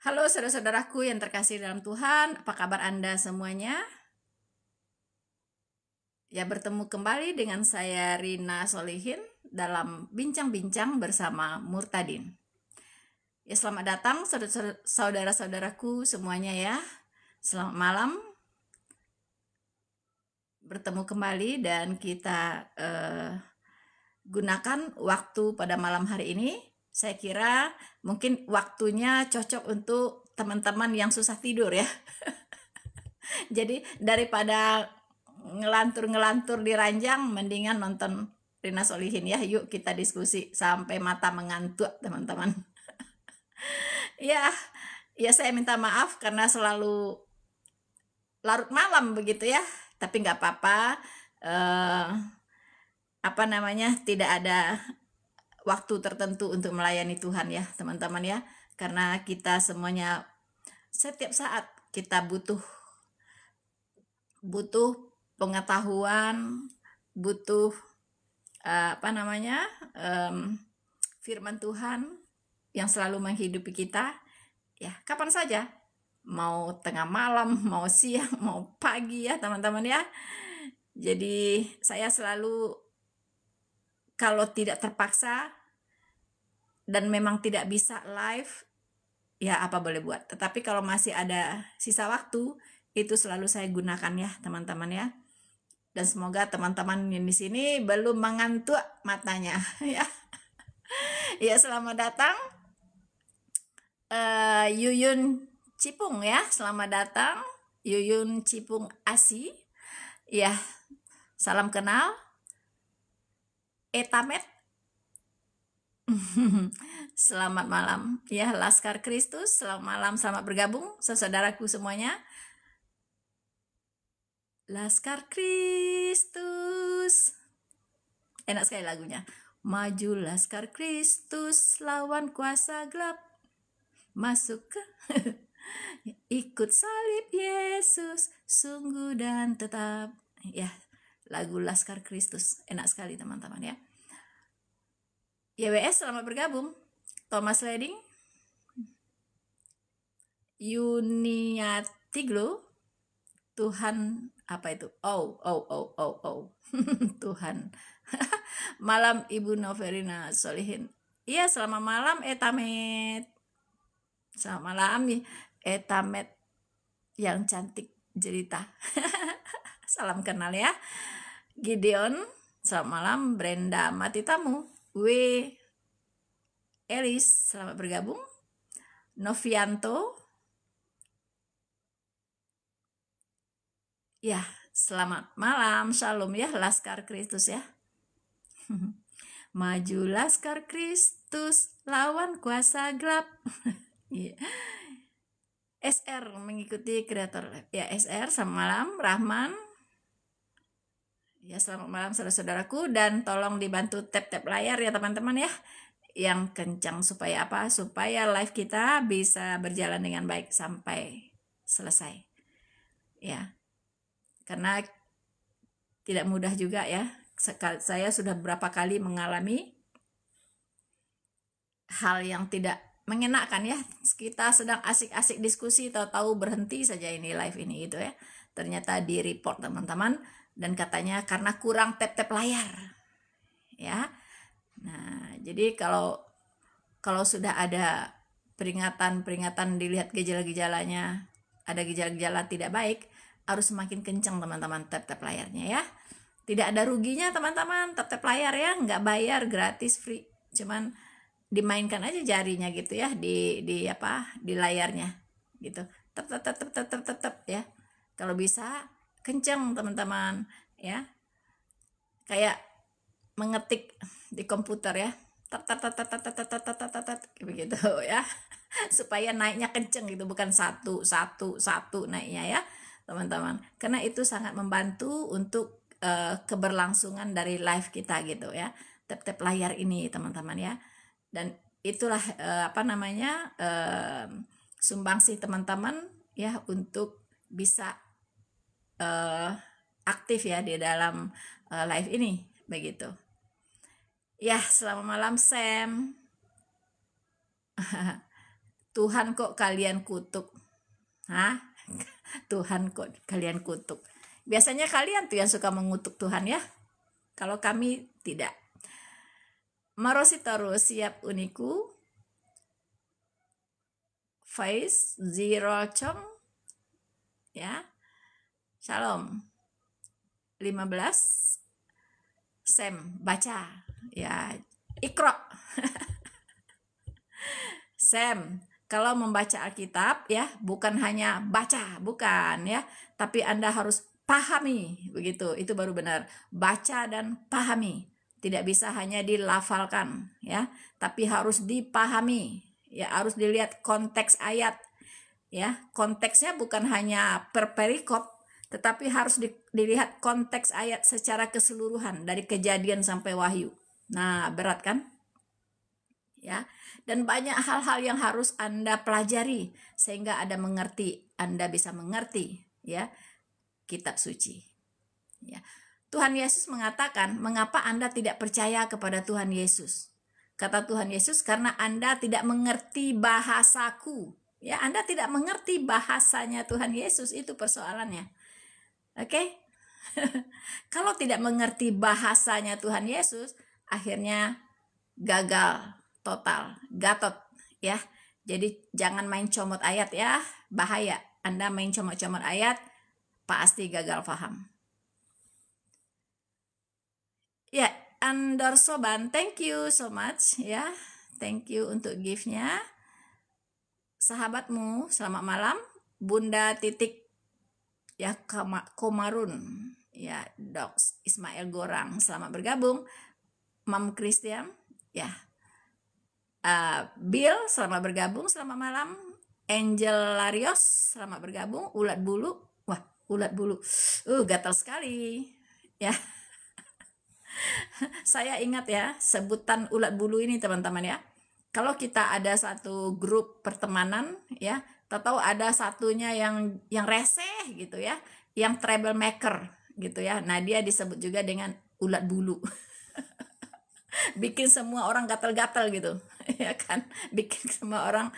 Halo saudara-saudaraku yang terkasih dalam Tuhan, apa kabar Anda semuanya? Ya bertemu kembali dengan saya Rina Solihin dalam bincang-bincang bersama Murtadin. Ya selamat datang saudara-saudaraku semuanya ya. Selamat malam. Bertemu kembali dan kita eh, gunakan waktu pada malam hari ini saya kira mungkin waktunya cocok untuk teman-teman yang susah tidur ya. Jadi daripada ngelantur-ngelantur di ranjang mendingan nonton Rina Solihin ya. Yuk kita diskusi sampai mata mengantuk teman-teman. ya, ya saya minta maaf karena selalu larut malam begitu ya. Tapi nggak apa-apa. Uh, apa namanya tidak ada waktu tertentu untuk melayani Tuhan ya teman-teman ya karena kita semuanya setiap saat kita butuh butuh pengetahuan butuh eh, apa namanya um, firman Tuhan yang selalu menghidupi kita ya kapan saja mau tengah malam mau siang mau pagi ya teman-teman ya jadi saya selalu kalau tidak terpaksa dan memang tidak bisa live ya apa boleh buat tetapi kalau masih ada sisa waktu itu selalu saya gunakan ya teman-teman ya dan semoga teman-teman yang di sini belum mengantuk matanya ya ya selamat datang uh, Yuyun Cipung ya selamat datang Yuyun Cipung Asi ya salam kenal Etamet. selamat malam ya Laskar Kristus, selamat malam, selamat bergabung saudaraku semuanya. Laskar Kristus. Enak sekali lagunya. Maju Laskar Kristus lawan kuasa gelap. Masuk ke ikut salib Yesus sungguh dan tetap. Ya, lagu Laskar Kristus. Enak sekali teman-teman ya. YWS selamat bergabung. Thomas Leding, Yuniatiglu, Tuhan apa itu? Oh, oh, oh, oh, oh. Tuhan. malam Ibu Noverina Solihin. Iya, selamat malam Etamet. Selamat malam ya. Etamet yang cantik cerita. Salam kenal ya. Gideon, selamat malam. Brenda, mati tamu. W. Elis, selamat bergabung. Novianto. Ya, selamat malam. Shalom ya, Laskar Kristus ya. Maju Laskar Kristus, lawan kuasa gelap. yeah. SR mengikuti kreator. Ya, SR, selamat malam. Rahman, Ya selamat malam saudara-saudaraku dan tolong dibantu tap-tap layar ya teman-teman ya yang kencang supaya apa? Supaya live kita bisa berjalan dengan baik sampai selesai. Ya. Karena tidak mudah juga ya. Saya sudah berapa kali mengalami hal yang tidak mengenakan ya. Kita sedang asik-asik diskusi tahu-tahu berhenti saja ini live ini itu ya. Ternyata di report teman-teman dan katanya karena kurang tap-tap layar. Ya. Nah, jadi kalau kalau sudah ada peringatan-peringatan dilihat gejala-gejalanya, ada gejala-gejala tidak baik, harus semakin kencang teman-teman tap-tap layarnya ya. Tidak ada ruginya teman-teman tap-tap layar ya, nggak bayar gratis free. Cuman dimainkan aja jarinya gitu ya di di apa di layarnya gitu tetep-tetep-tetep-tetep ya kalau bisa kenceng teman-teman ya kayak mengetik di komputer ya begitu ya supaya naiknya kenceng gitu bukan satu satu satu naiknya ya teman-teman karena itu sangat membantu untuk uh, keberlangsungan dari live kita gitu ya tap-tap layar ini teman-teman ya dan itulah uh, apa namanya uh, sumbangsih teman-teman ya untuk bisa uh, aktif ya di dalam uh, live ini begitu. Ya, selamat malam Sam. Tuhan kok kalian kutuk. Hah? Tuhan kok kalian kutuk. Biasanya kalian tuh yang suka mengutuk Tuhan ya. Kalau kami tidak. Marosi Marositoro siap uniku. Face Zero Chong. Ya. Shalom. 15 sem baca ya ikro sem kalau membaca Alkitab ya bukan hanya baca bukan ya tapi Anda harus pahami begitu itu baru benar baca dan pahami tidak bisa hanya dilafalkan ya tapi harus dipahami ya harus dilihat konteks ayat ya konteksnya bukan hanya per perikop tetapi harus di, dilihat konteks ayat secara keseluruhan dari kejadian sampai wahyu. Nah, berat kan? Ya. Dan banyak hal-hal yang harus Anda pelajari sehingga Anda mengerti, Anda bisa mengerti, ya. Kitab suci. Ya. Tuhan Yesus mengatakan, "Mengapa Anda tidak percaya kepada Tuhan Yesus?" Kata Tuhan Yesus, "Karena Anda tidak mengerti bahasaku." Ya, Anda tidak mengerti bahasanya Tuhan Yesus itu persoalannya. Oke? Kalau tidak mengerti bahasanya Tuhan Yesus, akhirnya gagal total, gatot ya. Jadi jangan main comot ayat ya, bahaya. Anda main comot-comot ayat pasti gagal paham. Ya, yeah, Andor Soban, thank you so much ya. Thank you untuk giftnya, Sahabatmu, selamat malam. Bunda titik ya Komarun ya Dok Ismail Gorang selamat bergabung Mam Christian ya uh, Bill selamat bergabung selamat malam Angel Larios selamat bergabung ulat bulu wah ulat bulu uh gatal sekali ya saya ingat ya sebutan ulat bulu ini teman-teman ya kalau kita ada satu grup pertemanan ya tahu ada satunya yang yang reseh gitu ya yang maker gitu ya nah dia disebut juga dengan ulat bulu bikin semua orang gatel-gatel gitu ya kan bikin semua orang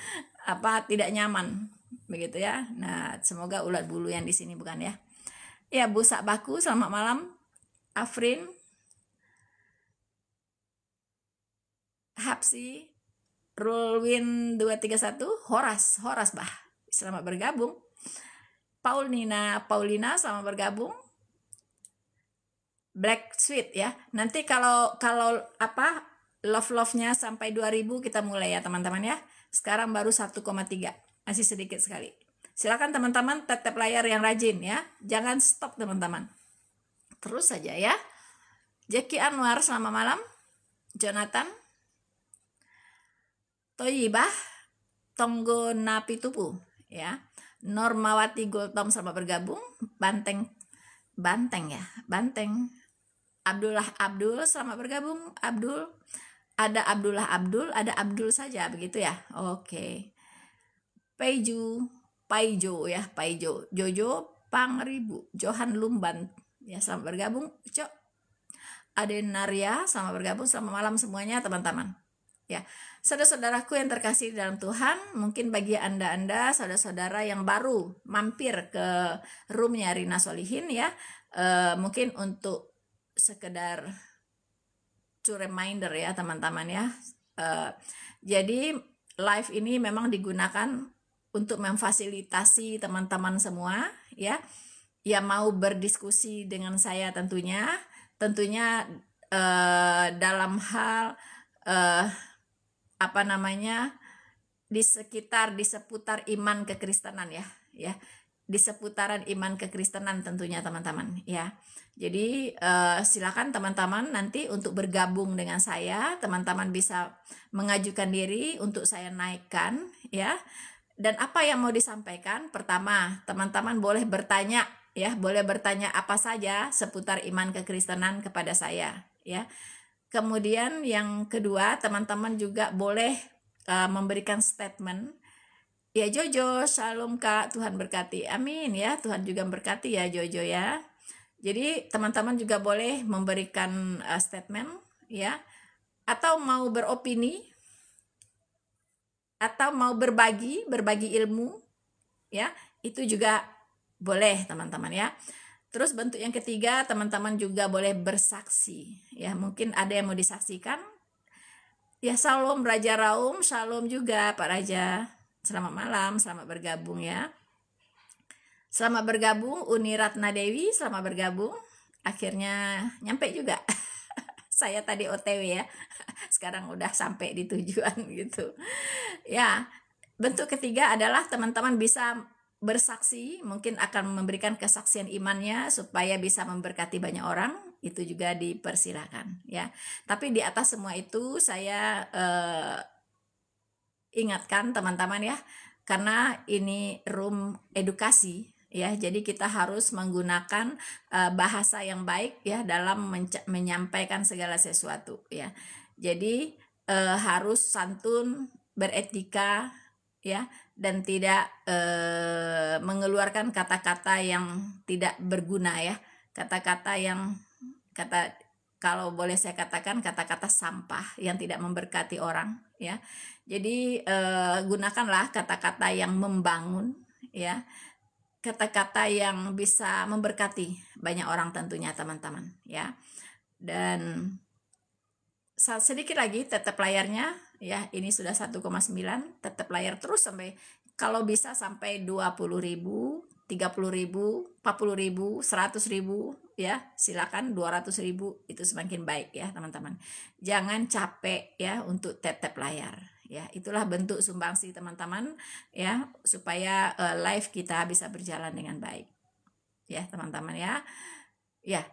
apa tidak nyaman begitu ya nah semoga ulat bulu yang di sini bukan ya ya Bu Sakbaku selamat malam Afrin Hapsi Rulwin 231 Horas Horas bah selamat bergabung Paulina Paulina selamat bergabung Black Sweet ya nanti kalau kalau apa love love nya sampai 2000 kita mulai ya teman-teman ya sekarang baru 1,3 masih sedikit sekali silakan teman-teman tetap layar yang rajin ya jangan stop teman-teman terus saja ya Jackie Anwar selamat malam Jonathan Toyibah Tonggo napi tupu ya. Normawati Gultom sama bergabung Banteng Banteng ya, Banteng Abdullah Abdul sama bergabung Abdul ada Abdullah Abdul, ada Abdul saja begitu ya. Oke. Peju, Paijo ya, Paijo. Jojo Pangribu, Johan Lumban ya sama bergabung. Cok. ada naria sama bergabung sama malam semuanya teman-teman. Ya. Saudara-saudaraku yang terkasih dalam Tuhan, mungkin bagi Anda-anda saudara-saudara yang baru mampir ke roomnya Rina Solihin ya, uh, mungkin untuk sekedar to reminder ya teman-teman ya. Uh, jadi live ini memang digunakan untuk memfasilitasi teman-teman semua ya. yang mau berdiskusi dengan saya tentunya, tentunya uh, dalam hal uh, apa namanya di sekitar di seputar iman kekristenan ya ya di seputaran iman kekristenan tentunya teman-teman ya jadi eh, silakan teman-teman nanti untuk bergabung dengan saya teman-teman bisa mengajukan diri untuk saya naikkan ya dan apa yang mau disampaikan pertama teman-teman boleh bertanya ya boleh bertanya apa saja seputar iman kekristenan kepada saya ya Kemudian yang kedua, teman-teman juga boleh uh, memberikan statement. Ya Jojo, shalom Kak, Tuhan berkati. Amin ya, Tuhan juga berkati ya Jojo ya. Jadi teman-teman juga boleh memberikan uh, statement ya atau mau beropini atau mau berbagi, berbagi ilmu ya, itu juga boleh teman-teman ya. Terus bentuk yang ketiga, teman-teman juga boleh bersaksi. Ya, mungkin ada yang mau disaksikan. Ya, salam Raja Raum, salam juga Pak Raja. Selamat malam, selamat bergabung ya. Selamat bergabung Uni Ratna Dewi, selamat bergabung. Akhirnya nyampe juga. Saya tadi OTW ya. Sekarang udah sampai di tujuan gitu. Ya, bentuk ketiga adalah teman-teman bisa bersaksi mungkin akan memberikan kesaksian imannya supaya bisa memberkati banyak orang itu juga dipersilakan ya tapi di atas semua itu saya eh, ingatkan teman-teman ya karena ini room edukasi ya jadi kita harus menggunakan eh, bahasa yang baik ya dalam menyampaikan segala sesuatu ya jadi eh, harus santun beretika ya dan tidak e, mengeluarkan kata-kata yang tidak berguna ya kata-kata yang kata kalau boleh saya katakan kata-kata sampah yang tidak memberkati orang ya jadi e, gunakanlah kata-kata yang membangun ya kata-kata yang bisa memberkati banyak orang tentunya teman-teman ya dan sedikit lagi tetap layarnya ya ini sudah 1,9 tetap layar terus sampai kalau bisa sampai 20 ribu 30 ribu 40 ribu 100 ribu ya silakan 200 ribu itu semakin baik ya teman-teman jangan capek ya untuk tetap layar ya itulah bentuk sumbangsi teman-teman ya supaya uh, live kita bisa berjalan dengan baik ya teman-teman ya ya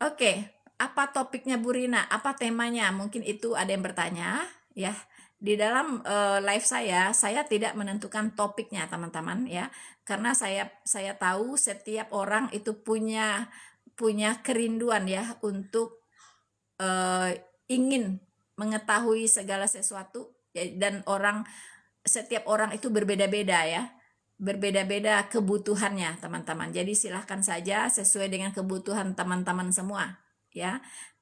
oke okay. apa topiknya Burina apa temanya mungkin itu ada yang bertanya ya di dalam uh, eh, live saya saya tidak menentukan topiknya teman-teman ya karena saya saya tahu setiap orang itu punya punya kerinduan ya untuk uh, ingin mengetahui segala sesuatu ya, dan orang setiap orang itu berbeda-beda ya berbeda-beda kebutuhannya teman-teman jadi silahkan saja sesuai dengan kebutuhan teman-teman semua ya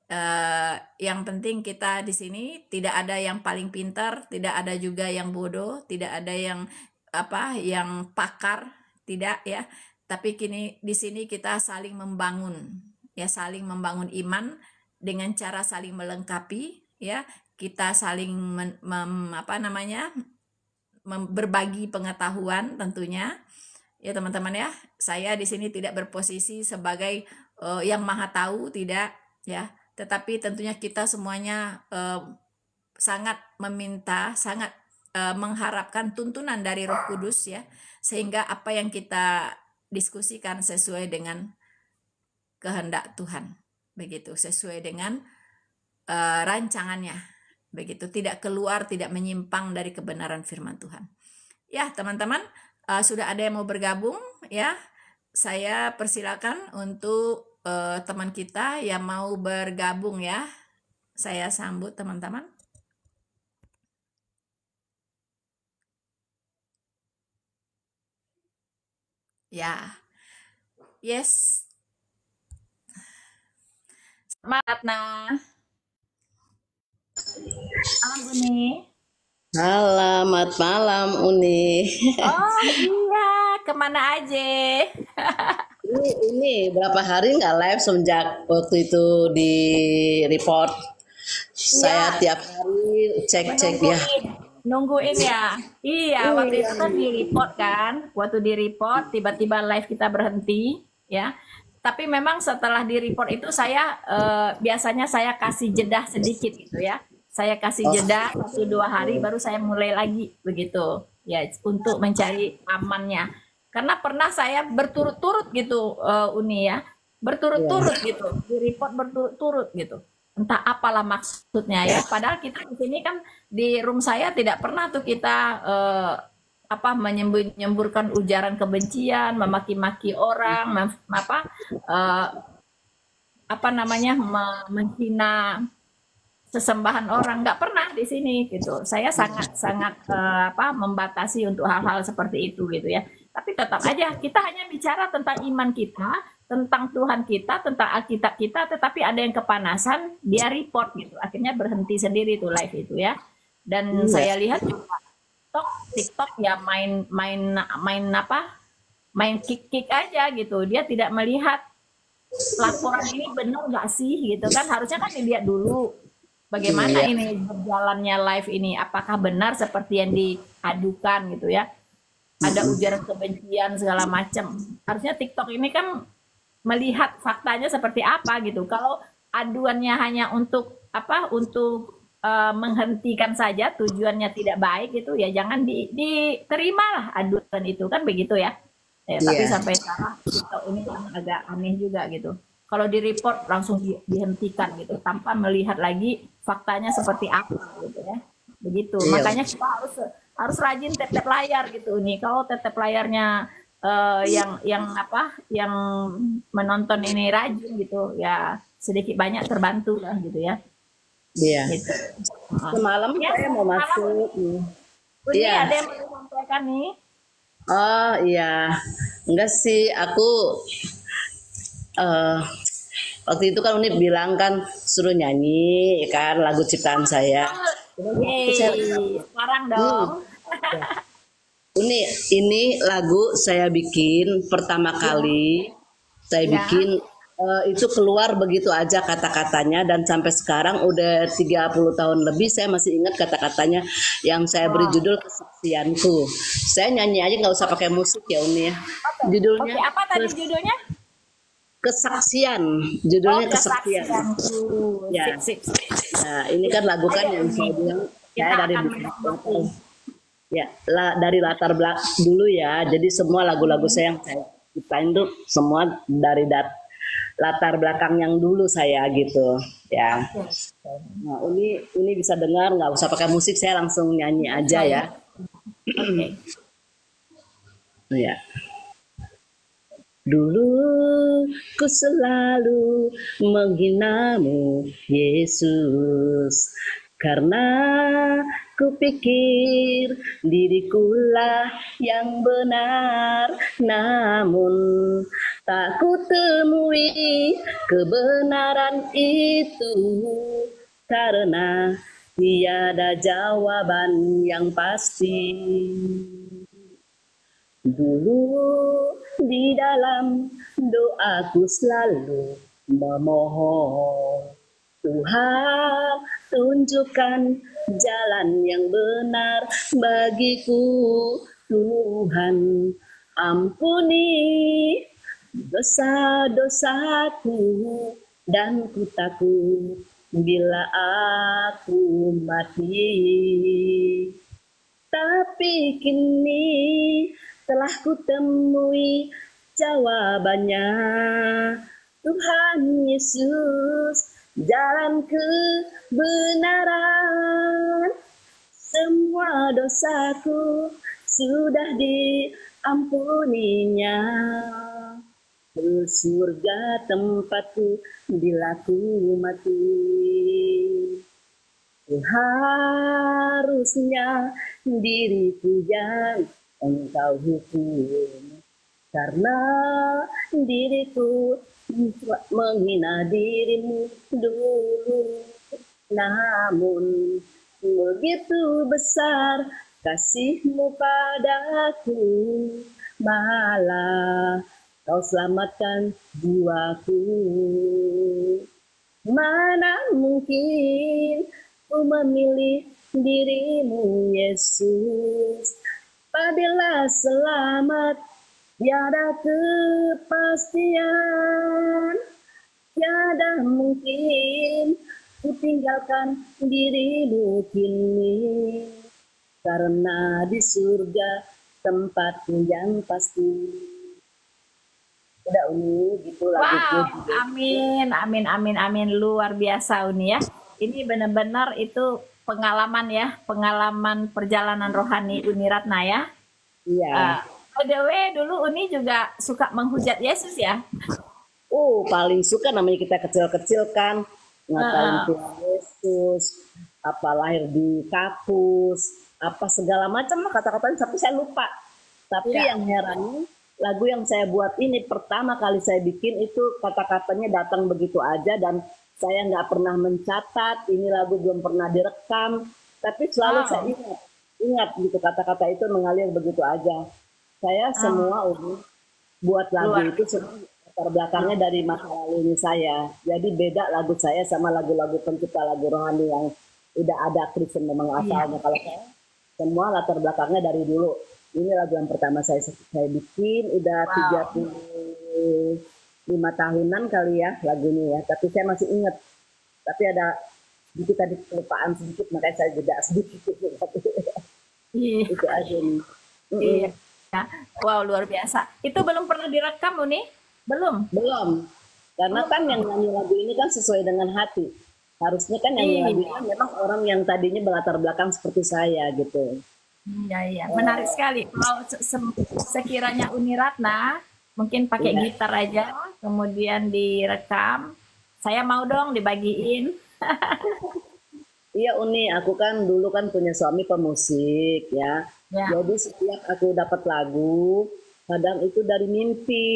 Eh, yang penting kita di sini tidak ada yang paling pintar, tidak ada juga yang bodoh, tidak ada yang apa yang pakar, tidak ya. Tapi kini di sini kita saling membangun, ya saling membangun iman dengan cara saling melengkapi, ya kita saling men, mem, apa namanya mem, berbagi pengetahuan tentunya ya teman-teman ya saya di sini tidak berposisi sebagai uh, yang maha tahu tidak ya tetapi tentunya kita semuanya eh, sangat meminta, sangat eh, mengharapkan tuntunan dari Roh Kudus ya, sehingga apa yang kita diskusikan sesuai dengan kehendak Tuhan, begitu sesuai dengan eh, rancangannya, begitu tidak keluar, tidak menyimpang dari kebenaran Firman Tuhan. Ya teman-teman eh, sudah ada yang mau bergabung ya, saya persilakan untuk uh, teman kita yang mau bergabung ya. Saya sambut teman-teman. Ya. Yes. Na. Malam Uni. Selamat malam Uni. Oh iya, kemana aja? ini, ini berapa hari nggak live semenjak waktu itu di report saya iya. tiap hari cek cek ya nungguin ya iya, iya waktu itu kan di report kan waktu di report tiba-tiba live kita berhenti ya tapi memang setelah di report itu saya eh, biasanya saya kasih jeda sedikit gitu ya saya kasih jeda satu dua hari baru saya mulai lagi begitu ya untuk mencari amannya karena pernah saya berturut-turut gitu uh, Uni ya, berturut-turut yeah. gitu, di report berturut-turut gitu. Entah apalah maksudnya ya. Padahal kita di sini kan di room saya tidak pernah tuh kita uh, apa menyemburkan ujaran kebencian, memaki-maki orang, mem, apa uh, apa namanya menghina sesembahan orang nggak pernah di sini gitu. Saya sangat sangat uh, apa membatasi untuk hal-hal seperti itu gitu ya. Tapi tetap aja kita hanya bicara tentang iman kita, tentang Tuhan kita, tentang Alkitab kita, tetapi ada yang kepanasan, dia report gitu. Akhirnya berhenti sendiri tuh live itu ya. Dan yes. Iya. saya lihat juga TikTok, TikTok ya main main main apa? Main kick kick aja gitu. Dia tidak melihat laporan ini benar nggak sih gitu kan? Harusnya kan dilihat dulu bagaimana iya. ini berjalannya live ini, apakah benar seperti yang diadukan gitu ya? ada ujaran kebencian segala macam. Harusnya TikTok ini kan melihat faktanya seperti apa gitu. Kalau aduannya hanya untuk apa? Untuk uh, menghentikan saja tujuannya tidak baik gitu ya jangan di, diterimalah aduan itu kan begitu ya. ya yeah. Tapi iya. sampai sekarang TikTok ini kan agak aneh juga gitu. Kalau di report langsung di, dihentikan gitu tanpa melihat lagi faktanya seperti apa gitu ya. Begitu. Yeah. Makanya kita harus harus rajin tetep layar gitu nih. Kalau tetep layarnya uh, yang yang apa yang menonton ini rajin gitu ya sedikit banyak terbantu lah gitu ya. Iya. Gitu. Semalam ya, saya mau semalam. masuk. Iya. Ada yang mau sampaikan nih? Oh iya, enggak sih aku uh, waktu itu kan Uni bilang kan suruh nyanyi ya kan lagu ciptaan saya sekarang hmm. dong. Hmm. Ini ini lagu saya bikin pertama ya. kali saya ya. bikin uh, itu keluar begitu aja kata-katanya dan sampai sekarang udah 30 tahun lebih saya masih ingat kata-katanya yang saya beri judul kesaksianku. Saya nyanyi aja nggak usah pakai musik ya Uni ya. Judulnya. Okay, apa tadi judulnya? kesaksian judulnya oh, kesaksian, kesaksian. ya sip, sip. Nah, ini kan lagu kan oh, iya. yang saya bilang saya dari ya la, dari latar belakang dulu ya jadi semua lagu-lagu saya yang saya ciptain itu semua dari dat, latar belakang yang dulu saya gitu ya nah ini ini bisa dengar nggak usah pakai musik saya langsung nyanyi aja ya oke okay. ya Dulu ku selalu menghinamu, Yesus. Karena ku pikir dirikulah yang benar, namun tak temui kebenaran itu karena tiada jawaban yang pasti. Dulu di dalam doaku selalu memohon Tuhan tunjukkan jalan yang benar bagiku Tuhan ampuni dosa-dosaku dan ku takut bila aku mati tapi kini telah kutemui jawabannya. Tuhan Yesus, jalan kebenaran. Semua dosaku sudah diampuninya. ke surga tempatku bila ku mati. Seharusnya diriku yang engkau hukum karena diriku menghina dirimu dulu namun begitu besar kasihmu padaku malah kau selamatkan jiwaku mana mungkin ku memilih dirimu Yesus apabila selamat tiada kepastian tiada mungkin ku tinggalkan dirimu kini karena di surga tempat yang pasti udah Uni gitu, gitu. wow, lagu amin amin amin amin luar biasa Uni ya ini benar-benar itu pengalaman ya, pengalaman perjalanan rohani Uni Ratna ya. Iya. Uh, by the way, dulu Uni juga suka menghujat Yesus ya. Oh, paling suka namanya kita kecil-kecil kan. Ngatain uh, Tuhan Yesus, apa lahir di Kapus apa segala macam lah kata-katanya, tapi saya lupa. Tapi ya. yang heran lagu yang saya buat ini pertama kali saya bikin itu kata-katanya datang begitu aja dan saya nggak pernah mencatat, ini lagu belum pernah direkam, tapi selalu oh. saya ingat, ingat gitu kata-kata itu mengalir begitu aja. Saya oh. semua umum buat lagu Luar. itu latar belakangnya dari masa lalu ini saya. Jadi beda lagu saya sama lagu-lagu pencipta lagu rohani yang udah ada Kristen memang iya. asalnya. Yeah. Kalau saya semua latar belakangnya dari dulu. Ini lagu yang pertama saya saya bikin udah wow. 30 lima tahunan kali ya lagunya ya tapi saya masih ingat tapi ada sedikit tadi kelupaan sedikit makanya saya juga sedikit iya. itu aja nih iya. Ya. wow luar biasa itu belum pernah direkam Uni belum belum karena oh. kan yang nyanyi lagu ini kan sesuai dengan hati harusnya kan yang nyanyi iya. lagu ini kan memang orang yang tadinya berlatar belakang seperti saya gitu iya iya menarik sekali kalau sekiranya Uni Ratna mungkin pakai ya. gitar aja kemudian direkam saya mau dong dibagiin iya Uni aku kan dulu kan punya suami pemusik ya, ya. jadi setiap aku dapat lagu kadang itu dari mimpi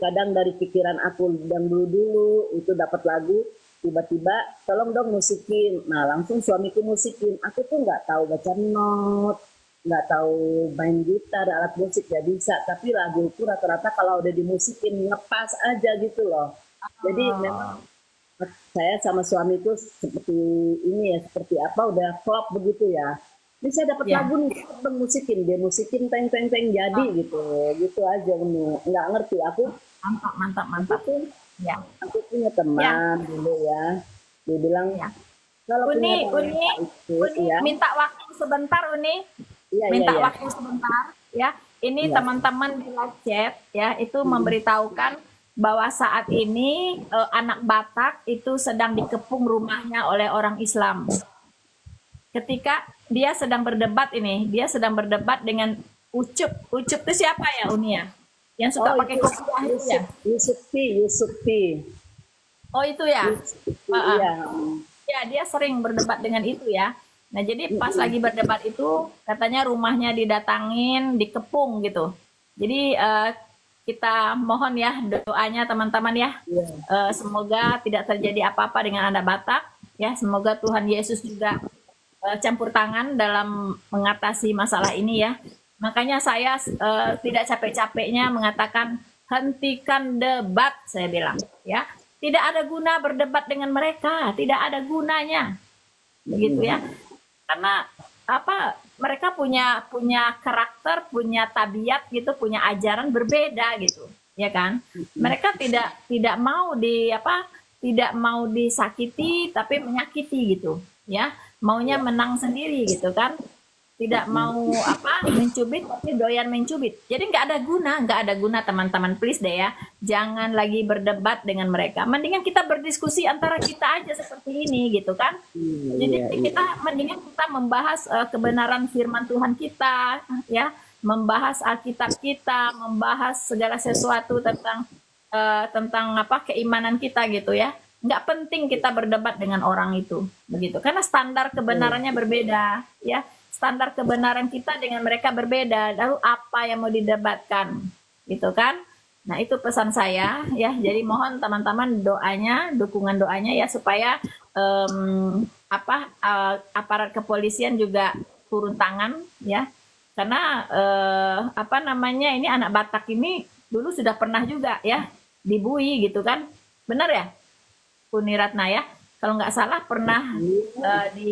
kadang dari pikiran aku yang dulu dulu itu dapat lagu tiba-tiba tolong dong musikin nah langsung suamiku musikin aku tuh nggak tahu baca not nggak tahu main gitar alat musik ya bisa tapi itu rata-rata kalau udah dimusikin ngepas aja gitu loh jadi ah. memang saya sama suami itu seperti ini ya seperti apa udah klop begitu ya ini saya dapat yeah. lagu nih musikin dia musikin teng teng teng jadi ah. gitu gitu aja ini nggak ngerti aku mantap mantap mantap aku, ya aku punya teman ya. dulu ya dia bilang ya. kalau Uni, Uni, gitu, Uni ya. minta waktu sebentar Uni ya, minta ya, waktu sebentar ya. Ini iya. teman-teman ya. di live chat ya itu hmm. memberitahukan bahwa saat ini eh, anak Batak itu sedang dikepung rumahnya oleh orang Islam. Ketika dia sedang berdebat ini, dia sedang berdebat dengan Ucup. Ucup itu siapa ya Unia? Yang suka oh, pakai kopiah itu ya? Yusufi Yusufi Oh itu ya? Iya. Ya, dia sering berdebat dengan itu ya. Nah jadi pas lagi berdebat itu katanya rumahnya didatangin, dikepung gitu. Jadi uh, kita mohon ya doanya teman-teman ya, uh, semoga tidak terjadi apa-apa dengan anda Batak ya. Semoga Tuhan Yesus juga uh, campur tangan dalam mengatasi masalah ini ya. Makanya saya uh, tidak capek-capeknya mengatakan hentikan debat saya bilang ya. Tidak ada guna berdebat dengan mereka, tidak ada gunanya begitu ya karena apa mereka punya punya karakter punya tabiat gitu punya ajaran berbeda gitu ya kan mereka tidak tidak mau di apa tidak mau disakiti tapi menyakiti gitu ya maunya iya. menang sendiri gitu kan tidak mau apa mencubit tapi doyan mencubit jadi nggak ada guna nggak ada guna teman-teman please deh ya jangan lagi berdebat dengan mereka mendingan kita berdiskusi antara kita aja seperti ini gitu kan iya, jadi iya, iya. kita mendingan kita membahas uh, kebenaran firman Tuhan kita ya membahas Alkitab kita membahas segala sesuatu tentang uh, tentang apa keimanan kita gitu ya nggak penting kita berdebat dengan orang itu begitu karena standar kebenarannya berbeda ya standar kebenaran kita dengan mereka berbeda. Lalu apa yang mau didebatkan? Gitu kan? Nah, itu pesan saya ya. Jadi mohon teman-teman doanya, dukungan doanya ya supaya um, apa uh, aparat kepolisian juga turun tangan ya. Karena uh, apa namanya ini anak Batak ini dulu sudah pernah juga ya dibui gitu kan. Benar ya? Puniratna ya kalau nggak salah pernah uh, di,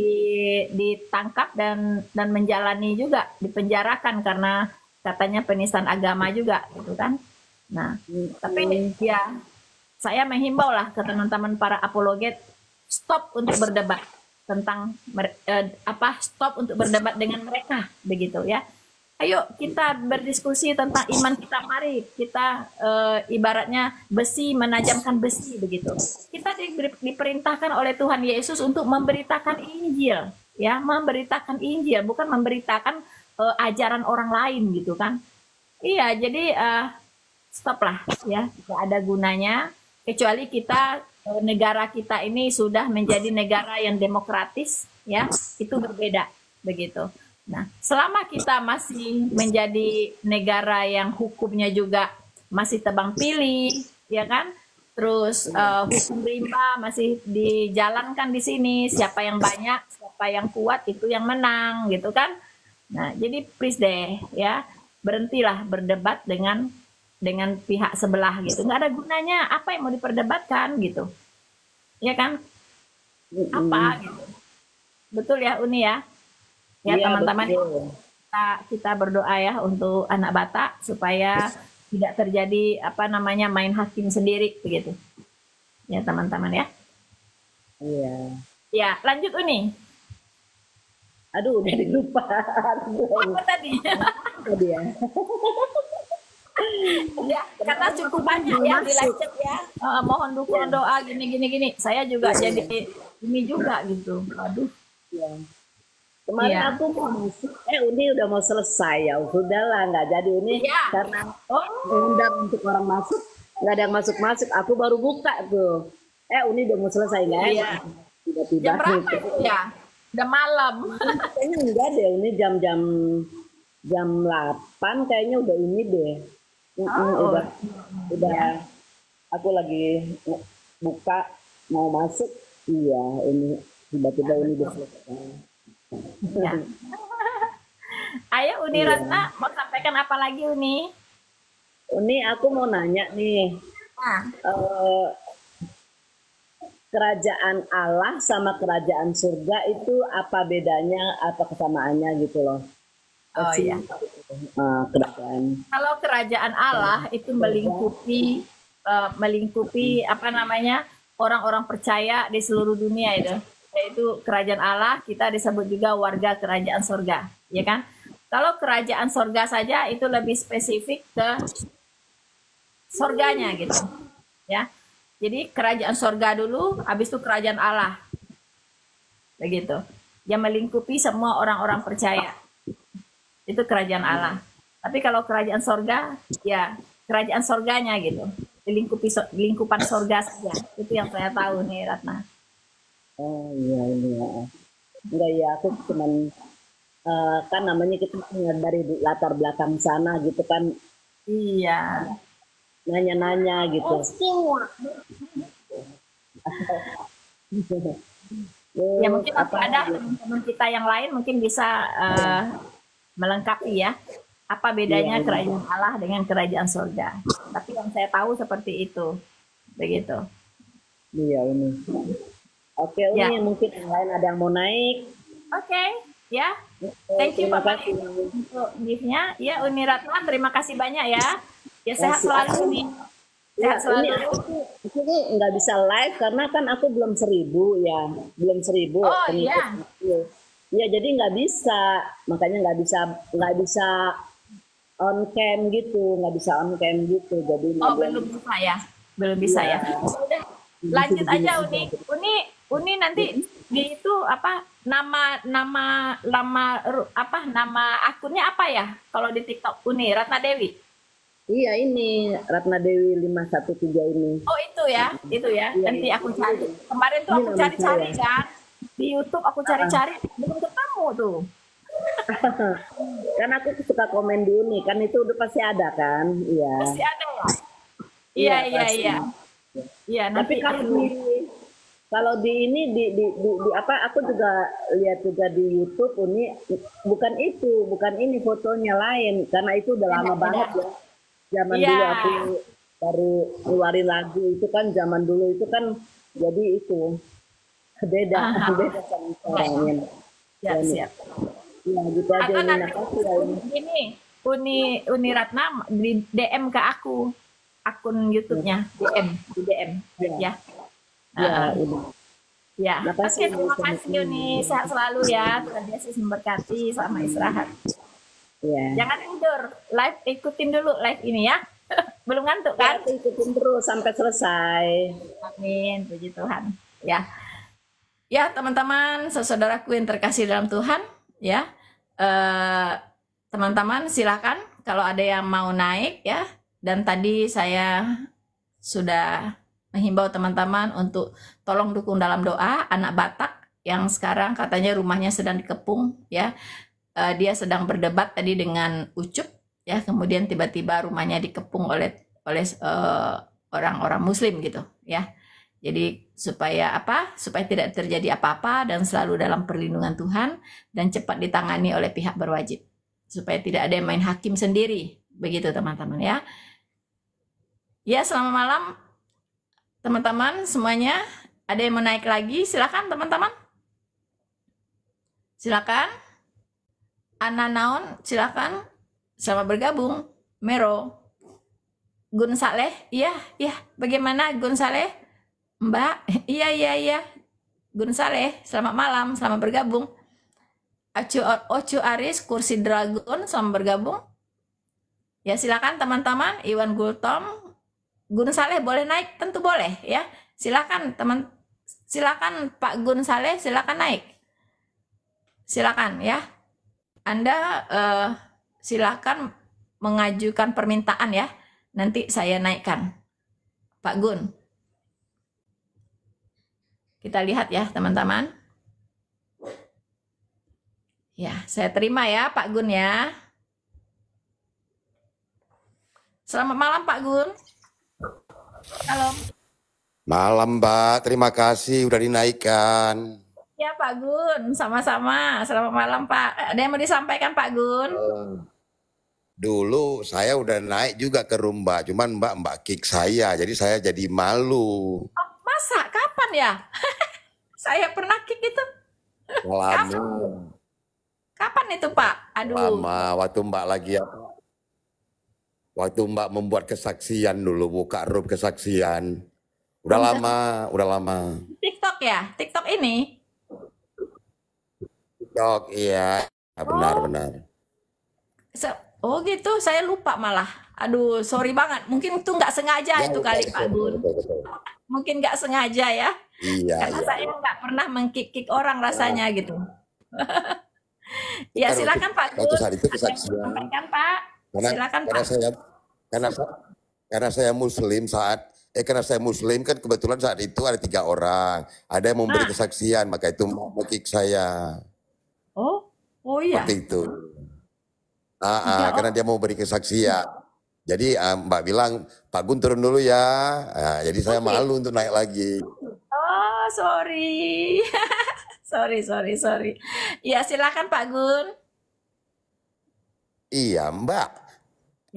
ditangkap dan dan menjalani juga dipenjarakan karena katanya penistaan agama juga gitu kan. Nah, tapi ya saya menghimbau lah ke teman-teman para apologet stop untuk berdebat tentang uh, apa stop untuk berdebat dengan mereka begitu ya ayo kita berdiskusi tentang iman kita mari kita e, ibaratnya besi menajamkan besi begitu kita di, diperintahkan oleh Tuhan Yesus untuk memberitakan Injil ya memberitakan Injil bukan memberitakan e, ajaran orang lain gitu kan iya jadi e, eh, lah ya tidak ada gunanya kecuali kita e, negara kita ini sudah menjadi negara yang demokratis ya itu berbeda begitu Nah, selama kita masih menjadi negara yang hukumnya juga masih tebang pilih, ya kan? Terus uh, hukum rimba masih dijalankan di sini, siapa yang banyak, siapa yang kuat itu yang menang, gitu kan? Nah, jadi please deh ya, berhentilah berdebat dengan dengan pihak sebelah gitu. Nggak ada gunanya apa yang mau diperdebatkan gitu. Ya kan? Apa gitu. Betul ya Uni ya? ya iya, teman-teman kita kita berdoa ya untuk anak Batak supaya tidak terjadi apa namanya main hakim sendiri begitu ya teman-teman ya iya ya lanjut Uni aduh udah lupa apa tadi tadi ya ya karena cukup banyak ya di ya uh, mohon dukungan iya. doa gini gini gini saya juga iya. jadi ini juga gitu aduh ya. Kemarin yeah. aku mau masuk, eh Uni udah mau selesai ya, lah nggak jadi Uni yeah. karena oh. undang untuk orang masuk, nggak ada yang masuk-masuk, aku baru buka tuh. Eh Uni udah mau selesai nggak? yeah. ya Tiba-tiba. Jam berapa gitu. ya? Udah malam. Kayaknya enggak deh, Uni jam-jam jam delapan kayaknya udah ini deh. Oh. Udah, udah. Yeah. Aku lagi buka mau masuk, iya ini tiba-tiba ini udah selesai. Ya. Ayo Uni iya. Ratna mau sampaikan apa lagi Uni? Uni aku mau nanya nih. Ah. Uh, kerajaan Allah sama kerajaan surga itu apa bedanya, apa kesamaannya gitu loh? Oh iya. Uh, kerajaan. Kalau kerajaan Allah itu melingkupi uh, melingkupi apa namanya orang-orang percaya di seluruh dunia itu yaitu kerajaan Allah, kita disebut juga warga kerajaan sorga, ya kan? Kalau kerajaan sorga saja itu lebih spesifik ke sorganya gitu, ya. Jadi kerajaan sorga dulu, habis itu kerajaan Allah, begitu. Yang melingkupi semua orang-orang percaya itu kerajaan Allah. Tapi kalau kerajaan sorga, ya kerajaan surganya gitu, lingkupan sorga saja. Itu yang saya tahu nih Ratna oh iya iya enggak ya iya, iya, aku cuman uh, kan namanya kita dari latar belakang sana gitu kan iya nanya-nanya gitu ya mungkin apa ada teman-teman kita yang lain mungkin bisa uh, melengkapi ya apa bedanya ya, kerajaan Allah dengan kerajaan surga tapi yang saya tahu seperti itu begitu iya ini Oke, ini ya. mungkin yang lain ada yang mau naik. Oke, okay. ya. Yeah. Thank you Bapak kasih. untuk gift-nya. Ya, Uni Ratna, terima kasih banyak ya. Ya, sehat selalu, Uni. Iya, sehat iya, selalu. Ini aku, aku nggak bisa live karena kan aku belum seribu ya. Belum seribu. Oh, iya. Iya, jadi nggak bisa. Makanya nggak bisa, nggak bisa on cam gitu. Nggak bisa on cam gitu. Jadi oh, belum bisa ya? Belum bisa iya. ya. ya. lanjut aja, Uni. Gitu. Uni, Uni oh, nanti di itu apa nama nama lama apa nama akunnya apa ya kalau di TikTok Uni Ratna Dewi? Iya ini Ratna Dewi 513 ini. Oh itu ya, itu ya. Iya, nanti iya. aku cari. Kemarin tuh aku cari-cari kan di YouTube aku ah, ah. cari-cari belum -cari, ketemu tuh. kan aku suka komen di Uni kan itu udah pasti ada kan? Iya. Pasti ada ya. Iya iya iya. Iya, iya nanti Tapi kalau di kalau di ini di, di, di, di apa aku juga lihat juga di YouTube ini bukan itu bukan ini fotonya lain karena itu udah lama ya, banget ya zaman ya. dulu aku baru keluarin lagu itu kan zaman dulu itu kan jadi itu beda -huh. beda sama sekarang ya siap ya gitu aja Atau nanti ya ini Uni Uni Ratna di DM ke aku akun YouTube-nya DM DM ya. ya. Iya. ya Ya, oke terima kasih Yuni. Sehat selalu ya. Tuhan Yesus memberkati sama istirahat. Ya. Jangan tidur. Live ikutin dulu live ini ya. Belum ngantuk iya, kan? Ya, ikutin terus sampai selesai. Amin, puji Tuhan. Ya. Ya, teman-teman, saudaraku yang terkasih dalam Tuhan, ya. Eh, teman-teman silakan silahkan kalau ada yang mau naik ya. Dan tadi saya sudah menghimbau teman-teman untuk tolong dukung dalam doa anak Batak yang sekarang katanya rumahnya sedang dikepung ya. Uh, dia sedang berdebat tadi dengan Ucup ya, kemudian tiba-tiba rumahnya dikepung oleh oleh orang eh, orang-orang muslim gitu ya. Jadi supaya apa? Supaya tidak terjadi apa-apa dan selalu dalam perlindungan Tuhan dan cepat ditangani oleh pihak berwajib. Supaya tidak ada yang main hakim sendiri. Begitu teman-teman ya. Ya, selamat malam. Teman-teman semuanya, ada yang mau naik lagi? Silakan teman-teman. Silakan. anna Naon, silakan. Selamat bergabung. Mero. Gun Saleh, iya, iya. Bagaimana Gun Saleh? Mbak, iya, iya, iya. Gun Saleh, selamat malam, selamat bergabung. Acu Ocu Aris, kursi Dragon, selamat bergabung. Ya silakan teman-teman, Iwan Gultom, Gun Saleh boleh naik? Tentu boleh ya. Silakan teman silakan Pak Gun Saleh silakan naik. Silakan ya. Anda uh, silakan mengajukan permintaan ya. Nanti saya naikkan. Pak Gun. Kita lihat ya, teman-teman. Ya, saya terima ya, Pak Gun ya. Selamat malam, Pak Gun. Malam, Malam Mbak, terima kasih udah dinaikkan. Ya Pak Gun, sama-sama. Selamat malam Pak. Ada yang mau disampaikan Pak Gun? Uh, dulu saya udah naik juga ke rumba, cuman Mbak Mbak kick saya, jadi saya jadi malu. Oh, masa kapan ya? saya pernah kick itu. Lama. Kapan? kapan itu Pak? Aduh. Lama, waktu Mbak lagi apa? Ya. Waktu Mbak membuat kesaksian dulu, buka room kesaksian. Udah lama, udah lama. TikTok ya? TikTok ini? TikTok, iya. Benar, oh. benar. oh gitu, saya lupa malah. Aduh, sorry banget. Mungkin itu nggak sengaja ya, itu kali ya, Pak Gun. Ya, Mungkin nggak sengaja ya. Iya, Karena iya. saya nggak pernah mengkik-kik orang rasanya oh. gitu. ya silakan Pak Gun. silakan itu kesaksian. Sampaikan Pak. Karena, silakan karena Pak. Saya karena karena saya muslim saat eh karena saya muslim kan kebetulan saat itu ada tiga orang. Ada yang memberi ah. kesaksian maka itu mukik saya. Oh, oh iya. Waktu itu. Ah, ah karena dia mau beri kesaksian. Hmm. Jadi ah, Mbak bilang Pak Gun turun dulu ya. ah, jadi saya okay. malu untuk naik lagi. Oh sorry, sorry sorry sorry. Ya silakan Pak Gun. Iya Mbak.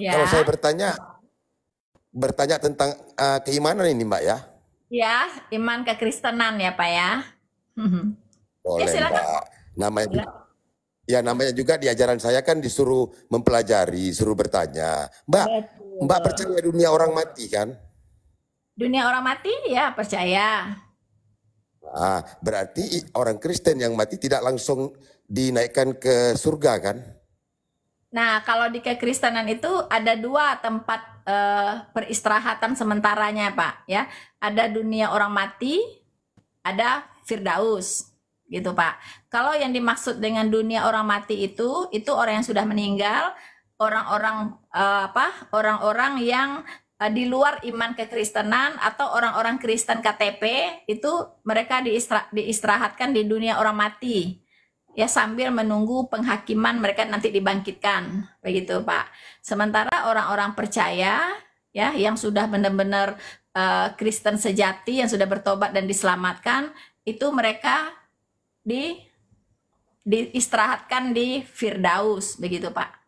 Ya. Kalau saya bertanya bertanya tentang uh, keimanan ini, Mbak ya. Ya, iman kekristenan ya, Pak ya. Hmm. ya Boleh, ya, Mbak. Namanya juga, ya namanya juga di ajaran saya kan disuruh mempelajari, disuruh bertanya. Mbak, Betul. Mbak percaya dunia orang mati kan? Dunia orang mati ya percaya. Nah, berarti orang Kristen yang mati tidak langsung dinaikkan ke surga kan? Nah, kalau di kekristenan itu ada dua tempat eh, peristirahatan sementaranya, Pak, ya. Ada dunia orang mati, ada firdaus, gitu, Pak. Kalau yang dimaksud dengan dunia orang mati itu itu orang yang sudah meninggal, orang-orang eh, apa? Orang-orang yang eh, di luar iman kekristenan atau orang-orang Kristen KTP itu mereka di diistirahatkan di dunia orang mati ya sambil menunggu penghakiman mereka nanti dibangkitkan begitu Pak. Sementara orang-orang percaya ya yang sudah benar-benar uh, Kristen sejati yang sudah bertobat dan diselamatkan itu mereka di diistirahatkan di Firdaus begitu Pak.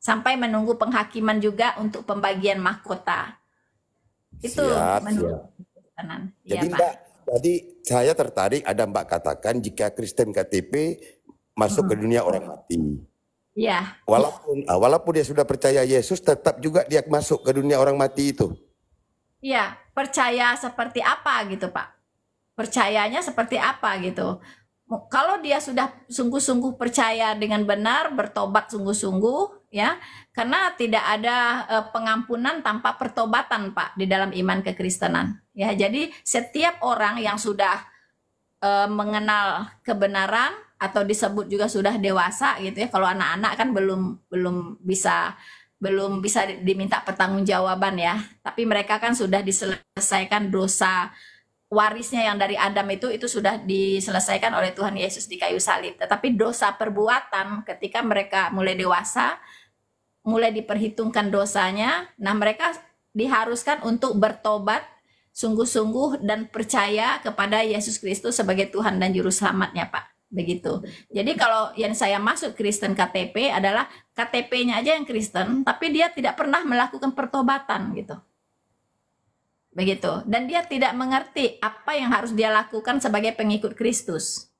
Sampai menunggu penghakiman juga untuk pembagian mahkota. Itu menurut siap. Iya, jadi ya, Pak. Mbak, saya tertarik ada Mbak katakan jika Kristen KTP masuk ke hmm. dunia orang mati. Ya. Walaupun ah, walaupun dia sudah percaya Yesus, tetap juga dia masuk ke dunia orang mati itu. Iya, percaya seperti apa gitu, Pak? Percayanya seperti apa gitu? Kalau dia sudah sungguh-sungguh percaya dengan benar, bertobat sungguh-sungguh, ya, karena tidak ada eh, pengampunan tanpa pertobatan, Pak, di dalam iman kekristenan. Ya, jadi setiap orang yang sudah uh, mengenal kebenaran atau disebut juga sudah dewasa gitu ya kalau anak-anak kan belum belum bisa belum bisa diminta pertanggungjawaban ya tapi mereka kan sudah diselesaikan dosa warisnya yang dari Adam itu itu sudah diselesaikan oleh Tuhan Yesus di kayu salib tetapi dosa perbuatan ketika mereka mulai dewasa mulai diperhitungkan dosanya nah mereka diharuskan untuk bertobat sungguh-sungguh dan percaya kepada Yesus Kristus sebagai Tuhan dan juru selamatnya Pak begitu. Jadi kalau yang saya masuk Kristen KTP adalah KTP-nya aja yang Kristen, tapi dia tidak pernah melakukan pertobatan gitu. Begitu. Dan dia tidak mengerti apa yang harus dia lakukan sebagai pengikut Kristus.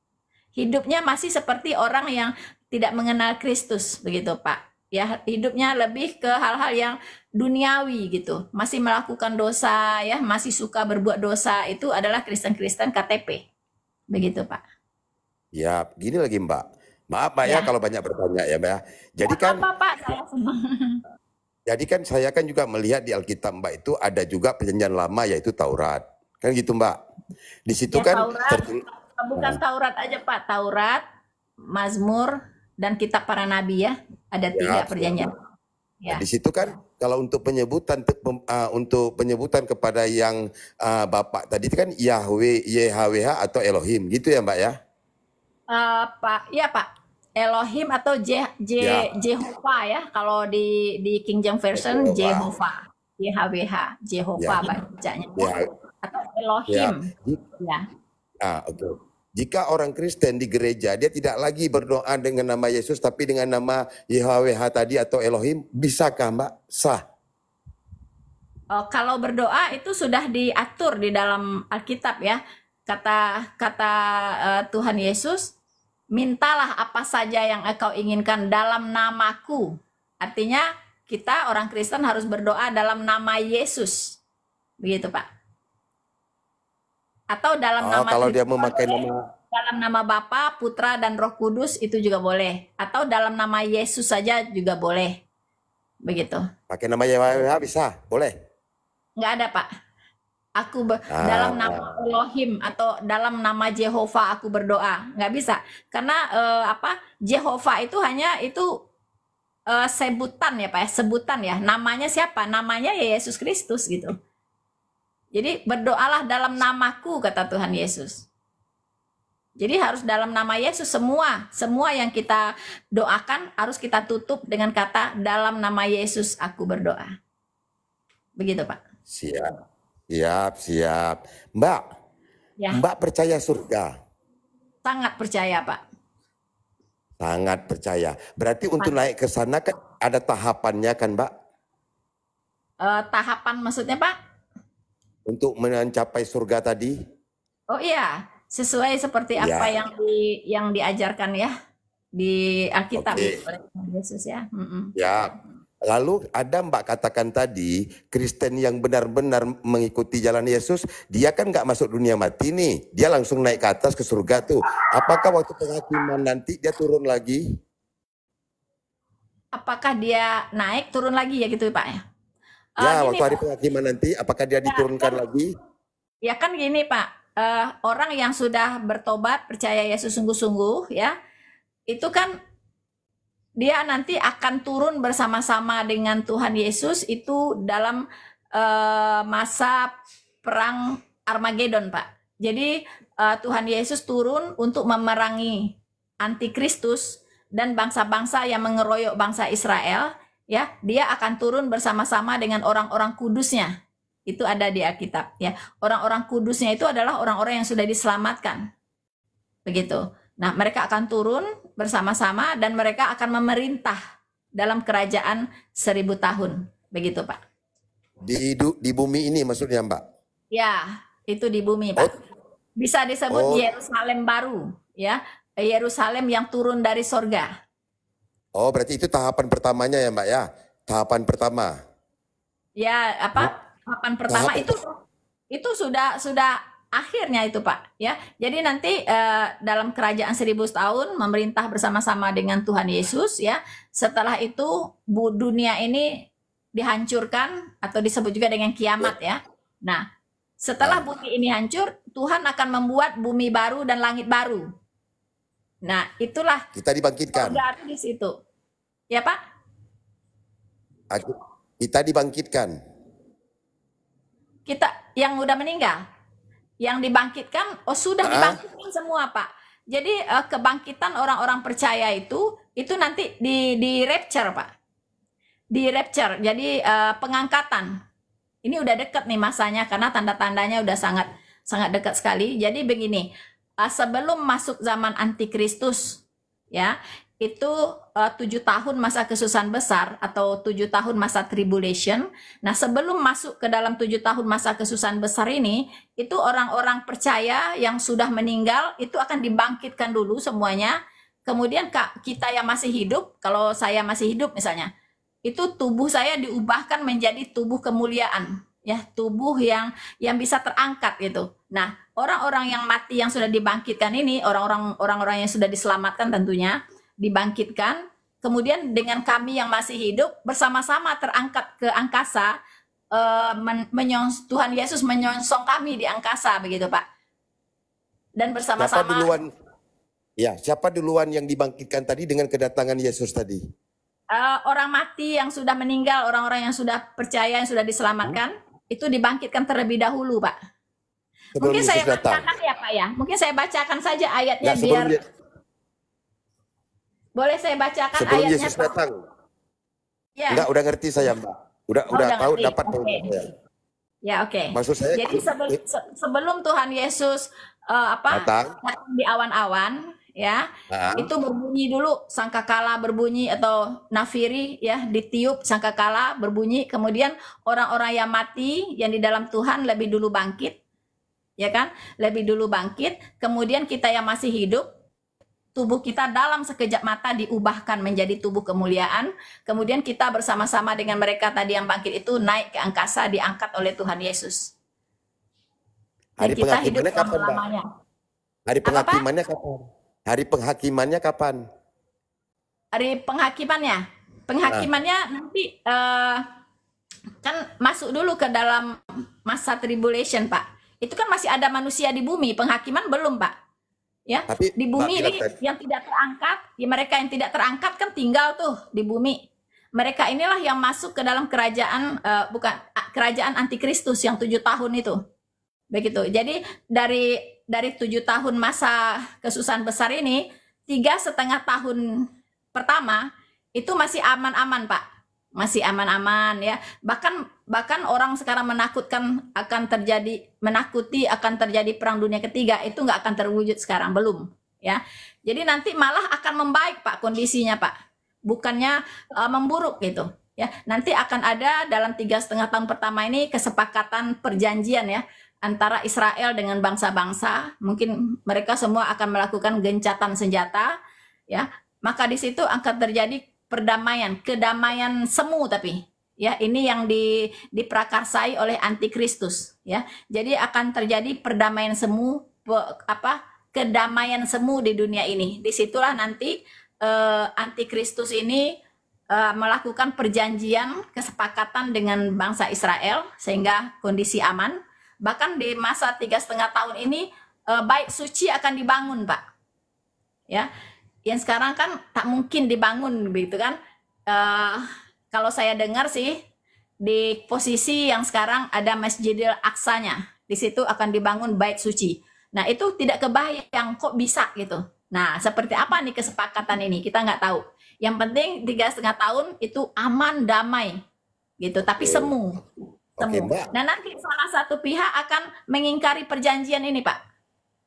Hidupnya masih seperti orang yang tidak mengenal Kristus, begitu, Pak. Ya, hidupnya lebih ke hal-hal yang duniawi gitu. Masih melakukan dosa ya, masih suka berbuat dosa itu adalah Kristen-Kristen KTP. Begitu, Pak. Ya, gini lagi Mbak. Maaf Mbak ya, ya kalau banyak bertanya ya Mbak. Ya. Jadi kan apa, Pak? Jadi kan saya kan juga melihat di Alkitab Mbak itu ada juga perjanjian lama yaitu Taurat. Kan gitu Mbak. Di situ ya, kan Taurat, nah, bukan nah. Taurat aja Pak, Taurat, Mazmur dan kitab para nabi ya. Ada nah, ya, tiga perjanjian. Ya. Nah, di situ kan kalau untuk penyebutan uh, untuk penyebutan kepada yang uh, Bapak tadi kan Yahweh, YHWH atau Elohim gitu ya Mbak ya? uh, Pak, ya Pak Elohim atau Je, Je, ya. Jehova ya kalau di di King James Version Jehova, Yahweh, Jehova, ya. Gitu. bacanya ya. atau Elohim ya. ya. Ah, oke. Jika orang Kristen di gereja dia tidak lagi berdoa dengan nama Yesus tapi dengan nama Yahweh tadi atau Elohim, bisakah Mbak sah? Oh, kalau berdoa itu sudah diatur di dalam Alkitab ya. Kata kata uh, Tuhan Yesus, mintalah apa saja yang engkau inginkan dalam namaku. Artinya kita orang Kristen harus berdoa dalam nama Yesus. Begitu, Pak. Atau dalam oh, nama kalau dia memakai nama dalam nama Bapa, Putra dan Roh Kudus itu juga boleh. Atau dalam nama Yesus saja juga boleh. Begitu. Pakai nama Yahweh bisa, boleh. Enggak ada, Pak. Aku ah. dalam ah. nama Elohim atau dalam nama Jehovah aku berdoa. Nggak bisa. Karena uh, apa? Jehovah itu hanya itu uh, sebutan ya Pak ya, sebutan ya. Namanya siapa? Namanya ya Yesus Kristus gitu. Jadi berdoalah dalam namaku kata Tuhan Yesus. Jadi harus dalam nama Yesus semua, semua yang kita doakan harus kita tutup dengan kata dalam nama Yesus aku berdoa. Begitu Pak. Siap. Siap, siap. Mbak, ya. Mbak percaya surga? Sangat percaya, Pak. Sangat percaya. Berarti Pak. untuk naik ke sana kan ada tahapannya kan, Mbak? Uh, tahapan maksudnya, Pak? Untuk mencapai surga tadi? Oh iya, sesuai seperti ya. apa yang di yang diajarkan ya di Alkitab okay. Yesus ya. Mm -mm. Ya, Lalu ada Mbak katakan tadi, Kristen yang benar-benar mengikuti jalan Yesus, dia kan nggak masuk dunia mati nih. Dia langsung naik ke atas ke surga tuh. Apakah waktu penghakiman nanti dia turun lagi? Apakah dia naik turun lagi ya gitu Pak ya? Eh, ya, uh, waktu hari penghakiman nanti apakah dia ya, diturunkan kan, lagi? Ya kan gini Pak, uh, orang yang sudah bertobat percaya Yesus sungguh-sungguh ya, itu kan dia nanti akan turun bersama-sama dengan Tuhan Yesus itu dalam uh, masa perang Armageddon, Pak. Jadi uh, Tuhan Yesus turun untuk memerangi antikristus dan bangsa-bangsa yang mengeroyok bangsa Israel, ya. Dia akan turun bersama-sama dengan orang-orang kudusnya. Itu ada di Alkitab, ya. Orang-orang kudusnya itu adalah orang-orang yang sudah diselamatkan. Begitu. Nah, mereka akan turun bersama-sama dan mereka akan memerintah dalam kerajaan seribu tahun. Begitu, Pak. Di, di bumi ini maksudnya, Mbak? Ya, itu di bumi, Pak. Oh. Bisa disebut oh. Yerusalem baru, ya. Yerusalem yang turun dari sorga. Oh, berarti itu tahapan pertamanya ya, Mbak ya? Tahapan pertama. Ya, apa? Tahapan pertama tahapan. itu itu sudah sudah akhirnya itu Pak ya. Jadi nanti eh, dalam kerajaan seribu tahun memerintah bersama-sama dengan Tuhan Yesus ya. Setelah itu bu dunia ini dihancurkan atau disebut juga dengan kiamat ya. Nah, setelah bumi ini hancur, Tuhan akan membuat bumi baru dan langit baru. Nah, itulah kita dibangkitkan. di situ. Ya, Pak? kita dibangkitkan. Kita yang udah meninggal yang dibangkitkan oh sudah ah. dibangkitkan semua pak jadi eh, kebangkitan orang-orang percaya itu itu nanti di di rapture pak di rapture jadi eh, pengangkatan ini udah deket nih masanya karena tanda-tandanya udah sangat sangat dekat sekali jadi begini eh, sebelum masuk zaman antikristus ya itu Eh, tujuh tahun masa kesusahan besar atau tujuh tahun masa tribulation. Nah, sebelum masuk ke dalam tujuh tahun masa kesusahan besar ini, itu orang-orang percaya yang sudah meninggal itu akan dibangkitkan dulu semuanya. Kemudian kak kita yang masih hidup, kalau saya masih hidup misalnya, itu tubuh saya diubahkan menjadi tubuh kemuliaan, ya tubuh yang yang bisa terangkat gitu. Nah, orang-orang yang mati yang sudah dibangkitkan ini, orang-orang orang-orang yang sudah diselamatkan tentunya dibangkitkan, kemudian dengan kami yang masih hidup bersama-sama terangkat ke angkasa, uh, Tuhan Yesus menyongsong kami di angkasa begitu Pak. Dan bersama-sama. Siapa duluan? Ya, siapa duluan yang dibangkitkan tadi dengan kedatangan Yesus tadi? Uh, orang mati yang sudah meninggal, orang-orang yang sudah percaya, yang sudah diselamatkan, hmm. itu dibangkitkan terlebih dahulu, Pak. Sebelum Mungkin Yesus saya bacakan ya, Pak ya. Mungkin saya bacakan saja ayatnya nah, biar. Dia... Boleh saya bacakan Sebelum ayatnya? Yesus datang. Ya. Enggak, udah ngerti saya, Mbak. Udah oh, udah, tahu ngerti. dapat okay. saya. Ya, oke. Okay. Maksud saya Jadi sebel, eh. sebelum Tuhan Yesus uh, apa datang di awan-awan, ya. Nah. Itu berbunyi dulu sangkakala berbunyi atau nafiri ya ditiup sangkakala berbunyi kemudian orang-orang yang mati yang di dalam Tuhan lebih dulu bangkit ya kan lebih dulu bangkit kemudian kita yang masih hidup tubuh kita dalam sekejap mata diubahkan menjadi tubuh kemuliaan. Kemudian kita bersama-sama dengan mereka tadi yang bangkit itu naik ke angkasa diangkat oleh Tuhan Yesus. Hari kita hidup kapan, lamanya. Hari penghakimannya apa? kapan? Hari penghakimannya kapan? Hari penghakimannya. Penghakimannya nah. nanti uh, kan masuk dulu ke dalam masa tribulation, Pak. Itu kan masih ada manusia di bumi, penghakiman belum, Pak ya tapi di bumi ini yang tidak terangkat ya mereka yang tidak terangkat kan tinggal tuh di bumi mereka inilah yang masuk ke dalam kerajaan uh, bukan kerajaan antikristus yang tujuh tahun itu begitu jadi dari dari tujuh tahun masa kesusahan besar ini tiga setengah tahun pertama itu masih aman-aman pak masih aman-aman ya bahkan bahkan orang sekarang menakutkan akan terjadi menakuti akan terjadi perang dunia ketiga itu nggak akan terwujud sekarang belum ya jadi nanti malah akan membaik pak kondisinya pak bukannya uh, memburuk gitu ya nanti akan ada dalam tiga setengah tahun pertama ini kesepakatan perjanjian ya antara Israel dengan bangsa-bangsa mungkin mereka semua akan melakukan gencatan senjata ya maka di situ akan terjadi perdamaian kedamaian semu tapi ya ini yang di, diprakarsai oleh antikristus ya jadi akan terjadi perdamaian semu apa kedamaian semu di dunia ini disitulah nanti eh, antikristus ini eh, melakukan perjanjian kesepakatan dengan bangsa Israel sehingga kondisi aman bahkan di masa tiga setengah tahun ini eh, baik suci akan dibangun pak ya yang sekarang kan tak mungkin dibangun begitu kan eh, kalau saya dengar sih di posisi yang sekarang ada Masjidil Aqsa-nya. Di situ akan dibangun bait suci. Nah, itu tidak kebayang kok bisa gitu. Nah, seperti apa nih kesepakatan ini? Kita nggak tahu. Yang penting tiga setengah tahun itu aman damai gitu, tapi semu. Semu. nah, nanti salah satu pihak akan mengingkari perjanjian ini, Pak.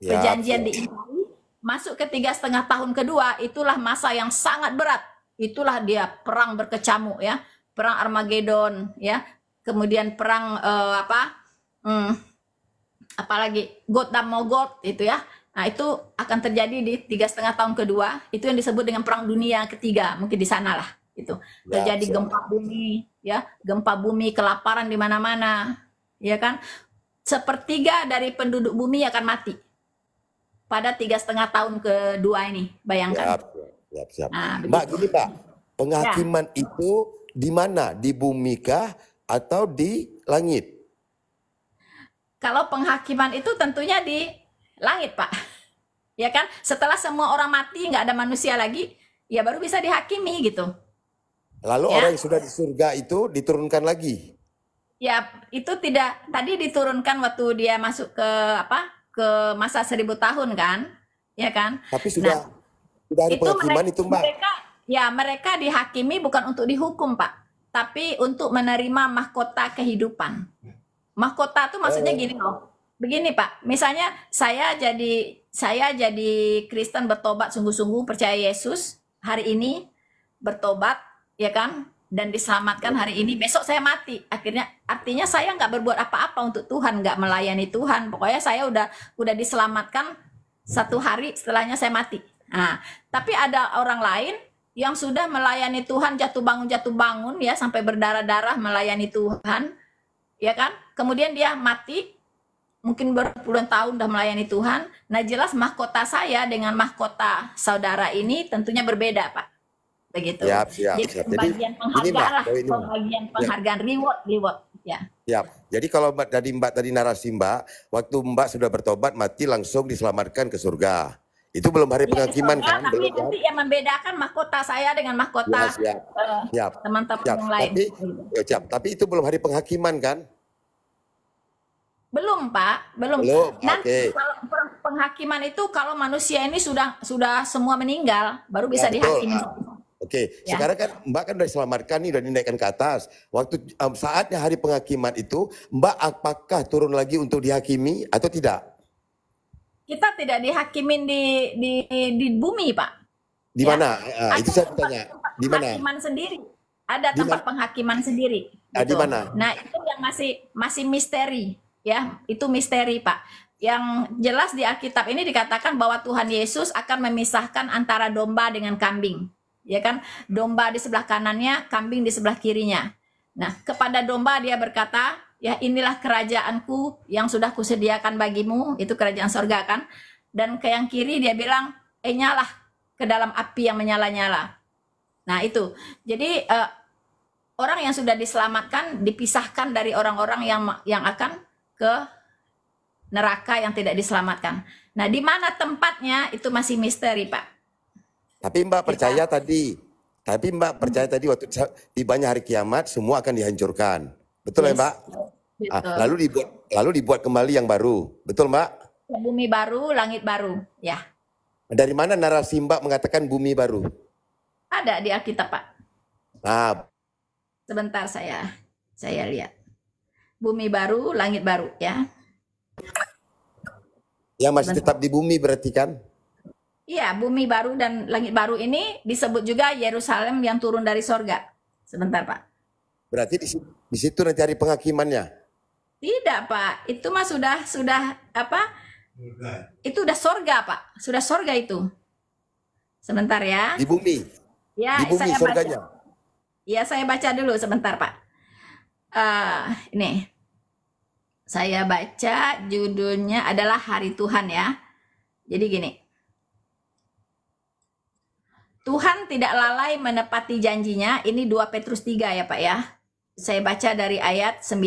Ya, perjanjian diingkari. Masuk ke tiga setengah tahun kedua, itulah masa yang sangat berat itulah dia perang berkecamuk ya perang Armageddon ya kemudian perang uh, apa hmm, apalagi Gotham Mogot itu ya nah itu akan terjadi di tiga setengah tahun kedua itu yang disebut dengan perang dunia ketiga mungkin di sanalah itu ya, terjadi gempa bumi ya gempa bumi kelaparan di mana-mana ya kan sepertiga dari penduduk bumi akan mati pada tiga setengah tahun kedua ini bayangkan ya, Siap, siap. Nah, mbak, gini pak ya. penghakiman ya. itu di mana? Di bumi kah atau di langit? Kalau penghakiman itu tentunya di langit, Pak. Ya kan? Setelah semua orang mati, nggak ada manusia lagi, ya baru bisa dihakimi gitu. Lalu ya. orang yang sudah di surga itu diturunkan lagi? Ya, itu tidak tadi diturunkan waktu dia masuk ke apa? ke masa seribu tahun kan? Ya kan? Tapi sudah nah, dari itu mereka, itu mbak. Mereka, ya mereka dihakimi bukan untuk dihukum pak, tapi untuk menerima mahkota kehidupan. Mahkota itu maksudnya eh. gini loh, begini pak. Misalnya saya jadi saya jadi Kristen bertobat sungguh-sungguh percaya Yesus hari ini bertobat ya kan dan diselamatkan hari ini besok saya mati akhirnya artinya saya nggak berbuat apa-apa untuk Tuhan nggak melayani Tuhan pokoknya saya udah udah diselamatkan satu hari setelahnya saya mati Nah, tapi ada orang lain yang sudah melayani Tuhan jatuh bangun jatuh bangun ya sampai berdarah-darah melayani Tuhan, ya kan? Kemudian dia mati mungkin berpuluhan tahun sudah melayani Tuhan. Nah, jelas mahkota saya dengan mahkota saudara ini tentunya berbeda, Pak. Begitu. ya siap, Jadi, pembagian penghargaan, lah, pembagian ya. penghargaan ya. reward, reward, ya. ya Jadi kalau mbak, tadi mbak tadi narasi mbak, waktu mbak sudah bertobat mati langsung diselamatkan ke surga. Itu belum hari iya, penghakiman kan? Tapi belum nanti kan? yang membedakan mahkota saya dengan mahkota ya, siap. Uh, teman-teman siap. yang lain. Tapi, ya, siap. tapi itu belum hari penghakiman kan? Belum Pak, belum. belum. Nanti okay. kalau penghakiman itu kalau manusia ini sudah sudah semua meninggal baru ya, bisa ya, dihakimi. Ah, oke, ya. sekarang kan Mbak kan sudah selamatkan nih, sudah dinaikkan ke atas. Waktu um, saatnya hari penghakiman itu, Mbak apakah turun lagi untuk dihakimi atau tidak? kita tidak dihakimin di di di bumi pak di ya? mana uh, itu saya bertanya di mana penghakiman sendiri ada tempat penghakiman sendiri ah, gitu. di mana nah itu yang masih masih misteri ya itu misteri pak yang jelas di Alkitab ini dikatakan bahwa Tuhan Yesus akan memisahkan antara domba dengan kambing ya kan domba di sebelah kanannya kambing di sebelah kirinya nah kepada domba dia berkata ya inilah kerajaanku yang sudah kusediakan bagimu itu kerajaan sorga kan dan ke yang kiri dia bilang eh nyalah ke dalam api yang menyala-nyala nah itu jadi eh, orang yang sudah diselamatkan dipisahkan dari orang-orang yang yang akan ke neraka yang tidak diselamatkan nah di mana tempatnya itu masih misteri pak tapi mbak percaya Kita, tadi tapi mbak percaya tadi waktu di banyak hari kiamat semua akan dihancurkan Betul ya, yes. ya Mbak? Ah, Betul. Ah, lalu dibuat lalu dibuat kembali yang baru. Betul Mbak? Bumi baru, langit baru, ya. Dari mana narasi Mbak mengatakan bumi baru? Ada di Alkitab, Pak. Nah, sebentar saya saya lihat. Bumi baru, langit baru, ya. Yang masih sebentar. tetap di bumi berarti kan? Iya, bumi baru dan langit baru ini disebut juga Yerusalem yang turun dari sorga. Sebentar, Pak. Berarti di, di situ nanti hari penghakimannya. Tidak, Pak. Itu mah sudah sudah apa? Itu udah sorga, Pak. Sudah sorga itu. Sebentar ya. Di bumi. Ya, di bumi saya sorganya. Baca. Ya, saya baca dulu sebentar, Pak. Uh, ini. Saya baca judulnya adalah Hari Tuhan ya. Jadi gini. Tuhan tidak lalai menepati janjinya. Ini 2 Petrus 3 ya, Pak ya. Saya baca dari ayat 9.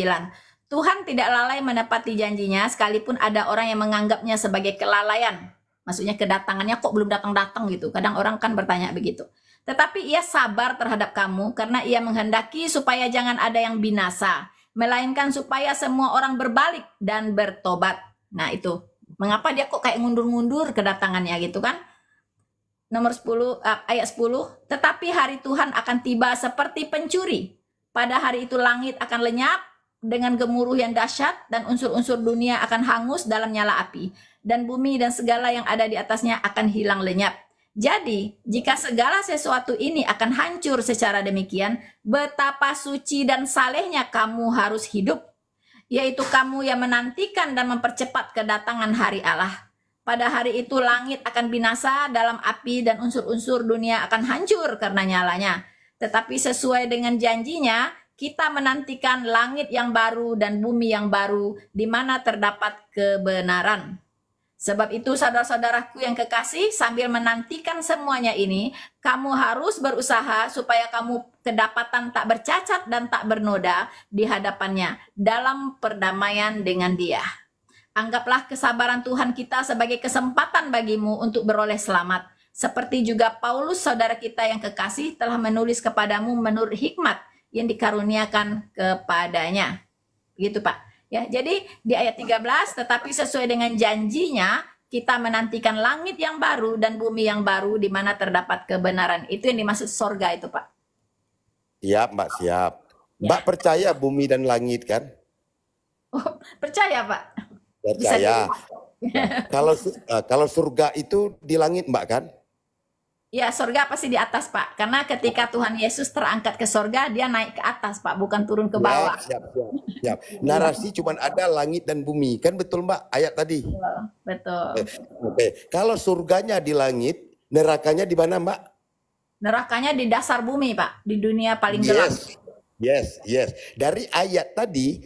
Tuhan tidak lalai menepati janjinya sekalipun ada orang yang menganggapnya sebagai kelalaian. Maksudnya kedatangannya kok belum datang-datang gitu. Kadang orang kan bertanya begitu. Tetapi ia sabar terhadap kamu karena ia menghendaki supaya jangan ada yang binasa, melainkan supaya semua orang berbalik dan bertobat. Nah, itu. Mengapa dia kok kayak ngundur-ngundur kedatangannya gitu kan? Nomor 10 eh, ayat 10, tetapi hari Tuhan akan tiba seperti pencuri. Pada hari itu langit akan lenyap dengan gemuruh yang dahsyat dan unsur-unsur dunia akan hangus dalam nyala api dan bumi dan segala yang ada di atasnya akan hilang lenyap. Jadi, jika segala sesuatu ini akan hancur secara demikian, betapa suci dan salehnya kamu harus hidup, yaitu kamu yang menantikan dan mempercepat kedatangan hari Allah. Pada hari itu langit akan binasa dalam api dan unsur-unsur dunia akan hancur karena nyalanya tetapi sesuai dengan janjinya, kita menantikan langit yang baru dan bumi yang baru di mana terdapat kebenaran. Sebab itu saudara-saudaraku yang kekasih sambil menantikan semuanya ini, kamu harus berusaha supaya kamu kedapatan tak bercacat dan tak bernoda di hadapannya dalam perdamaian dengan dia. Anggaplah kesabaran Tuhan kita sebagai kesempatan bagimu untuk beroleh selamat seperti juga Paulus saudara kita yang kekasih telah menulis kepadamu menurut hikmat yang dikaruniakan kepadanya. Begitu Pak. Ya, jadi di ayat 13 tetapi sesuai dengan janjinya kita menantikan langit yang baru dan bumi yang baru di mana terdapat kebenaran. Itu yang dimaksud sorga itu Pak. Siap Mbak, siap. Ya. Mbak percaya bumi dan langit kan? Oh, percaya Pak. Percaya. Bisa nah, kalau eh, kalau surga itu di langit Mbak kan? Ya, surga pasti di atas, Pak. Karena ketika Tuhan Yesus terangkat ke surga, dia naik ke atas, Pak, bukan turun ke ya, bawah. Ya, siap, siap, siap. Narasi cuma ada langit dan bumi, kan betul, Mbak? Ayat tadi. Betul. Oke, kalau surganya di langit, nerakanya di mana, Mbak? Nerakanya di dasar bumi, Pak, di dunia paling gelap. Yes. Yes, yes. Dari ayat tadi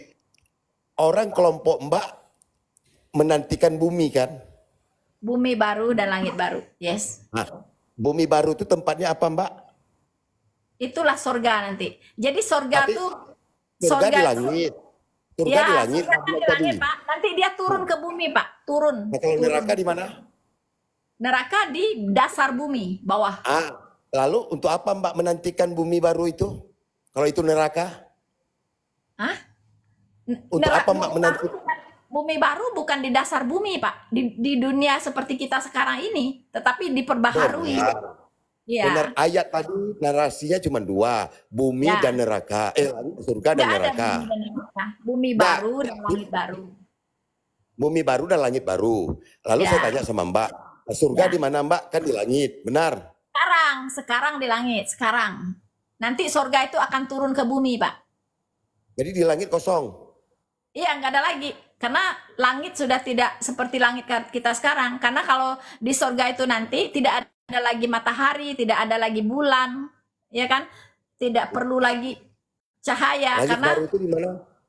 orang kelompok Mbak menantikan bumi kan? Bumi baru dan langit baru. Yes. Nah, Bumi baru itu tempatnya apa, Mbak? Itulah sorga nanti. Jadi sorga Tapi, tuh sorga, sorga di langit. Surga ya, di langit. Surga kan di langit, Pak. Nanti dia turun ke bumi, Pak. Turun. Nah, kalau turun. neraka di mana? Neraka di dasar bumi, bawah. Ah, lalu untuk apa Mbak menantikan bumi baru itu? Kalau itu neraka? Hah? Untuk neraka, apa Mbak menantikan? bumi baru bukan di dasar bumi pak di, di dunia seperti kita sekarang ini tetapi diperbaharui benar. Ya. benar ayat tadi narasinya cuma dua bumi ya. dan neraka eh ya. surga dan neraka. dan neraka bumi nah, baru dan langit baru bumi baru dan langit baru lalu ya. saya tanya sama mbak surga ya. di mana mbak kan di langit benar sekarang sekarang di langit sekarang nanti surga itu akan turun ke bumi pak jadi di langit kosong iya nggak ada lagi karena langit sudah tidak seperti langit kita sekarang karena kalau di surga itu nanti tidak ada lagi matahari tidak ada lagi bulan ya kan tidak perlu lagi cahaya langit karena baru itu di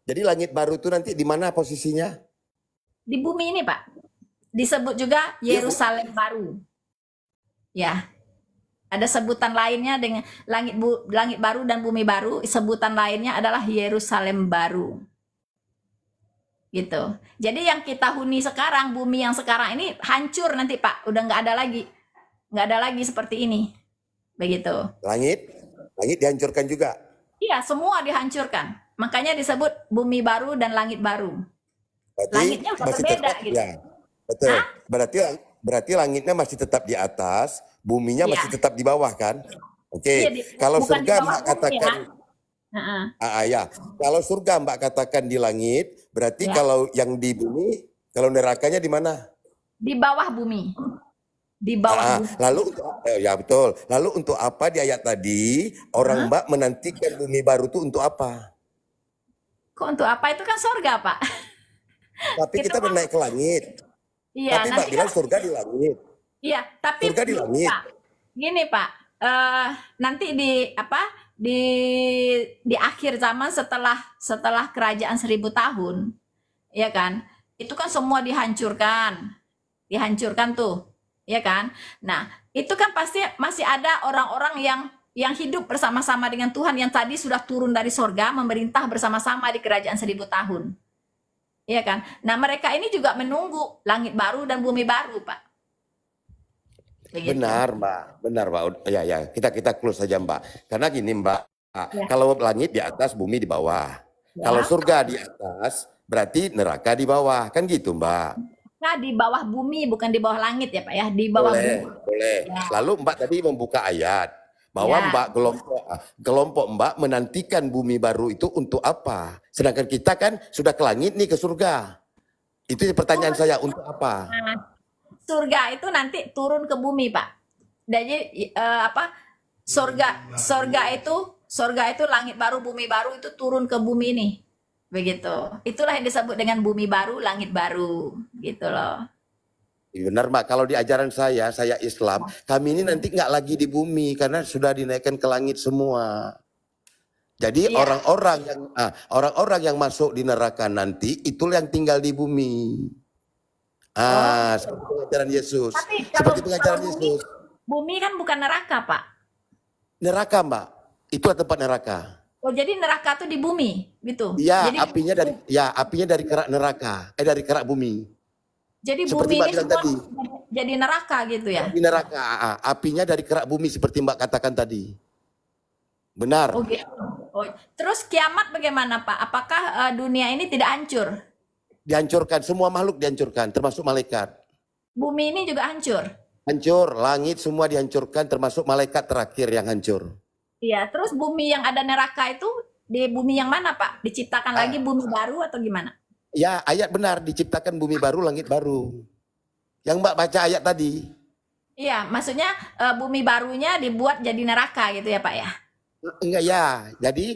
jadi langit baru itu nanti di mana posisinya di bumi ini pak disebut juga Yerusalem ya, baru ya ada sebutan lainnya dengan langit bu, langit baru dan bumi baru sebutan lainnya adalah Yerusalem baru gitu. Jadi yang kita huni sekarang, bumi yang sekarang ini hancur nanti Pak, udah nggak ada lagi, nggak ada lagi seperti ini, begitu. Langit, langit dihancurkan juga. Iya, semua dihancurkan. Makanya disebut bumi baru dan langit baru. Berarti Langitnya masih berbeda tetap, ya. gitu. Ya. Betul. Hah? Berarti berarti langitnya masih tetap di atas, buminya ya. masih tetap di bawah kan? Oke. Okay. Iya, Kalau surga Mbak katakan ya. Uh -uh. Ah, ah, ya. Kalau surga Mbak katakan di langit, Berarti ya. kalau yang di bumi, kalau nerakanya di mana? Di bawah bumi. Di bawah. Nah, bumi. Lalu eh, ya betul. Lalu untuk apa di ayat tadi orang Hah? Mbak menantikan bumi baru itu untuk apa? Kok untuk apa? Itu kan surga, Pak. Tapi itu kita bernaik kan ke langit. Iya, tapi Mbak bilang kan surga di langit. Iya, tapi surga di langit. Pak, gini, Pak. Uh, nanti di apa? di di akhir zaman setelah setelah kerajaan seribu tahun, ya kan? Itu kan semua dihancurkan, dihancurkan tuh, ya kan? Nah, itu kan pasti masih ada orang-orang yang yang hidup bersama-sama dengan Tuhan yang tadi sudah turun dari sorga memerintah bersama-sama di kerajaan seribu tahun. ya kan? Nah mereka ini juga menunggu langit baru dan bumi baru Pak. Benar Mbak, benar Mbak. Ya ya, kita kita close saja Mbak. Karena gini Mbak, ya. kalau langit di atas, bumi di bawah. Ya. Kalau surga di atas, berarti neraka di bawah, kan gitu Mbak. Nah, di bawah bumi bukan di bawah langit ya Pak ya, di bawah boleh, bumi. Boleh. Ya. Lalu Mbak tadi membuka ayat bahwa ya. Mbak kelompok ah, kelompok Mbak menantikan bumi baru itu untuk apa? Sedangkan kita kan sudah ke langit nih ke surga. Itu pertanyaan oh, saya untuk apa? Nah, surga itu nanti turun ke bumi pak jadi uh, apa surga surga itu surga itu langit baru bumi baru itu turun ke bumi nih begitu itulah yang disebut dengan bumi baru langit baru gitu loh iya, Benar Mbak, kalau di ajaran saya, saya Islam, kami ini nanti nggak lagi di bumi karena sudah dinaikkan ke langit semua. Jadi iya. orang-orang iya. yang ah, orang-orang ah, yang masuk di neraka nanti itulah yang tinggal di bumi. Ah, oh. seperti pengajaran Yesus. Tapi kalau, seperti pengajaran kalau Yesus. Bumi, kan bukan neraka, Pak. Neraka, Mbak. Itu tempat neraka. Oh, jadi neraka itu di bumi, gitu. Iya, apinya dari ya, apinya dari kerak neraka, eh dari kerak bumi. Jadi seperti bumi Mbak ini tadi. jadi neraka gitu ya. Di neraka, ah, ah. apinya dari kerak bumi seperti Mbak katakan tadi. Benar. Oke. Oh, gitu. oh, terus kiamat bagaimana, Pak? Apakah uh, dunia ini tidak hancur? dihancurkan, semua makhluk dihancurkan, termasuk malaikat. Bumi ini juga hancur. Hancur, langit semua dihancurkan, termasuk malaikat terakhir yang hancur. Iya, terus bumi yang ada neraka itu di bumi yang mana Pak? Diciptakan ah. lagi bumi baru atau gimana? Ya, ayat benar diciptakan bumi baru, langit baru. Yang Mbak baca ayat tadi. Iya, maksudnya eh, bumi barunya dibuat jadi neraka gitu ya Pak ya? Enggak ya, jadi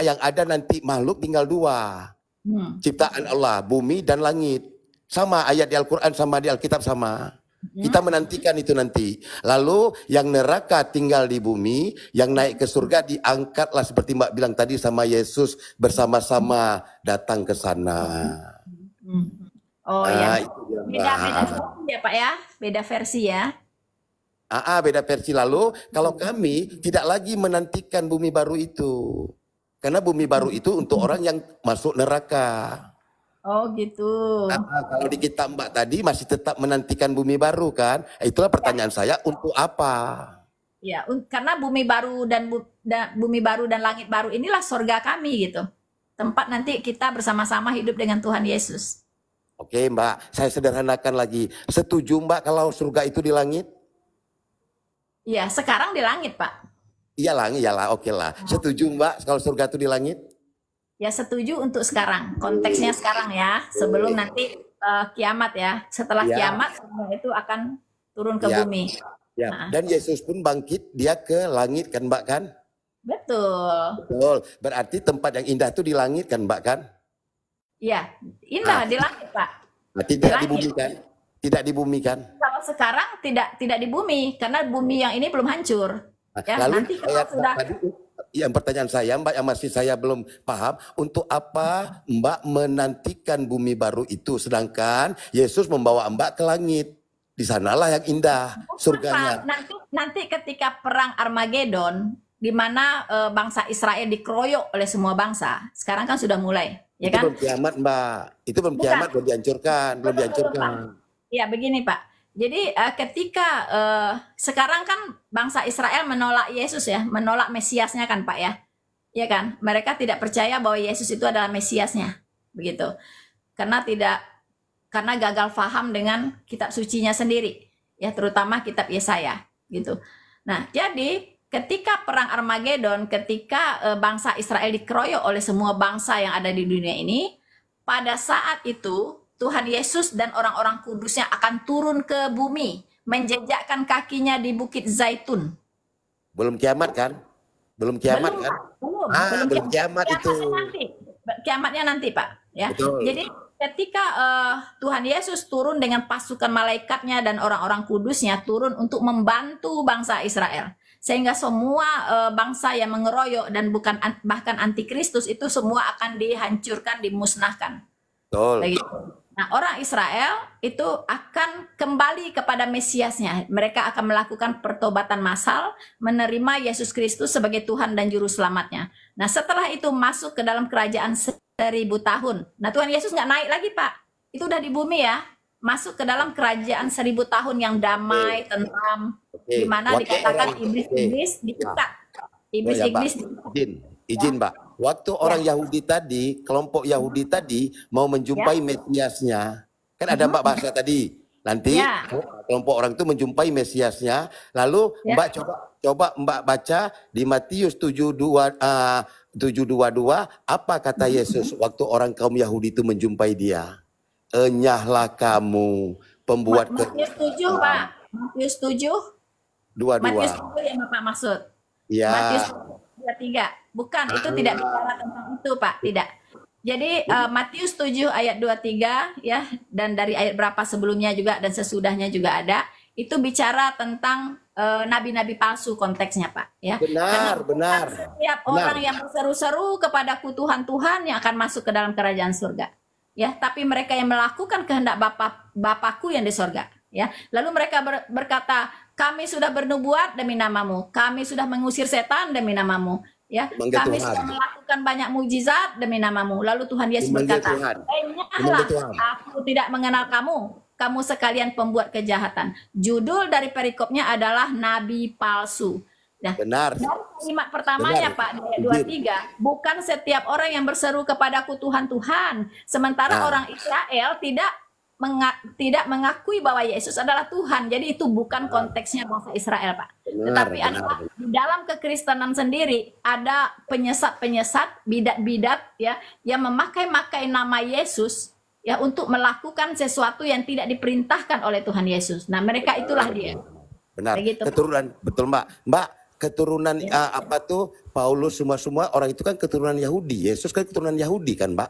yang ada nanti makhluk tinggal dua hmm. ciptaan Allah, bumi dan langit. Sama ayat di Al-Quran sama di Alkitab sama. Hmm. Kita menantikan itu nanti. Lalu yang neraka tinggal di bumi, yang naik ke surga diangkatlah seperti Mbak bilang tadi sama Yesus bersama-sama datang ke sana. Hmm. Oh nah, ya. Beda beda versi ya Pak ya, beda versi ya. Aa, ah, ah, beda versi lalu kalau kami tidak lagi menantikan bumi baru itu. Karena bumi baru itu untuk orang yang masuk neraka. Oh gitu. Nah, kalau di kita Mbak tadi masih tetap menantikan bumi baru kan? Itulah pertanyaan ya. saya untuk apa? Ya, karena bumi baru dan, bu, dan bumi baru dan langit baru inilah sorga kami gitu. Tempat nanti kita bersama-sama hidup dengan Tuhan Yesus. Oke Mbak, saya sederhanakan lagi. Setuju Mbak kalau surga itu di langit? Ya, sekarang di langit Pak. Iya iya lah, oke lah. Hmm. Setuju Mbak kalau surga itu di langit? Ya setuju untuk sekarang, konteksnya sekarang ya, sebelum iya. nanti uh, kiamat ya. Setelah ya. kiamat semua itu akan turun ke ya. bumi. Ya. Nah. Dan Yesus pun bangkit, dia ke langit kan Mbak kan? Betul. Betul. Berarti tempat yang indah itu di langit kan Mbak kan? Iya, indah nah. di langit Pak. Nah, tidak di, di bumi kan? Tidak di bumi kan? Kalau sekarang tidak tidak di bumi karena bumi yang ini belum hancur. Nah, ya, Lalu nanti kalau saya, sudah tadi uh, yang pertanyaan saya Mbak yang masih saya belum paham untuk apa Mbak menantikan bumi baru itu sedangkan Yesus membawa Mbak ke langit di sanalah yang indah Bukan, surganya. Nanti nanti ketika perang Armageddon di mana e, bangsa Israel dikeroyok oleh semua bangsa. Sekarang kan sudah mulai, ya itu kan? Belum kiamat, Mbak. Itu belum Bukan. kiamat belum dihancurkan, belum dihancurkan. Iya, begini, Pak jadi uh, ketika uh, sekarang kan bangsa Israel menolak Yesus ya, menolak Mesiasnya kan Pak ya, ya kan? Mereka tidak percaya bahwa Yesus itu adalah Mesiasnya, begitu. Karena tidak, karena gagal faham dengan kitab Suci-nya sendiri, ya terutama kitab Yesaya, gitu. Nah jadi ketika perang Armageddon, ketika uh, bangsa Israel dikeroyok oleh semua bangsa yang ada di dunia ini, pada saat itu Tuhan Yesus dan orang-orang kudusnya akan turun ke bumi, menjejakkan kakinya di Bukit Zaitun. Belum kiamat kan? Belum kiamat belum, kan? Belum, ah, belum, belum kiamat, kiamat itu. Nanti. Kiamatnya nanti, Pak. Ya. Betul. Jadi ketika uh, Tuhan Yesus turun dengan pasukan malaikatnya dan orang-orang kudusnya turun untuk membantu bangsa Israel sehingga semua uh, bangsa yang mengeroyok dan bukan bahkan antikristus itu semua akan dihancurkan dimusnahkan. Betul. Begitu. Nah, orang Israel itu akan kembali kepada Mesiasnya. Mereka akan melakukan pertobatan massal, menerima Yesus Kristus sebagai Tuhan dan Juru Selamatnya. Nah, setelah itu masuk ke dalam kerajaan seribu tahun. Nah, Tuhan Yesus nggak naik lagi, Pak. Itu udah di bumi ya. Masuk ke dalam kerajaan seribu tahun yang damai, tentram, okay. di mana dikatakan iblis-iblis okay. Iya, diikat. Iblis-iblis. Izin, izin, Pak. Waktu ya. orang Yahudi tadi, kelompok Yahudi tadi mau menjumpai ya. Mesiasnya, kan ada mhm. Mbak bahasa tadi. Nanti ya. kelompok orang itu menjumpai Mesiasnya, lalu ya. Mbak coba coba Mbak baca di Matius 72 uh, 722 apa kata mhm. Yesus hmm. waktu orang kaum Yahudi itu menjumpai dia? Enyahlah kamu pembuat Matius 7, Pak. Matius 7. 22. Matius 7 yang Bapak maksud. Ya. Matius tiga bukan itu tidak ah. bicara tentang itu pak tidak jadi uh, Matius 7 ayat 23 ya dan dari ayat berapa sebelumnya juga dan sesudahnya juga ada itu bicara tentang eh, nabi-nabi uh, palsu konteksnya Pak ya. Benar, benar. Setiap benar. orang yang berseru-seru kepada Tuhan Tuhan yang akan masuk ke dalam kerajaan surga. Ya, tapi mereka yang melakukan kehendak Bapa Bapakku yang di surga ya. Lalu mereka ber, berkata kami sudah bernubuat demi namamu. Kami sudah mengusir setan demi namamu. Ya, kami Tuhan. sudah melakukan banyak mujizat demi namamu. Lalu Tuhan Yesus berkata, "Banyaklah aku tidak mengenal kamu. Kamu sekalian pembuat kejahatan." Judul dari perikopnya adalah Nabi palsu. Nah, Benar. Dari kalimat pertamanya Benar. Ya, Pak ayat 23, bukan setiap orang yang berseru kepadaku Tuhan Tuhan, sementara nah. orang Israel tidak menga tidak mengakui bahwa Yesus adalah Tuhan. Jadi itu bukan konteksnya bangsa Israel, Pak. Benar, Tetapi benar, adalah benar. di dalam kekristenan sendiri ada penyesat-penyesat, bidat-bidat ya yang memakai-makai nama Yesus ya untuk melakukan sesuatu yang tidak diperintahkan oleh Tuhan Yesus. Nah, mereka itulah dia. Benar. Begitu, keturunan, Pak. betul, Mbak. Mbak, keturunan ya. uh, apa tuh Paulus semua-semua orang itu kan keturunan Yahudi. Yesus kan keturunan Yahudi kan, Mbak?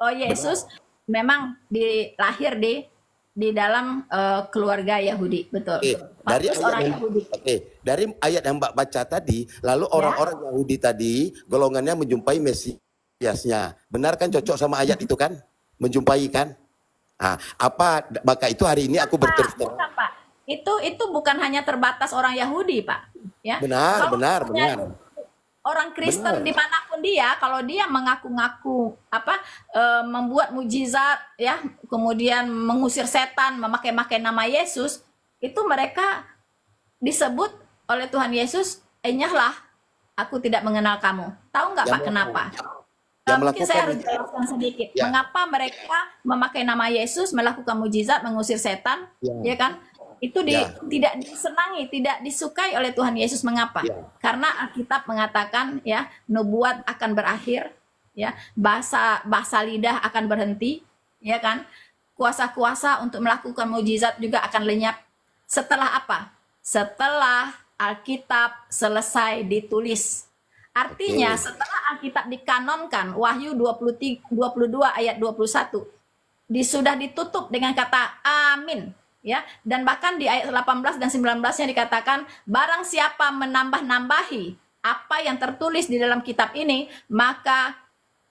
Oh Yesus memang dilahir di di dalam uh, keluarga Yahudi, betul. Okay. Dari ayat orang yang, Yahudi. Oke, okay. dari ayat yang Mbak baca tadi, lalu ya. orang-orang ya. Yahudi tadi golongannya menjumpai Mesiasnya. Benar kan cocok sama ayat itu kan? Menjumpai kan? Nah, apa maka itu hari ini aku berterus terang. Itu itu bukan hanya terbatas orang Yahudi, Pak. Ya. Benar, Kalau benar, benar orang Kristen Bener. dimanapun dia kalau dia mengaku-ngaku apa e, membuat mujizat ya kemudian mengusir setan memakai-makai nama Yesus itu mereka disebut oleh Tuhan Yesus enyahlah aku tidak mengenal kamu tahu nggak ya Pak kenapa ya eh, yang mungkin saya harus jelaskan sedikit ya. mengapa mereka memakai nama Yesus melakukan mujizat mengusir setan ya, ya kan itu di, ya. tidak disenangi, tidak disukai oleh Tuhan Yesus. Mengapa? Ya. Karena Alkitab mengatakan ya nubuat akan berakhir, ya bahasa bahasa lidah akan berhenti, ya kan? Kuasa-kuasa untuk melakukan mujizat juga akan lenyap. Setelah apa? Setelah Alkitab selesai ditulis. Artinya okay. setelah Alkitab dikanonkan Wahyu 23 22 ayat 21 disudah ditutup dengan kata amin ya dan bahkan di ayat 18 dan 19 nya dikatakan barang siapa menambah-nambahi apa yang tertulis di dalam kitab ini maka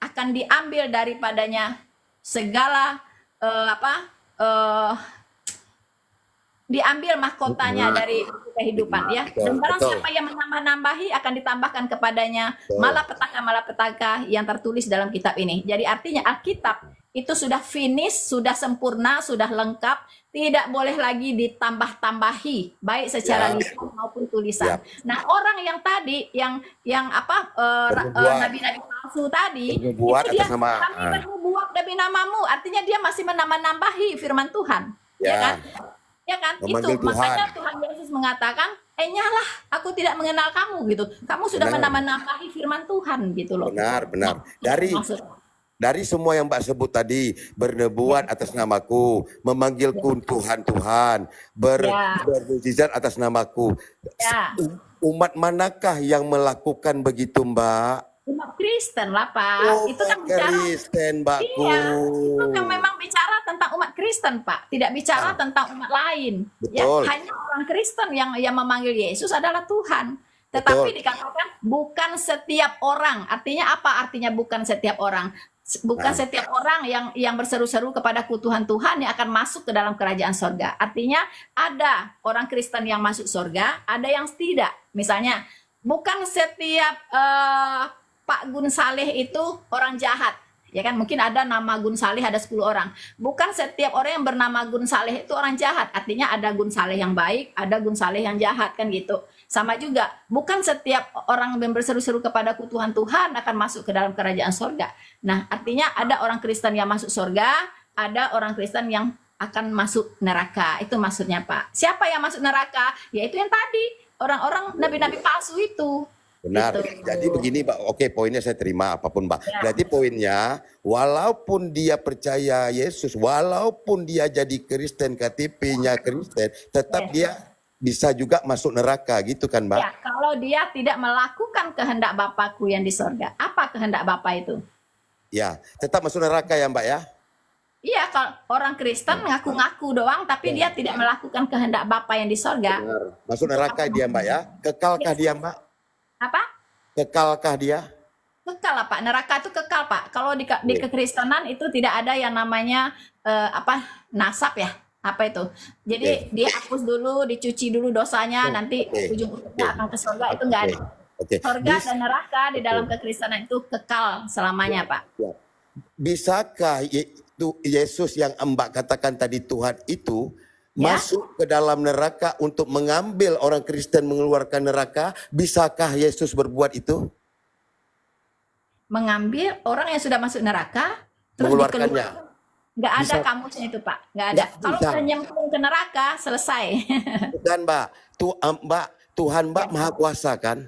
akan diambil daripadanya segala uh, apa uh, diambil mahkotanya dari kehidupan ya dan barang siapa yang menambah-nambahi akan ditambahkan kepadanya malapetaka-malapetaka yang tertulis dalam kitab ini jadi artinya Alkitab itu sudah finish sudah sempurna sudah lengkap tidak boleh lagi ditambah-tambahi baik secara ya. lisan maupun tulisan. Ya. Nah, orang yang tadi yang yang apa eh, eh, nabi-nabi palsu tadi berbuat itu dia sama, kami uh. Ah. Nabi namamu, artinya dia masih menambah-nambahi firman Tuhan. Ya, ya kan? Ya kan? itu Tuhan. makanya Tuhan Yesus mengatakan, enyahlah, eh, aku tidak mengenal kamu." gitu. Kamu sudah menambah-nambahi firman Tuhan gitu loh. Benar, benar. Nah, Dari Maksud, dari semua yang Mbak sebut tadi, bernebuat hmm. atas namaku, memanggilku ya. Tuhan Tuhan, ber, ya. bermujizat atas namaku. Ya. Umat manakah yang melakukan begitu, Mbak? umat Kristen lah Pak. Umat oh, itu kan bicara Kristen, Mbak. Iya, itu kan memang bicara tentang umat Kristen Pak, tidak bicara ah. tentang umat lain. Ya, Betul. Ya, hanya orang Kristen yang yang memanggil Yesus adalah Tuhan. Tetapi Betul. dikatakan bukan setiap orang. Artinya apa? Artinya bukan setiap orang bukan nah. setiap orang yang yang berseru-seru kepada kutuhan Tuhan yang akan masuk ke dalam kerajaan sorga. Artinya ada orang Kristen yang masuk sorga, ada yang tidak. Misalnya bukan setiap uh, Pak Gun Saleh itu orang jahat. Ya kan mungkin ada nama Gun Saleh ada 10 orang. Bukan setiap orang yang bernama Gun Saleh itu orang jahat. Artinya ada Gun Saleh yang baik, ada Gun Saleh yang jahat kan gitu. Sama juga, bukan setiap orang yang berseru-seru kepadaku Tuhan Tuhan akan masuk ke dalam kerajaan sorga. Nah, artinya ada orang Kristen yang masuk sorga, ada orang Kristen yang akan masuk neraka. Itu maksudnya Pak. Siapa yang masuk neraka? Ya itu yang tadi, orang-orang nabi-nabi palsu itu. Benar. Gitu. Jadi begini Pak, oke poinnya saya terima apapun Pak. Ya. Berarti poinnya walaupun dia percaya Yesus, walaupun dia jadi Kristen, KTP-nya Kristen, tetap ya. dia bisa juga masuk neraka gitu kan Mbak? Ya, kalau dia tidak melakukan kehendak Bapakku yang di sorga. Apa kehendak Bapak itu? Ya, tetap masuk neraka ya Mbak ya? Iya, kalau orang Kristen ya. ngaku-ngaku doang, tapi ya. dia tidak melakukan kehendak Bapak yang di sorga. Benar. Masuk neraka dia Mbak ya? Kekalkah dia Mbak? Apa? Kekalkah dia? kekal lah pak neraka itu kekal pak kalau di, di kekristenan itu tidak ada yang namanya uh, apa nasab ya apa itu jadi okay. dihapus dulu dicuci dulu dosanya okay. nanti okay. ujung ujungnya okay. akan ke surga okay. itu enggak ada okay. surga Bis dan neraka di dalam okay. kekristenan itu kekal selamanya yeah. pak ya. bisakah itu Yesus yang Mbak katakan tadi Tuhan itu yeah. masuk ke dalam neraka untuk mengambil orang Kristen mengeluarkan neraka bisakah Yesus berbuat itu mengambil orang yang sudah masuk neraka terus mengeluarkannya dikeluarkan Nggak ada bisa, kamusnya itu Pak, nggak ada. Kalau sudah nyemplung ke neraka, selesai. Bukan Mbak, tu, um, Mbak Tuhan Mbak ya. Maha Kuasa kan?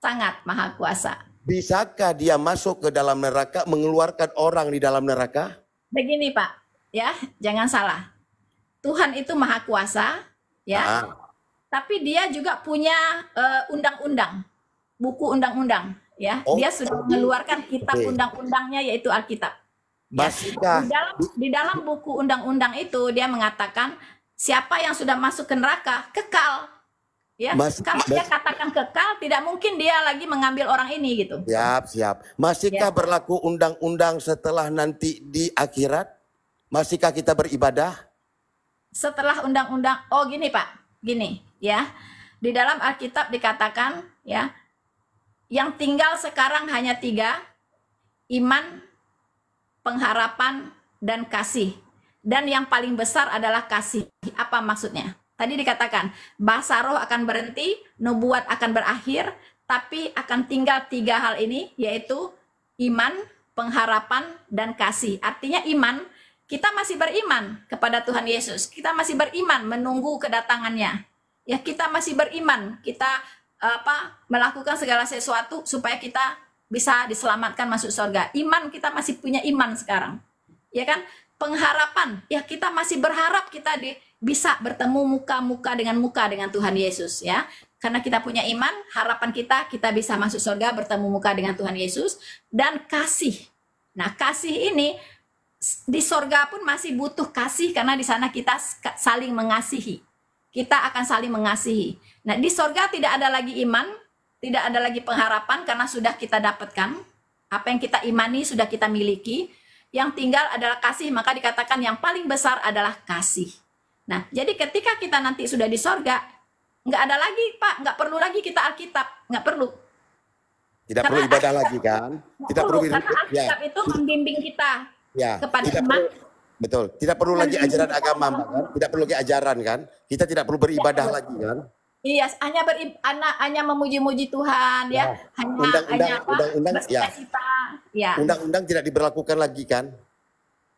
Sangat Maha Kuasa. Bisakah dia masuk ke dalam neraka, mengeluarkan orang di dalam neraka? Begini Pak, ya jangan salah. Tuhan itu Maha Kuasa, ya. Ah. Tapi dia juga punya eh, undang-undang, uh, buku undang-undang, ya. Oh. Dia sudah mengeluarkan kitab undang-undangnya yaitu Alkitab. Ya di dalam di dalam buku undang-undang itu dia mengatakan siapa yang sudah masuk ke neraka kekal. Ya, Mas, kalau dia katakan kekal, tidak mungkin dia lagi mengambil orang ini gitu. Siap, siap. Masihkah ya. berlaku undang-undang setelah nanti di akhirat? Masihkah kita beribadah? Setelah undang-undang, oh gini Pak, gini ya. Di dalam Alkitab dikatakan ya, yang tinggal sekarang hanya tiga, iman, pengharapan, dan kasih. Dan yang paling besar adalah kasih. Apa maksudnya? Tadi dikatakan, bahasa roh akan berhenti, nubuat akan berakhir, tapi akan tinggal tiga hal ini, yaitu iman, pengharapan, dan kasih. Artinya iman, kita masih beriman kepada Tuhan Yesus. Kita masih beriman menunggu kedatangannya. Ya, kita masih beriman. Kita apa melakukan segala sesuatu supaya kita bisa diselamatkan masuk surga. Iman kita masih punya iman sekarang. Ya kan? Pengharapan, ya kita masih berharap kita di, bisa bertemu muka-muka dengan muka dengan Tuhan Yesus ya. Karena kita punya iman, harapan kita kita bisa masuk surga bertemu muka dengan Tuhan Yesus dan kasih. Nah, kasih ini di surga pun masih butuh kasih karena di sana kita saling mengasihi. Kita akan saling mengasihi. Nah, di surga tidak ada lagi iman, tidak ada lagi pengharapan karena sudah kita dapatkan. Apa yang kita imani sudah kita miliki. Yang tinggal adalah kasih, maka dikatakan yang paling besar adalah kasih. Nah, jadi ketika kita nanti sudah di sorga, nggak ada lagi Pak, nggak perlu lagi kita Alkitab, nggak perlu. Tidak karena perlu ibadah lagi kan? Tidak perlu, perlu karena ya. Alkitab ya. itu membimbing kita ya, kepada tidak iman. Perlu, betul, tidak perlu lagi ajaran agama, kan? Tidak perlu lagi ajaran kan? Kita tidak perlu beribadah ya. lagi kan? Iya, hanya berib, anak hanya memuji-muji Tuhan ya. ya. Hanya undang, hanya undang, apa? Undang-undang ya. ya. Undang-undang tidak diberlakukan lagi kan?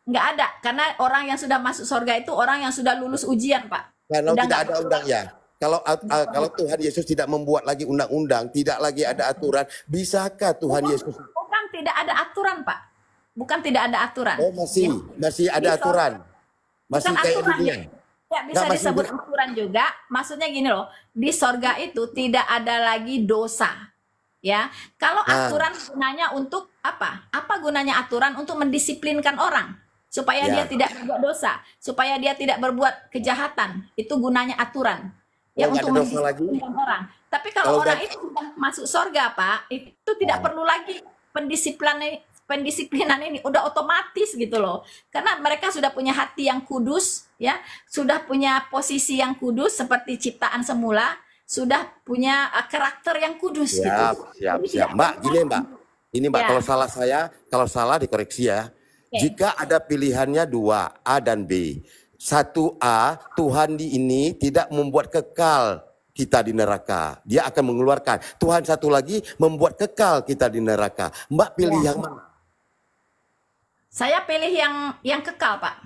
Enggak ada, karena orang yang sudah masuk surga itu orang yang sudah lulus ujian, Pak. Kalau undang tidak ada undang ya. Kalau uh, uh, kalau Tuhan Yesus tidak membuat lagi undang-undang, tidak lagi ada aturan, bisakah Tuhan bukan, Yesus? Bukan tidak ada aturan, Pak. Bukan tidak ada aturan. Oh, masih ya. masih ada aturan. Masih kayak aturan, Ya Ya bisa gak disebut ukuran juga. Maksudnya gini loh, di sorga itu tidak ada lagi dosa. Ya, kalau nah. aturan gunanya untuk apa? Apa gunanya aturan untuk mendisiplinkan orang supaya ya. dia tidak berbuat dosa, supaya dia tidak berbuat kejahatan. Itu gunanya aturan. Ya ya untuk mendisiplinkan lagi. orang. Tapi kalau, kalau orang gak... itu masuk sorga, Pak, itu tidak nah. perlu lagi pendisiplinan pendisiplinan ini udah otomatis gitu loh. Karena mereka sudah punya hati yang kudus ya, sudah punya posisi yang kudus seperti ciptaan semula, sudah punya uh, karakter yang kudus siap, gitu. Siap, Jadi siap. Mbak, gini Mbak. Ini Mbak, ya. kalau salah saya, kalau salah dikoreksi ya. Okay. Jika ada pilihannya dua, A dan B. Satu A, Tuhan di ini tidak membuat kekal kita di neraka. Dia akan mengeluarkan. Tuhan satu lagi membuat kekal kita di neraka. Mbak pilih ya. yang mana? Saya pilih yang yang kekal, Pak.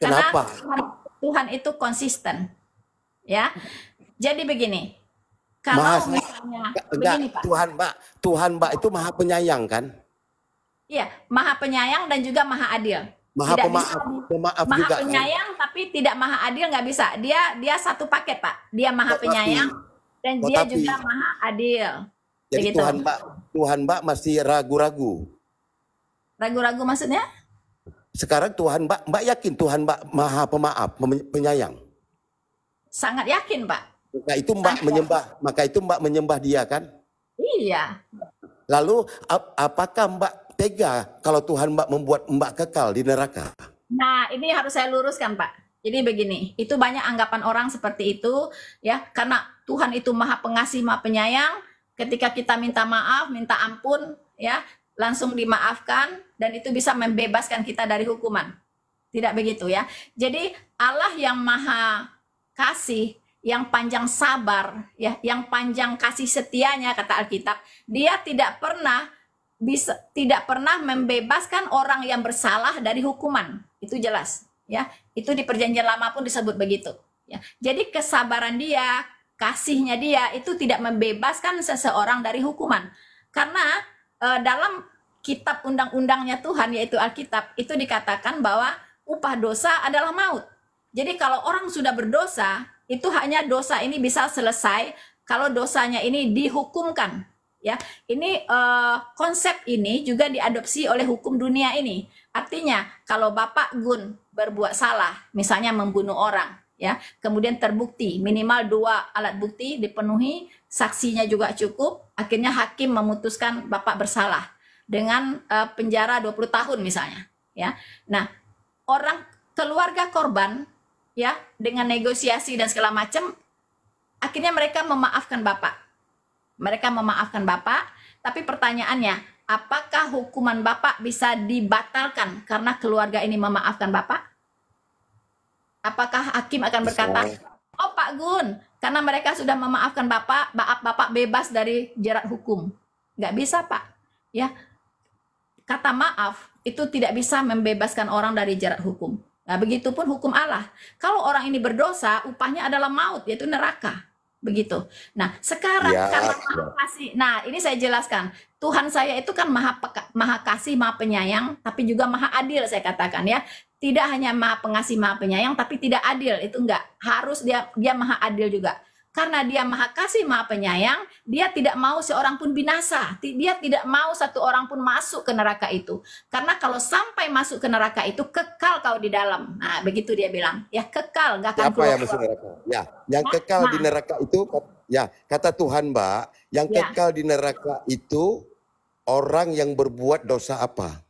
Kenapa? Tuhan, Tuhan itu konsisten. Ya. Jadi begini. Kalau Mas, misalnya enggak, begini, Pak. Tuhan, Pak Tuhan, Mbak itu Maha Penyayang kan? Iya, Maha Penyayang dan juga Maha Adil. Maha tidak pemaaf, bisa, pemaaf maha juga. Ya. penyayang kan? tapi tidak maha adil nggak bisa. Dia dia satu paket pak. Dia maha Tetapi, penyayang dan tetapi, dia juga maha adil. Jadi Begitu. Tuhan Pak. Tuhan Pak masih ragu-ragu. Ragu-ragu maksudnya? Sekarang Tuhan Mbak, Mbak yakin Tuhan Mbak Maha Pemaaf, penyayang? Sangat yakin, Pak. Maka itu Mbak Sangat menyembah, yakin. maka itu Mbak menyembah dia kan? Iya. Lalu ap apakah Mbak tega kalau Tuhan Mbak membuat Mbak kekal di neraka? Nah, ini harus saya luruskan, Pak. Jadi begini, itu banyak anggapan orang seperti itu ya, karena Tuhan itu Maha Pengasih, Maha Penyayang. Ketika kita minta maaf, minta ampun, ya, langsung dimaafkan dan itu bisa membebaskan kita dari hukuman. Tidak begitu ya. Jadi Allah yang maha kasih, yang panjang sabar, ya, yang panjang kasih setianya kata Alkitab, dia tidak pernah bisa tidak pernah membebaskan orang yang bersalah dari hukuman. Itu jelas, ya. Itu di perjanjian lama pun disebut begitu, ya. Jadi kesabaran dia, kasihnya dia itu tidak membebaskan seseorang dari hukuman. Karena uh, dalam kitab undang-undangnya Tuhan yaitu Alkitab itu dikatakan bahwa upah dosa adalah maut. Jadi kalau orang sudah berdosa, itu hanya dosa ini bisa selesai kalau dosanya ini dihukumkan. Ya, ini uh, konsep ini juga diadopsi oleh hukum dunia ini. Artinya, kalau Bapak Gun berbuat salah, misalnya membunuh orang, ya, kemudian terbukti minimal dua alat bukti dipenuhi, saksinya juga cukup, akhirnya hakim memutuskan bapak bersalah dengan uh, penjara 20 tahun misalnya, ya. Nah, orang keluarga korban ya dengan negosiasi dan segala macam akhirnya mereka memaafkan bapak. Mereka memaafkan bapak, tapi pertanyaannya, apakah hukuman bapak bisa dibatalkan karena keluarga ini memaafkan bapak? Apakah hakim akan berkata, Oh Pak Gun, karena mereka sudah memaafkan Bapak, maaf Bapak bebas dari jerat hukum. Gak bisa Pak. Ya, kata maaf itu tidak bisa membebaskan orang dari jerat hukum. Nah, begitu pun hukum Allah. Kalau orang ini berdosa, upahnya adalah maut, yaitu neraka. Begitu. Nah, sekarang ya, karena ya. maha kasih. Nah, ini saya jelaskan. Tuhan saya itu kan maha, maha kasih, maha penyayang, tapi juga maha adil saya katakan ya tidak hanya maha pengasih maha penyayang tapi tidak adil itu enggak harus dia dia maha adil juga karena dia maha kasih maha penyayang dia tidak mau seorang pun binasa dia tidak mau satu orang pun masuk ke neraka itu karena kalau sampai masuk ke neraka itu kekal kau di dalam nah begitu dia bilang ya kekal enggak akan apa keluar yang masuk neraka ya yang kekal nah. di neraka itu ya kata Tuhan mbak yang ya. kekal di neraka itu orang yang berbuat dosa apa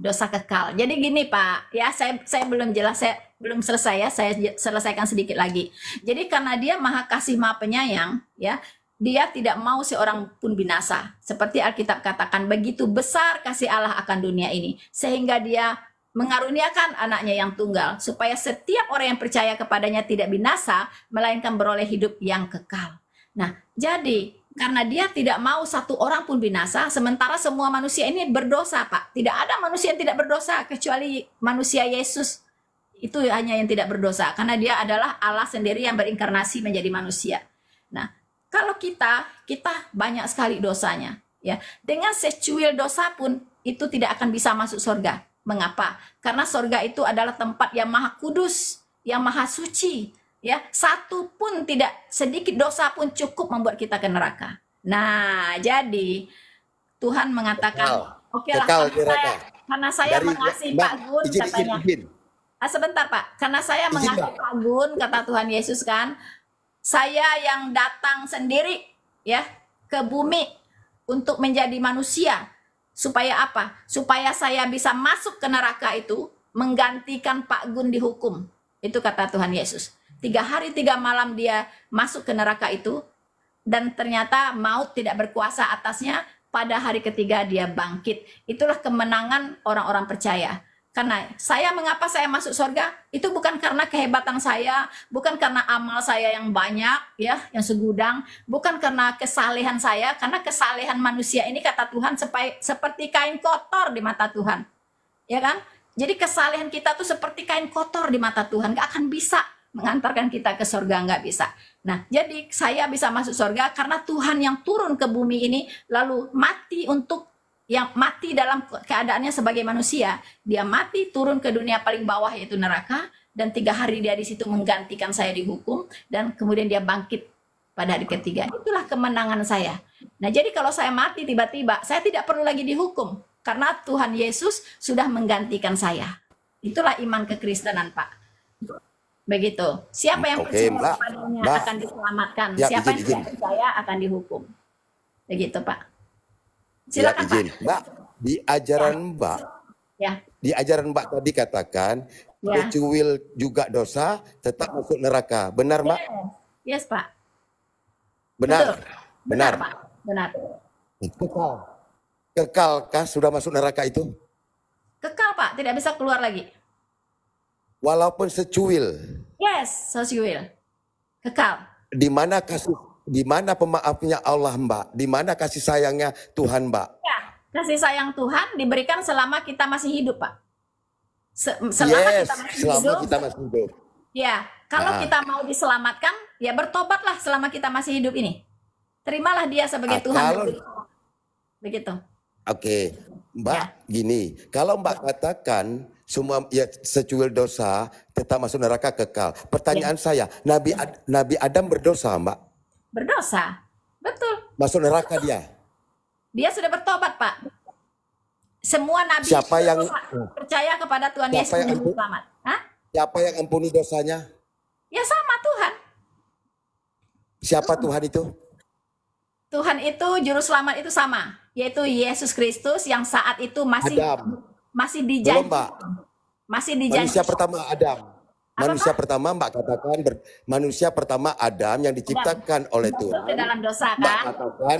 dosa kekal. Jadi gini Pak, ya saya saya belum jelas saya belum selesai ya, saya selesaikan sedikit lagi. Jadi karena dia Maha Kasih Maha Penyayang, ya, dia tidak mau seorang pun binasa. Seperti Alkitab katakan, begitu besar kasih Allah akan dunia ini sehingga dia mengaruniakan anaknya yang tunggal supaya setiap orang yang percaya kepadanya tidak binasa melainkan beroleh hidup yang kekal. Nah, jadi karena dia tidak mau satu orang pun binasa, sementara semua manusia ini berdosa, Pak. Tidak ada manusia yang tidak berdosa kecuali manusia Yesus. Itu hanya yang tidak berdosa karena dia adalah Allah sendiri yang berinkarnasi menjadi manusia. Nah, kalau kita, kita banyak sekali dosanya, ya. Dengan secuil dosa pun itu tidak akan bisa masuk surga. Mengapa? Karena surga itu adalah tempat yang maha kudus, yang maha suci, ya satu pun tidak sedikit dosa pun cukup membuat kita ke neraka. Nah, jadi Tuhan mengatakan, oke lah karena saya, karena saya Dari, mengasihi Pak Gun izin, katanya. Izin, Ah, sebentar Pak, karena saya izin, mengasihi Pak Gun kata Tuhan Yesus kan, saya yang datang sendiri ya ke bumi untuk menjadi manusia supaya apa? Supaya saya bisa masuk ke neraka itu menggantikan Pak Gun dihukum. Itu kata Tuhan Yesus. Tiga hari, tiga malam dia masuk ke neraka itu. Dan ternyata maut tidak berkuasa atasnya. Pada hari ketiga dia bangkit. Itulah kemenangan orang-orang percaya. Karena saya mengapa saya masuk surga itu bukan karena kehebatan saya, bukan karena amal saya yang banyak ya, yang segudang, bukan karena kesalehan saya, karena kesalehan manusia ini kata Tuhan sepai, seperti kain kotor di mata Tuhan. Ya kan? Jadi kesalehan kita tuh seperti kain kotor di mata Tuhan, gak akan bisa mengantarkan kita ke surga nggak bisa. Nah, jadi saya bisa masuk surga karena Tuhan yang turun ke bumi ini lalu mati untuk yang mati dalam keadaannya sebagai manusia, dia mati turun ke dunia paling bawah yaitu neraka dan tiga hari dia di situ menggantikan saya dihukum dan kemudian dia bangkit pada hari ketiga. Itulah kemenangan saya. Nah, jadi kalau saya mati tiba-tiba, saya tidak perlu lagi dihukum karena Tuhan Yesus sudah menggantikan saya. Itulah iman kekristenan, Pak. Begitu. Siapa yang okay, percaya mbak, kepadanya mbak. akan diselamatkan. Ya, Siapa izin, yang izin. tidak percaya akan dihukum. Begitu Pak. Ya, Silakan ya, izin. Pak. Mbak, di ajaran ya. Mbak, ya. di ajaran Mbak tadi katakan ya. kecuil juga dosa tetap masuk neraka. Benar Mbak? Yes, yes Pak. Benar. Betul. Benar. Benar Pak. Benar. Kekal. Kekalkah sudah masuk neraka itu? Kekal Pak, tidak bisa keluar lagi walaupun secuil. Yes, secuil. Kekal. Di mana kasih di mana pemaafnya Allah, Mbak? Di mana kasih sayangnya Tuhan, Mbak? Ya, kasih sayang Tuhan diberikan selama kita masih hidup, Pak. Se selama yes, kita masih selama hidup. kita masih hidup. Ya, kalau nah. kita mau diselamatkan, ya bertobatlah selama kita masih hidup ini. Terimalah dia sebagai nah, Tuhan. begitu. Oke, okay. Mbak, ya. gini, kalau Mbak katakan semua ya secuil dosa tetap masuk neraka kekal. Pertanyaan ya. saya, Nabi Ad, Nabi Adam berdosa, Mbak? Berdosa. Betul. Masuk neraka Betul. dia. Dia sudah bertobat, Pak. Semua nabi siapa yang percaya kepada Tuhan siapa Yesus yang selamat. Hah? Siapa yang ampuni dosanya? Ya sama Tuhan. Siapa Tuhan, Tuhan itu? Tuhan itu juru selamat itu sama, yaitu Yesus Kristus yang saat itu masih Adam. Masih di Belum, Mbak. Masih di Manusia pertama Adam. Apa, manusia Pak? pertama Mbak katakan ber, manusia pertama Adam yang iya. diciptakan Adam. oleh Tuhan. Ke dalam dosa kan? Mbak katakan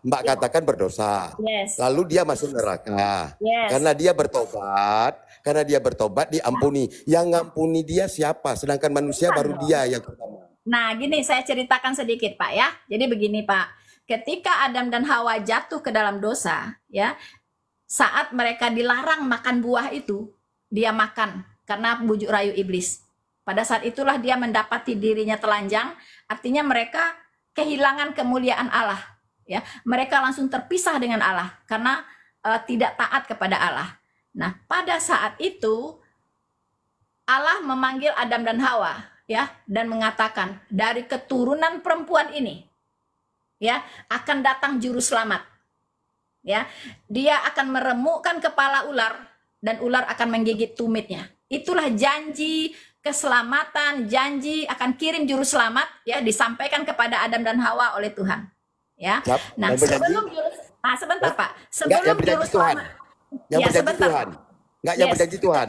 Mbak yeah. katakan berdosa. Yes. Lalu dia masuk neraka. Yes. Karena dia bertobat, karena dia bertobat diampuni. Nah. Yang ngampuni dia siapa? Sedangkan manusia nah, baru dong. dia yang pertama. Nah, gini saya ceritakan sedikit, Pak ya. Jadi begini, Pak. Ketika Adam dan Hawa jatuh ke dalam dosa, ya, saat mereka dilarang makan buah itu, dia makan karena bujuk rayu iblis. Pada saat itulah dia mendapati dirinya telanjang, artinya mereka kehilangan kemuliaan Allah. Ya, mereka langsung terpisah dengan Allah karena uh, tidak taat kepada Allah. Nah, pada saat itu Allah memanggil Adam dan Hawa, ya, dan mengatakan dari keturunan perempuan ini, ya, akan datang juru selamat ya dia akan meremukkan kepala ular dan ular akan menggigit tumitnya itulah janji keselamatan janji akan kirim juru selamat ya disampaikan kepada Adam dan Hawa oleh Tuhan ya Lap, nah sebelum jurus, ah sebentar Pak sebelum juru selamat Tuhan. yang ya, sebentar Tuhan nggak yang yes. berjanji Tuhan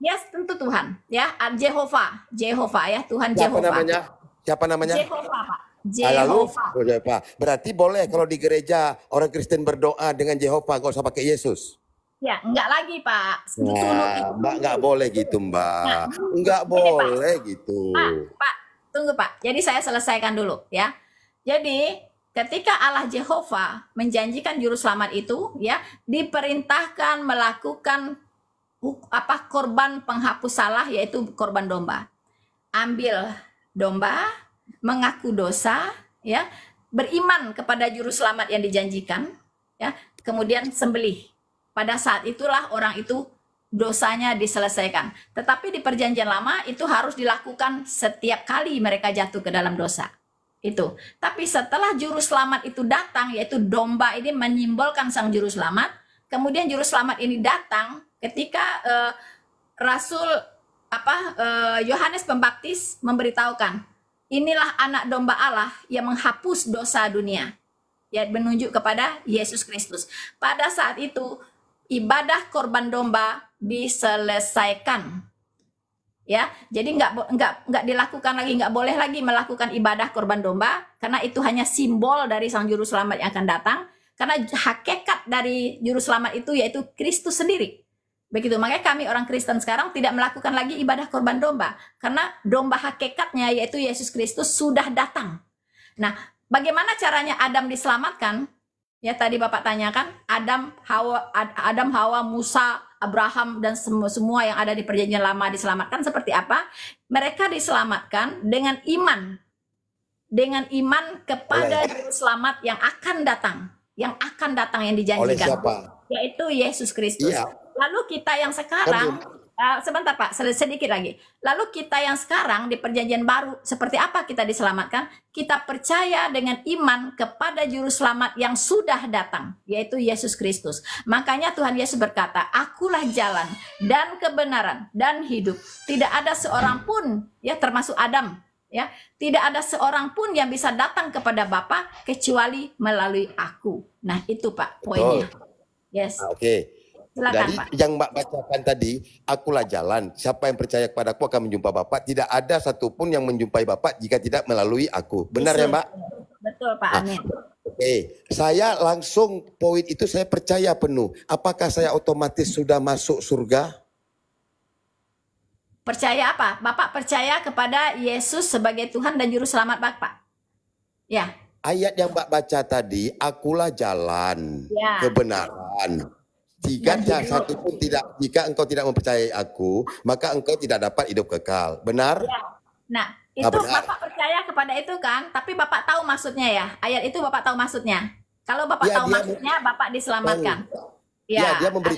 yes tentu Tuhan ya Jehovah Jehovah ya Tuhan siapa namanya siapa namanya Jehovah Pak Lalu oh, Berarti boleh kalau di gereja orang Kristen berdoa dengan Jehovah gak usah pakai Yesus. Ya, enggak lagi, Pak. nah, gitu. Mbak enggak boleh gitu, Mbak. Nah, enggak ini, boleh Pak. gitu. Pak, Pak, tunggu, Pak. Jadi saya selesaikan dulu, ya. Jadi, ketika Allah Jehovah menjanjikan juru selamat itu, ya, diperintahkan melakukan apa korban penghapus salah yaitu korban domba. Ambil domba, mengaku dosa, ya, beriman kepada juru selamat yang dijanjikan, ya, kemudian sembelih. Pada saat itulah orang itu dosanya diselesaikan. Tetapi di perjanjian lama itu harus dilakukan setiap kali mereka jatuh ke dalam dosa. Itu. Tapi setelah juru selamat itu datang, yaitu domba ini menyimbolkan sang juru selamat, kemudian juru selamat ini datang ketika eh, Rasul apa eh, Yohanes eh, Pembaptis memberitahukan Inilah anak domba Allah yang menghapus dosa dunia. Ya, menunjuk kepada Yesus Kristus. Pada saat itu, ibadah korban domba diselesaikan. Ya, jadi nggak nggak nggak dilakukan lagi, nggak boleh lagi melakukan ibadah korban domba karena itu hanya simbol dari Sang Juru Selamat yang akan datang. Karena hakikat dari Juru Selamat itu yaitu Kristus sendiri. Begitu, makanya kami orang Kristen sekarang tidak melakukan lagi ibadah korban domba. Karena domba hakikatnya yaitu Yesus Kristus sudah datang. Nah, bagaimana caranya Adam diselamatkan? Ya tadi Bapak tanyakan, Adam, Hawa, Adam, Hawa, Musa, Abraham dan semua yang ada di perjanjian lama diselamatkan seperti apa? Mereka diselamatkan dengan iman. Dengan iman kepada Juru selamat yang akan datang, yang akan datang yang dijanjikan. Oleh siapa? Yaitu Yesus Kristus. Iya lalu kita yang sekarang uh, sebentar Pak, sedikit lagi. Lalu kita yang sekarang di perjanjian baru, seperti apa kita diselamatkan? Kita percaya dengan iman kepada juru selamat yang sudah datang, yaitu Yesus Kristus. Makanya Tuhan Yesus berkata, "Akulah jalan dan kebenaran dan hidup. Tidak ada seorang pun, ya termasuk Adam, ya, tidak ada seorang pun yang bisa datang kepada Bapa kecuali melalui aku." Nah, itu Pak poinnya. Betul. Yes. Ah, oke. Okay. Silakan, Dari Pak. yang Mbak bacakan tadi, akulah jalan. Siapa yang percaya kepada aku akan menjumpai Bapak. Tidak ada satupun yang menjumpai Bapak jika tidak melalui aku. Benar ya, Betul. ya Mbak? Betul Pak nah, Oke, okay. saya langsung poin itu saya percaya penuh. Apakah saya otomatis sudah masuk surga? Percaya apa? Bapak percaya kepada Yesus sebagai Tuhan dan Juru Selamat Bapak? Ya. Ayat yang Mbak baca tadi, akulah jalan ya. kebenaran jika satu pun tidak, jika engkau tidak mempercayai aku, maka engkau tidak dapat hidup kekal. Benar? Ya. Nah, ah, itu nah, benar. Bapak percaya kepada itu kan, tapi Bapak tahu maksudnya ya. Ayat itu Bapak tahu maksudnya. Kalau Bapak ya, tahu maksudnya, Bapak diselamatkan. Iya, Ya, ya dia memberi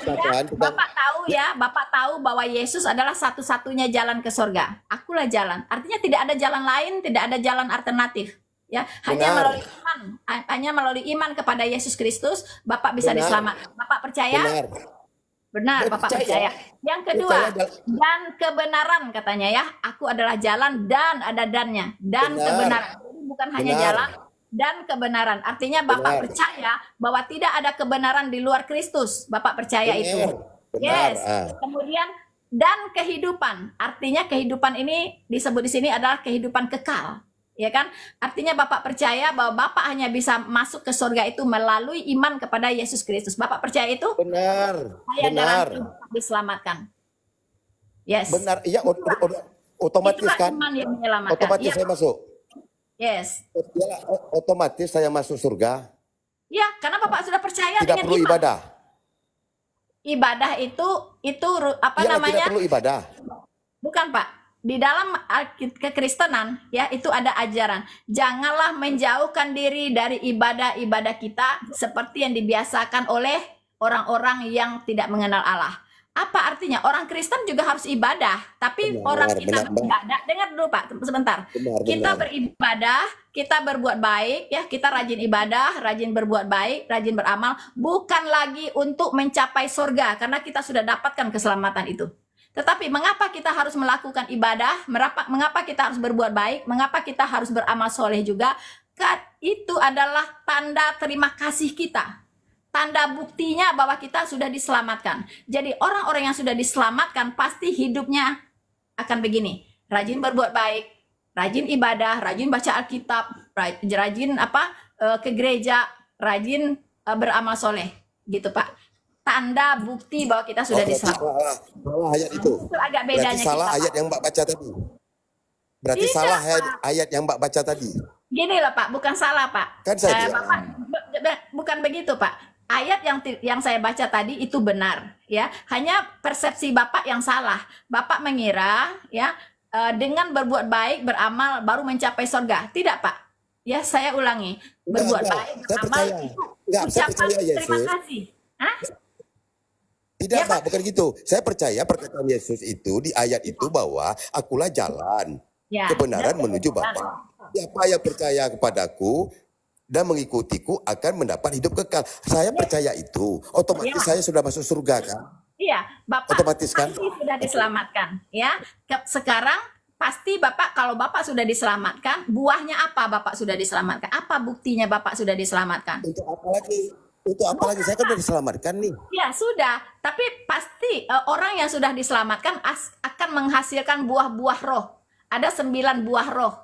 Bapak tahu iya. ya, Bapak tahu bahwa Yesus adalah satu-satunya jalan ke sorga. Akulah jalan. Artinya tidak ada jalan lain, tidak ada jalan alternatif ya hanya melalui iman hanya melalui iman kepada Yesus Kristus Bapak bisa Benar. diselamatkan Bapak percaya Benar. Benar, Bapak percaya. percaya. Yang kedua, percaya. dan kebenaran katanya ya. Aku adalah jalan dan ada dannya. Dan Benar. kebenaran. Jadi bukan Benar. hanya jalan dan kebenaran. Artinya Bapak Benar. percaya bahwa tidak ada kebenaran di luar Kristus. Bapak percaya Benar. itu. Benar. Yes. Ah. Kemudian dan kehidupan. Artinya kehidupan ini disebut di sini adalah kehidupan kekal ya kan? Artinya Bapak percaya bahwa Bapak hanya bisa masuk ke surga itu melalui iman kepada Yesus Kristus. Bapak percaya itu? Benar. Saya benar. diselamatkan. Yes. Benar. Iya, otomatis kan? Iman yang menyelamatkan. Otomatis ya. saya masuk. Yes. Ya, otomatis saya masuk surga. Ya, karena Bapak sudah percaya tidak dengan perlu iman. ibadah. Ibadah itu itu apa ya, namanya? Tidak perlu ibadah. Bukan, Pak di dalam kekristenan ya itu ada ajaran janganlah menjauhkan diri dari ibadah-ibadah kita seperti yang dibiasakan oleh orang-orang yang tidak mengenal Allah. Apa artinya? Orang Kristen juga harus ibadah, tapi benar, orang kita benar, beribadah. Dengar dulu Pak, sebentar. Benar, kita beribadah, kita berbuat baik, ya kita rajin ibadah, rajin berbuat baik, rajin beramal, bukan lagi untuk mencapai surga, karena kita sudah dapatkan keselamatan itu. Tetapi mengapa kita harus melakukan ibadah? mengapa kita harus berbuat baik? Mengapa kita harus beramal soleh juga? Kat, itu adalah tanda terima kasih kita. Tanda buktinya bahwa kita sudah diselamatkan. Jadi orang-orang yang sudah diselamatkan pasti hidupnya akan begini. Rajin berbuat baik, rajin ibadah, rajin baca Alkitab, rajin apa eh, ke gereja, rajin eh, beramal soleh gitu Pak tanda bukti bahwa kita sudah oh, disalah. Salah, ayat itu. itu agak bedanya berarti salah kita, ayat yang Mbak baca tadi. Berarti Tidak, salah ayat, ayat yang Mbak baca tadi. Gini loh Pak, bukan salah Pak. Kan saya eh, Bapak, bukan begitu Pak. Ayat yang yang saya baca tadi itu benar, ya. Hanya persepsi Bapak yang salah. Bapak mengira, ya, eh, dengan berbuat baik, beramal baru mencapai surga. Tidak, Pak. Ya, saya ulangi. Berbuat enggak, baik, beramal saya itu enggak, ucapan terima kasih. Hah? Tidak, ya, Pak, kan? bukan gitu. Saya percaya perkataan Yesus itu di ayat itu bahwa akulah jalan ya, kebenaran ya, menuju Bapa. Siapa yang percaya kepadaku dan mengikutiku akan mendapat hidup kekal. Saya ya. percaya itu. Otomatis ya. saya sudah masuk surga kan? Iya, Bapak otomatis kan pasti sudah diselamatkan, ya. Sekarang pasti Bapak kalau Bapak sudah diselamatkan, buahnya apa Bapak sudah diselamatkan? Apa buktinya Bapak sudah diselamatkan? Untuk apa lagi? itu apalagi saya kan sudah diselamatkan nih. Ya sudah, tapi pasti uh, orang yang sudah diselamatkan akan menghasilkan buah-buah roh. Ada sembilan buah roh.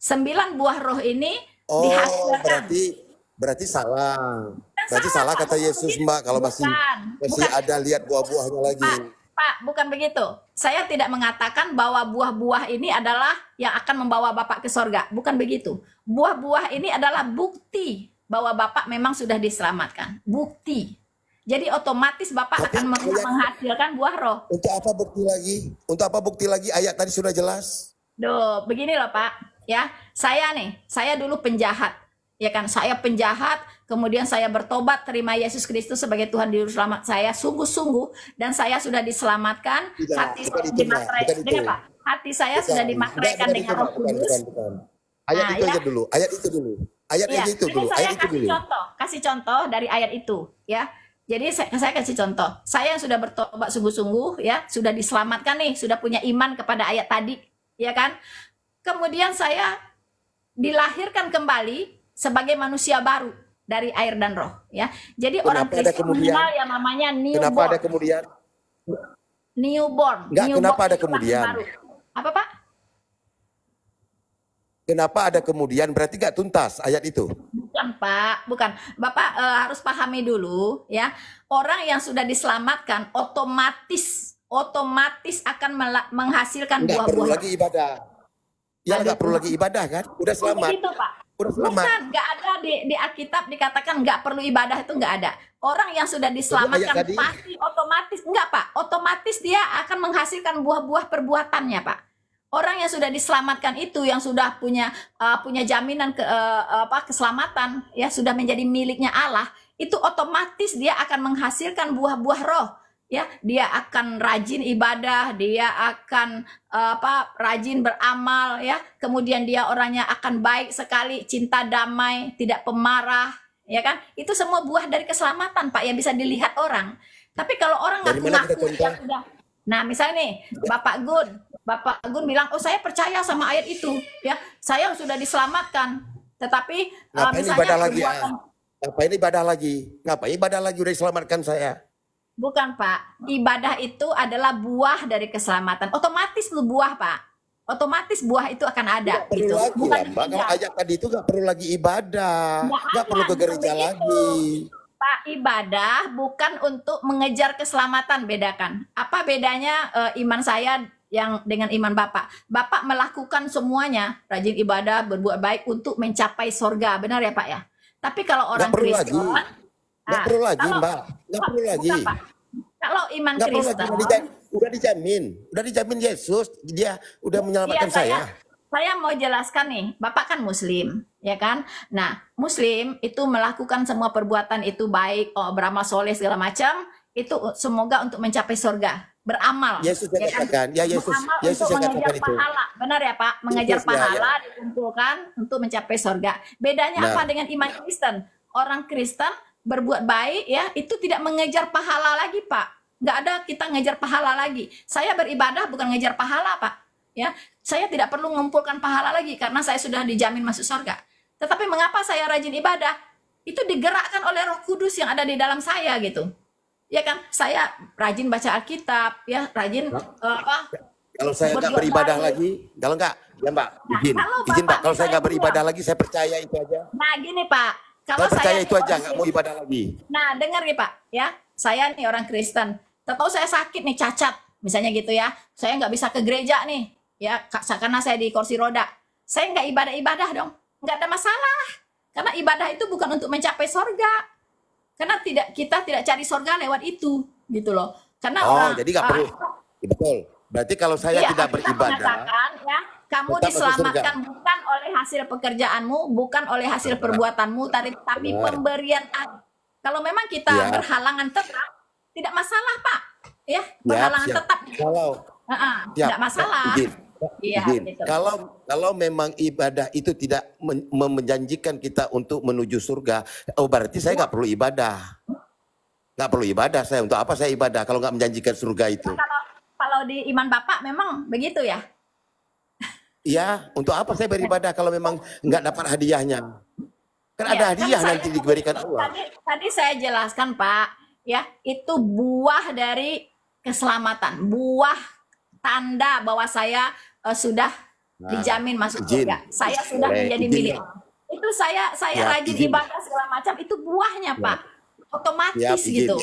Sembilan buah roh ini oh, dihasilkan. berarti berarti salah. berarti salah, salah kata Yesus Mbak kalau masih bukan, masih bukan. ada lihat buah-buahnya lagi. Pak, Pak, bukan begitu. Saya tidak mengatakan bahwa buah-buah ini adalah yang akan membawa Bapak ke sorga. Bukan begitu. Buah-buah ini adalah bukti bahwa Bapak memang sudah diselamatkan. Bukti. Jadi otomatis Bapak Tapi akan ayat, menghasilkan buah roh. Untuk apa bukti lagi? Untuk apa bukti lagi? Ayat tadi sudah jelas. Duh, begini loh Pak. Ya, saya nih, saya dulu penjahat. Ya kan, saya penjahat, kemudian saya bertobat terima Yesus Kristus sebagai Tuhan di selamat saya sungguh-sungguh dan saya sudah diselamatkan tidak, hati saya dimaterai dengan Pak hati saya bukan, sudah dimateraikan dengan Roh Kudus ayat nah, itu ya. dulu ayat itu dulu ayat ya. itu dulu. saya ayat kasih dulu. contoh, kasih contoh dari ayat itu, ya. Jadi saya, saya kasih contoh. Saya yang sudah bertobat sungguh-sungguh, ya, sudah diselamatkan nih, sudah punya iman kepada ayat tadi, ya kan? Kemudian saya dilahirkan kembali sebagai manusia baru dari air dan roh, ya. Jadi kenapa orang Kristen kemudian, mengenal yang namanya newborn. Kenapa ada kemudian? Newborn. Enggak, newborn kenapa ada kemudian? Apa Pak? Kenapa ada kemudian? Berarti gak tuntas ayat itu. Bukan Pak, bukan. Bapak e, harus pahami dulu ya. Orang yang sudah diselamatkan otomatis otomatis akan menghasilkan buah-buah. perlu lagi ibadah. Ya nggak perlu lagi ibadah kan? Udah selamat. Itu Pak. Udah selamat. Bukan, ada di, di Alkitab dikatakan nggak perlu ibadah itu nggak ada. Orang yang sudah diselamatkan pasti otomatis nggak Pak, otomatis dia akan menghasilkan buah-buah perbuatannya Pak orang yang sudah diselamatkan itu yang sudah punya uh, punya jaminan ke uh, apa keselamatan ya sudah menjadi miliknya Allah itu otomatis dia akan menghasilkan buah-buah roh ya dia akan rajin ibadah dia akan uh, apa rajin beramal ya kemudian dia orangnya akan baik sekali cinta damai tidak pemarah ya kan itu semua buah dari keselamatan Pak yang bisa dilihat orang tapi kalau orang ngaku-ngaku ya sudah nah misalnya nih Bapak Gun Bapak Agung bilang, oh saya percaya sama ayat itu, ya saya sudah diselamatkan. Tetapi uh, misalnya ibadah lagi? Apa ini ibadah lagi? Ngapain ibadah lagi udah diselamatkan saya? Bukan Pak, ibadah itu adalah buah dari keselamatan. Otomatis lu buah Pak, otomatis buah itu akan ada. Gak gitu. perlu lagi, Bukan Mbak. ayat tadi itu gak perlu lagi ibadah, gak perlu ke gereja gitu. lagi. Pak, ibadah bukan untuk mengejar keselamatan, bedakan. Apa bedanya uh, iman saya yang dengan iman Bapak. Bapak melakukan semuanya, rajin ibadah, berbuat baik untuk mencapai sorga. Benar ya Pak ya? Tapi kalau orang gak Kristen... Lagi. Ah, gak perlu lagi kalau, Mbak, gak perlu lagi. Pak, kalau iman gak Kristen... lagi, udah dijamin, udah dijamin Yesus, dia udah iya, menyelamatkan iya, saya. saya saya mau jelaskan nih, Bapak kan Muslim, ya kan? Nah, Muslim itu melakukan semua perbuatan itu baik, oh, beramal soleh segala macam, itu semoga untuk mencapai surga beramal. Yesus ya kan? katakan, kan? ya Yesus, beramal Yesus untuk yang mengejar itu. pahala, benar ya Pak? Mengejar Yesus, pahala ya, ya. dikumpulkan untuk mencapai sorga. Bedanya nah. apa dengan iman Kristen? Orang Kristen berbuat baik ya, itu tidak mengejar pahala lagi Pak. Nggak ada kita ngejar pahala lagi. Saya beribadah bukan ngejar pahala Pak. Ya, saya tidak perlu mengumpulkan pahala lagi karena saya sudah dijamin masuk sorga. Tetapi mengapa saya rajin ibadah? Itu digerakkan oleh Roh Kudus yang ada di dalam saya gitu ya kan saya rajin baca Alkitab ya rajin nah, uh, kalau saya nggak beribadah lagi kalau ya nggak ya mbak nah, izin kalau pak kalau saya nggak beribadah lagi saya percaya itu aja nah gini pak kalau saya, saya itu aja nggak mau ibadah lagi nah dengar nih pak ya saya nih orang Kristen tahu saya sakit nih cacat misalnya gitu ya saya nggak bisa ke gereja nih ya karena saya di kursi roda saya nggak ibadah ibadah dong nggak ada masalah karena ibadah itu bukan untuk mencapai sorga karena tidak kita tidak cari sorga lewat itu gitu loh karena oh orang, jadi nggak uh, perlu betul berarti kalau saya iya, tidak beribadah ya, kamu diselamatkan bukan oleh hasil pekerjaanmu bukan oleh hasil perbuatanmu tapi tapi pemberian kalau memang kita ya. berhalangan tetap tidak masalah pak ya, ya berhalangan ya, tetap kalau uh -uh, tidak masalah ya, Iya, gitu. Kalau kalau memang ibadah itu tidak men menjanjikan kita untuk menuju surga, oh berarti saya nggak perlu ibadah. Nggak perlu ibadah saya untuk apa saya ibadah kalau nggak menjanjikan surga itu? Kalau kalau di iman Bapak memang begitu ya? Iya, untuk apa saya beribadah kalau memang nggak dapat hadiahnya? Kan ya, ada kan hadiah kan nanti diberikan Allah. Tadi, tadi saya jelaskan Pak, ya itu buah dari keselamatan, buah tanda bahwa saya uh, sudah nah, dijamin masuk izin. surga. Saya sudah menjadi milik Itu saya saya ya, rajin izin. ibadah segala macam itu buahnya, ya. Pak. Otomatis ya, gitu.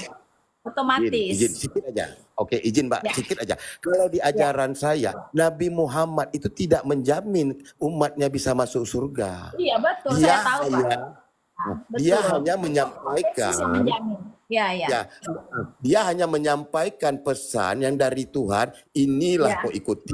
Otomatis. Izin, izin sedikit aja. Oke, izin pak. ya. sedikit aja. Kalau di ya. ajaran ya. saya, Nabi Muhammad itu tidak menjamin umatnya bisa masuk surga. Iya, betul. Iya, iya. Ah, Dia saya tahu, hanya, Pak. Nah, betul. Dia hanya menyampaikan. Betul. Ya, ya. ya, dia hanya menyampaikan pesan yang dari Tuhan. Inilah ya. kau ikuti.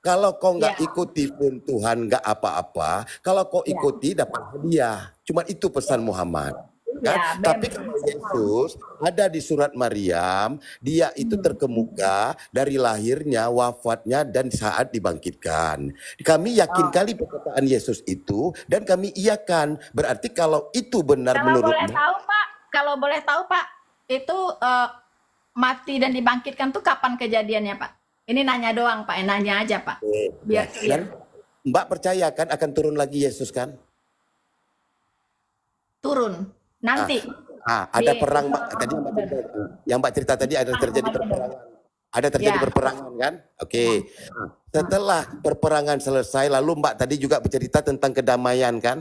Kalau kau nggak ya. ikuti pun Tuhan nggak apa-apa. Kalau kau ya. ikuti dapat hadiah. Cuma itu pesan Muhammad. Ya, kan? Tapi kalau Yesus ada di surat Maryam, dia itu hmm. terkemuka dari lahirnya, wafatnya, dan saat dibangkitkan. Kami yakin oh. kali perkataan Yesus itu dan kami iakan. Berarti kalau itu benar kalau menurut boleh tahu Pak, kalau boleh tahu Pak, itu uh, mati dan dibangkitkan tuh kapan kejadiannya Pak? Ini nanya doang Pak, eh, nanya aja Pak. Biar clear. Dan Mbak percaya kan akan turun lagi Yesus kan? Turun nanti. Ah, ah ada di, iya. perang Mbak tadi Mbak cerita, yang Mbak cerita tadi ada ah, terjadi perperangan. Ada terjadi ya. perperangan kan? Oke. Okay. Ya. Ah, setelah perperangan selesai lalu Mbak tadi juga bercerita tentang kedamaian kan?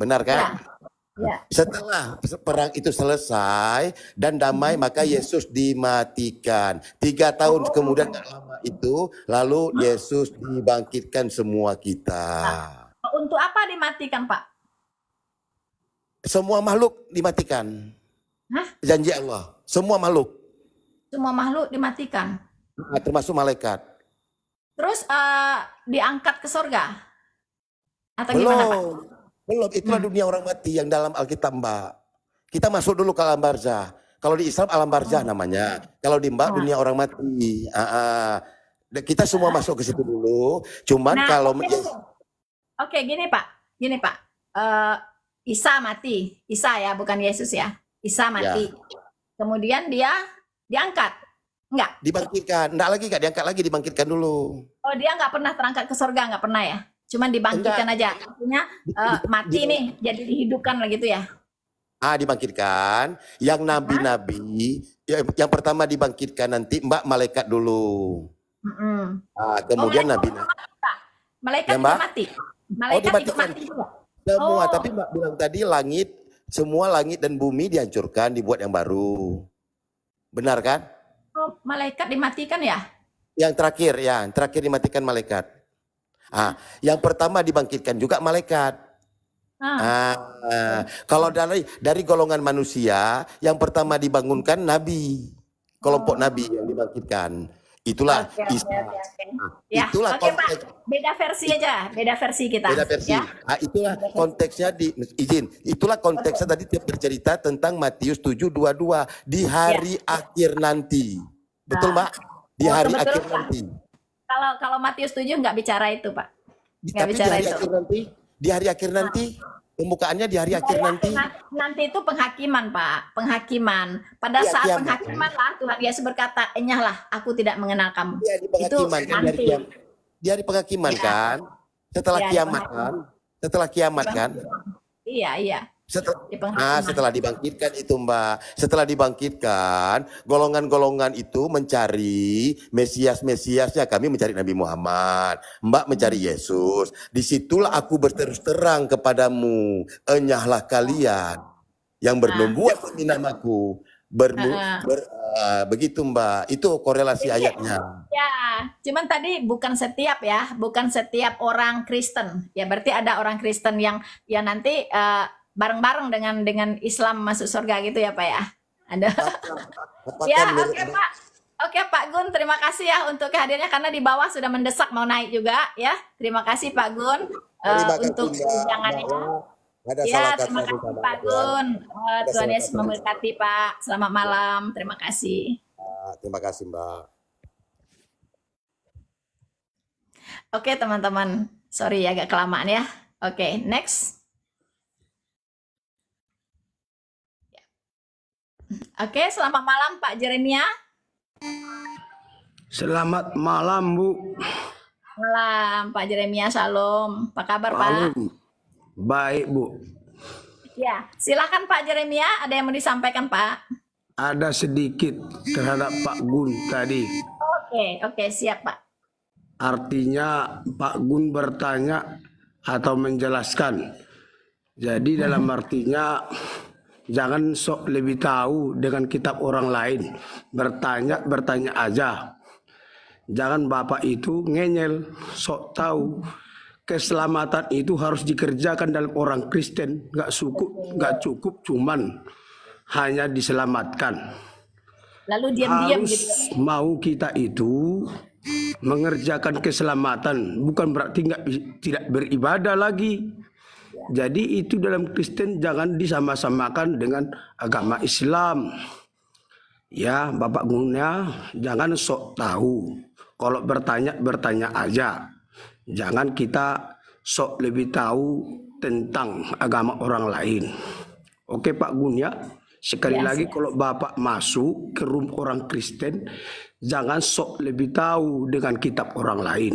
Benar kan? Ya. Ya. Setelah perang itu selesai dan damai, hmm. maka Yesus dimatikan. Tiga tahun oh. kemudian lama itu, lalu Yesus dibangkitkan semua kita. untuk apa dimatikan, Pak? Semua makhluk dimatikan. Hah? Janji Allah, semua makhluk. Semua makhluk dimatikan. Nah, termasuk malaikat. Terus uh, diangkat ke sorga Atau Belum. gimana, Pak? Belum, itulah hmm. dunia orang mati yang dalam Alkitab Mbak. Kita masuk dulu ke alam barzah. Kalau di Islam alam barzah oh. namanya. Kalau di Mbak nah. dunia orang mati. Ah, ah. Kita semua masuk ke situ dulu. Cuman nah, kalau... Oke, okay. okay, gini Pak. Gini Pak. Uh, Isa mati. Isa ya, bukan Yesus ya. Isa ya. mati. Ya. Kemudian dia diangkat. Enggak. Dibangkitkan. Enggak lagi, enggak diangkat lagi, dibangkitkan dulu. Oh, dia enggak pernah terangkat ke surga, enggak pernah ya? Cuman dibangkitkan Enggak. aja. Artinya uh, mati nih jadi dihidupkan lah gitu ya. Ah dibangkitkan. Yang nabi-nabi yang, yang pertama dibangkitkan nanti Mbak malaikat dulu. Mm -hmm. ah, oh, kemudian oh, nabi nabi. Malaikat ya, mbak? mati. Oh, malaikat oh, dimatikan. mati juga. Semua, oh. tapi Mbak bilang tadi langit semua langit dan bumi dihancurkan, dibuat yang baru. Benar kan? Oh, malaikat dimatikan ya? Yang terakhir ya, yang terakhir dimatikan malaikat. Ah, yang pertama dibangkitkan juga malaikat. Ah. Ah, kalau dari dari golongan manusia, yang pertama dibangunkan nabi, kelompok oh. nabi yang dibangkitkan. Itulah okay, Isa. Okay, okay. Ah, ya, itulah okay, konteks. Pak. Beda versi aja, beda versi kita. Beda versi. Ya. Ah, itulah beda konteksnya di izin. Itulah konteksnya okay. tadi tiap bercerita tentang Matius 7:22 di hari ya. akhir nanti. Betul, nah. Di oh, hari oh, akhir Pak. nanti. Kalau kalau Matius 7 nggak bicara itu, Pak. Nggak bicara di hari itu. Akhir nanti, di hari akhir nah. nanti pembukaannya di hari di akhir nanti. Nanti itu penghakiman, Pak. Penghakiman. Pada ya, saat iya, penghakiman lah Tuhan Yesus berkata, "Enyahlah, aku tidak mengenal kamu." Ya, di itu kan, nanti. Di hari, di hari penghakiman ya. kan? Setelah ya, kiamat kan? Setelah kiamat kan? Iya, iya. Setelah, ah, setelah dibangkitkan itu Mbak, setelah dibangkitkan, golongan-golongan itu mencari Mesias-Mesiasnya, kami mencari Nabi Muhammad, Mbak mencari hmm. Yesus. Disitulah aku berterus terang kepadamu, enyahlah kalian yang bernubuat ah. demi namaku. Bernu, ah, ah. ber, uh, begitu Mbak, itu korelasi iya, ayatnya. Ya, cuman tadi bukan setiap ya, bukan setiap orang Kristen. Ya berarti ada orang Kristen yang ya nanti... Uh, bareng-bareng dengan dengan Islam masuk surga gitu ya Pak ya. Ada. ya, oke okay, Pak. Oke okay, Pak Gun, terima kasih ya untuk kehadirannya karena di bawah sudah mendesak mau naik juga ya. Terima kasih Pak Gun uh, eh, untuk tunjangannya. ya, terima kasih ya. Ya, Pak, Pak ya. Gun. Uh, Tuhan Yesus memberkati Pak. Selamat iya. malam. Terima kasih. Ah, terima kasih Mbak. Oke okay, teman-teman, sorry agak kelamaan ya. Oke, okay, next. Oke, selamat malam Pak Jeremia. Selamat malam Bu. Malam Pak Jeremia salam. Apa kabar malam. Pak? Baik Bu. Ya, silakan Pak Jeremia. Ada yang mau disampaikan Pak? Ada sedikit terhadap Pak Gun tadi. Oke, oke siap Pak. Artinya Pak Gun bertanya atau menjelaskan. Jadi dalam artinya Jangan sok lebih tahu dengan kitab orang lain. Bertanya, bertanya aja. Jangan bapak itu ngenyel, sok tahu. Keselamatan itu harus dikerjakan dalam orang Kristen. Gak cukup, gak cukup cuman hanya diselamatkan. Lalu diam-diam gitu. Mau kita itu mengerjakan keselamatan bukan berarti nggak tidak beribadah lagi jadi itu dalam Kristen jangan disama-samakan dengan agama Islam. Ya, Bapak Gunya, jangan sok tahu. Kalau bertanya, bertanya aja. Jangan kita sok lebih tahu tentang agama orang lain. Oke Pak Gunya, sekali yes, ya, lagi kalau Bapak masuk ke rumah orang Kristen, jangan sok lebih tahu dengan kitab orang lain.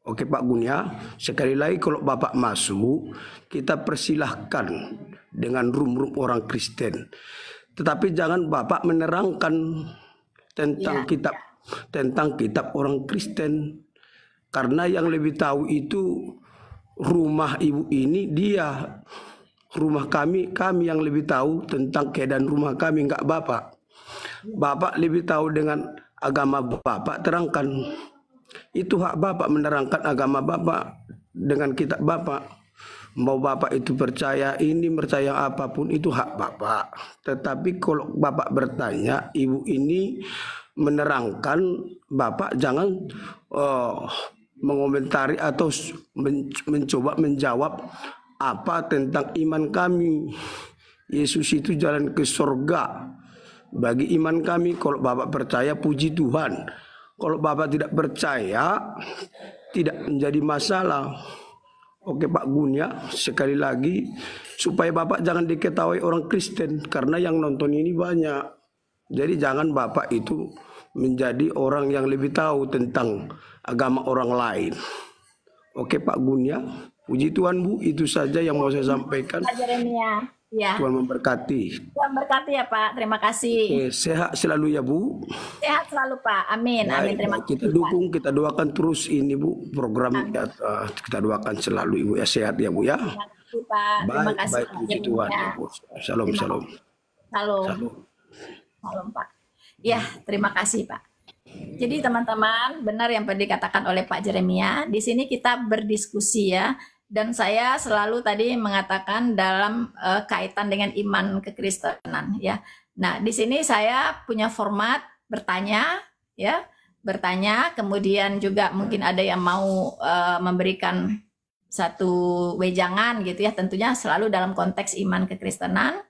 Oke Pak Gunia, sekali lagi kalau Bapak masuk, kita persilahkan dengan rum-rum orang Kristen. Tetapi jangan Bapak menerangkan tentang ya. kitab ya. tentang kitab orang Kristen. Karena yang lebih tahu itu rumah ibu ini dia rumah kami kami yang lebih tahu tentang keadaan rumah kami enggak Bapak. Bapak lebih tahu dengan agama Bapak terangkan itu hak Bapak menerangkan agama Bapak dengan kitab Bapak. Mau Bapak itu percaya ini, percaya apapun itu hak Bapak. Tetapi kalau Bapak bertanya, Ibu ini menerangkan Bapak jangan uh, mengomentari atau mencoba menjawab apa tentang iman kami. Yesus itu jalan ke surga Bagi iman kami, kalau Bapak percaya, puji Tuhan. Kalau Bapak tidak percaya, tidak menjadi masalah. Oke Pak Gun sekali lagi supaya Bapak jangan diketahui orang Kristen karena yang nonton ini banyak. Jadi jangan Bapak itu menjadi orang yang lebih tahu tentang agama orang lain. Oke Pak Gun Puji Tuhan Bu, itu saja yang mau saya sampaikan. Ya. Tuhan memberkati. Tuhan memberkati ya Pak. Terima kasih. Oke, sehat selalu ya Bu. Sehat selalu Pak. Amin. Baik, Amin. Terima kasih. Kita dukung, Pak. kita doakan terus ini Bu program ya, eh, kita doakan selalu Ibu ya sehat ya Bu ya. Terima kasih Pak. Baik, terima kasih. Baik, puji Tuhan ya. Bu. Salam, salam. Salam. Salam. Salam Pak. Ya, terima kasih Pak. Jadi teman-teman, benar yang dikatakan oleh Pak Jeremia, di sini kita berdiskusi ya dan saya selalu tadi mengatakan dalam uh, kaitan dengan iman kekristenan ya. Nah, di sini saya punya format bertanya ya, bertanya kemudian juga mungkin ada yang mau uh, memberikan satu wejangan gitu ya, tentunya selalu dalam konteks iman kekristenan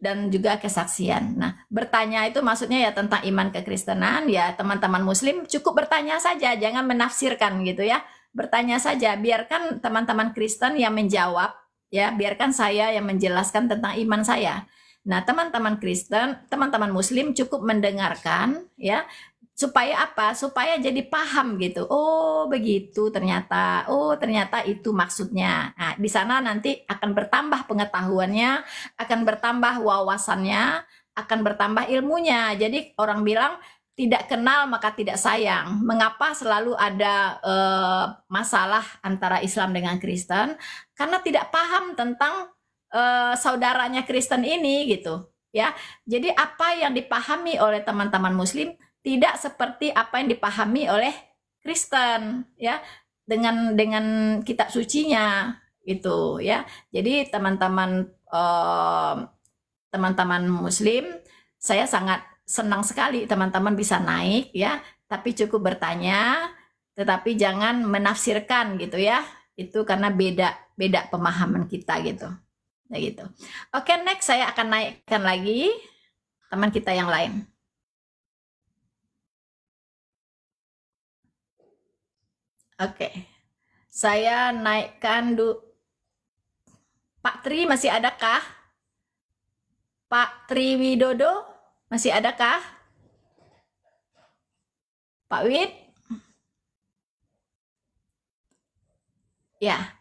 dan juga kesaksian. Nah, bertanya itu maksudnya ya tentang iman kekristenan, ya teman-teman muslim cukup bertanya saja, jangan menafsirkan gitu ya bertanya saja, biarkan teman-teman Kristen yang menjawab, ya, biarkan saya yang menjelaskan tentang iman saya. Nah, teman-teman Kristen, teman-teman Muslim cukup mendengarkan, ya, supaya apa? Supaya jadi paham gitu. Oh, begitu ternyata. Oh, ternyata itu maksudnya. Nah, di sana nanti akan bertambah pengetahuannya, akan bertambah wawasannya, akan bertambah ilmunya. Jadi orang bilang tidak kenal maka tidak sayang. Mengapa selalu ada uh, masalah antara Islam dengan Kristen? Karena tidak paham tentang uh, saudaranya Kristen ini gitu, ya. Jadi apa yang dipahami oleh teman-teman Muslim tidak seperti apa yang dipahami oleh Kristen, ya. Dengan dengan kitab sucinya gitu, ya. Jadi teman-teman eh, teman-teman uh, teman -teman Muslim, saya sangat senang sekali teman-teman bisa naik ya, tapi cukup bertanya, tetapi jangan menafsirkan gitu ya. Itu karena beda beda pemahaman kita gitu. ya gitu. Oke, next saya akan naikkan lagi teman kita yang lain. Oke. Saya naikkan du Pak Tri masih adakah? Pak Tri Widodo? Masih adakah? Pak Wid? Ya.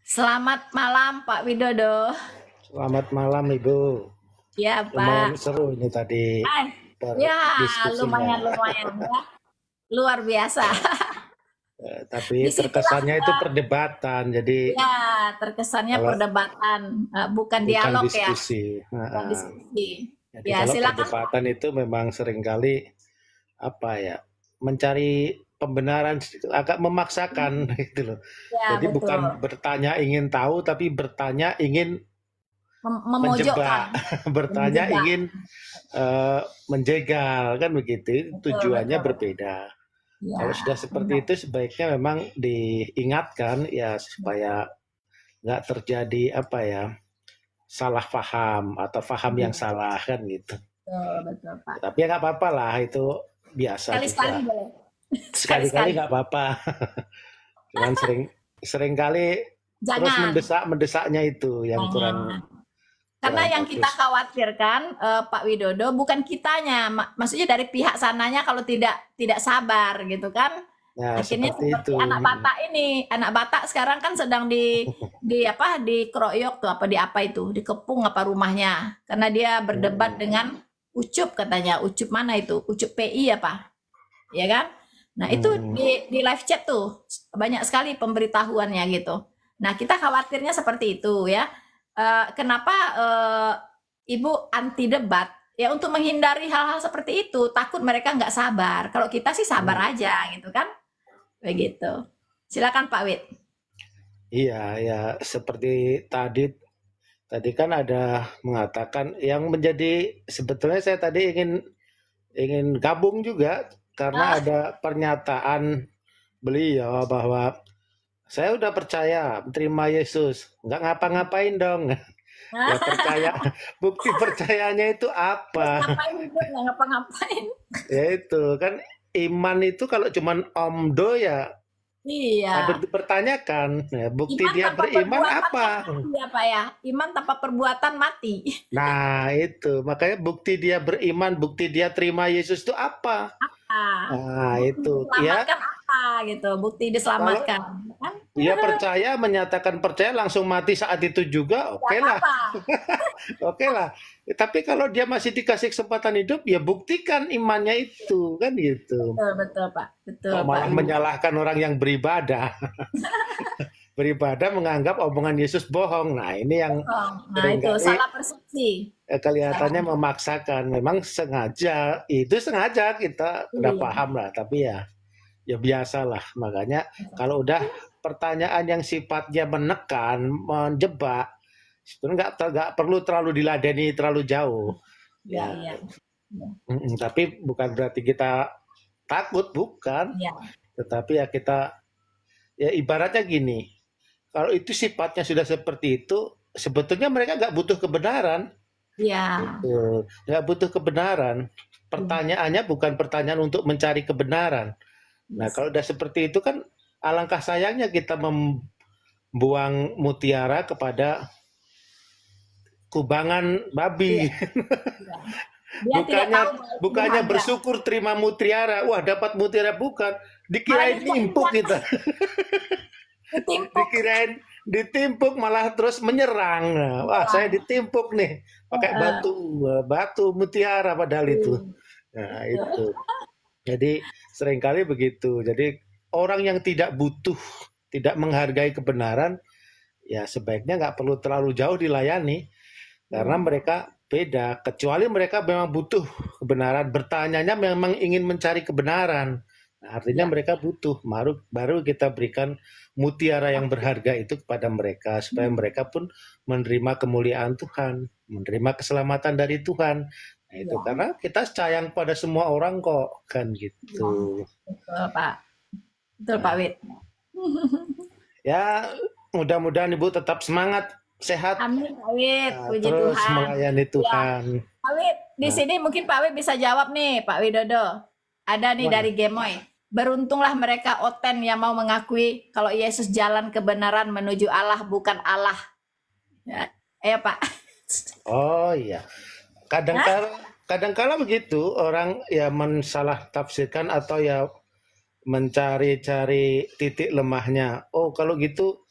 Selamat malam Pak Widodo. Selamat malam Ibu. Ya Pak. Lumayan seru ini tadi. Ay, ah, ya lumayan lumayan ya. Luar biasa. Eh, tapi Disitulah terkesannya kita, itu perdebatan jadi ya terkesannya kalau, perdebatan eh, bukan, bukan dialog ya. diskusi. ya diskusi jadi ya, kalau silakan. perdebatan itu memang seringkali apa ya mencari pembenaran agak memaksakan hmm. gitu loh ya, jadi betul. bukan bertanya ingin tahu tapi bertanya ingin Mem menjebak bertanya menjegal. ingin uh, menjegal kan begitu betul, tujuannya betul. berbeda Ya, Kalau sudah seperti itu sebaiknya memang diingatkan ya supaya nggak terjadi apa ya salah paham atau paham ya. yang hmm. salah kan gitu. Betul, betul Pak. Tapi ya nggak apa-apa lah itu biasa. Sekali-sekali boleh. Sekali-kali nggak apa-apa. Cuman sering sering kali terus mendesak mendesaknya itu yang Jangan. kurang karena yang kita khawatirkan uh, Pak Widodo bukan kitanya, mak maksudnya dari pihak sananya kalau tidak tidak sabar gitu kan. Nah, akhirnya seperti, seperti itu. anak Batak ini, anak Batak sekarang kan sedang di di apa di keroyok tuh apa di apa itu, dikepung apa rumahnya karena dia berdebat hmm. dengan Ucup katanya, Ucup mana itu? Ucup PI ya pak, Ya kan? Nah, itu hmm. di di live chat tuh banyak sekali pemberitahuannya gitu. Nah, kita khawatirnya seperti itu ya. Eh, kenapa uh, ibu anti debat ya untuk menghindari hal-hal seperti itu takut mereka nggak sabar kalau kita sih sabar hmm. aja gitu kan begitu silakan Pak Wit iya ya seperti tadi tadi kan ada mengatakan yang menjadi sebetulnya saya tadi ingin ingin gabung juga karena ah. ada pernyataan beliau bahwa saya udah percaya terima Yesus nggak ngapa-ngapain dong ya percaya bukti percayanya itu apa ngapa-ngapain ya itu kan iman itu kalau cuman omdo ya Iya. Ada dipertanyakan, ya, bukti iman dia beriman apa? Iya Pak ya, iman tanpa perbuatan mati. Nah itu, makanya bukti dia beriman, bukti dia terima Yesus itu apa? Apa? apa? Ah, itu. Diselamatkan ya. apa gitu? Bukti diselamatkan. Kan? percaya menyatakan percaya langsung mati saat itu juga, oke okay lah. oke okay lah. Tapi kalau dia masih dikasih kesempatan hidup, ya buktikan imannya itu, kan gitu. Betul, betul, Pak. Betul, oh, pak. Malah menyalahkan orang yang beribadah. beribadah menganggap omongan Yesus bohong. Nah, ini yang oh, Nah, itu salah persepsi Eh, kelihatannya memaksakan. Memang sengaja itu sengaja kita udah iya. paham lah, tapi ya ya biasalah. Makanya kalau udah pertanyaan yang sifatnya menekan, menjebak, sebetulnya nggak nggak perlu terlalu diladeni terlalu jauh. Iya, ya. ya. Mm, tapi bukan berarti kita takut, bukan. Ya. Tetapi ya kita ya ibaratnya gini, kalau itu sifatnya sudah seperti itu, sebetulnya mereka nggak butuh kebenaran Iya. Betul. Ya butuh kebenaran. Pertanyaannya bukan pertanyaan untuk mencari kebenaran. Nah, kalau udah seperti itu kan alangkah sayangnya kita membuang mutiara kepada kubangan babi. Ya. Ya. bukannya bukannya bersyukur terima mutiara. Wah, dapat mutiara bukan. Dikirain nimpuk kita. Dikirain ditimpuk malah terus menyerang. Wah, Wah. saya ditimpuk nih pakai batu, batu mutiara padahal itu. Hmm. Nah, itu. Jadi seringkali begitu. Jadi orang yang tidak butuh, tidak menghargai kebenaran, ya sebaiknya nggak perlu terlalu jauh dilayani karena hmm. mereka beda. Kecuali mereka memang butuh kebenaran, bertanyanya memang ingin mencari kebenaran artinya ya, mereka ya. butuh, baru baru kita berikan mutiara yang berharga itu kepada mereka supaya hmm. mereka pun menerima kemuliaan Tuhan, menerima keselamatan dari Tuhan. Nah, itu ya. karena kita sayang pada semua orang kok, kan gitu. Ya, betul, Pak. Betul, Pak Wit. ya, mudah-mudahan Ibu tetap semangat, sehat. Amin, Pak Wit. Puji terus Tuhan. melayani Tuhan. Ya. Pak Wid di nah. sini mungkin Pak Wid bisa jawab nih, Pak Widodo. Ada nih Wah. dari Gemoy. Beruntunglah mereka oten yang mau mengakui kalau Yesus jalan kebenaran menuju Allah bukan Allah. Ya, ya Pak. Oh iya. Kadang-kadang kadang-kala begitu orang ya mensalah tafsirkan atau ya mencari-cari titik lemahnya. Oh, kalau gitu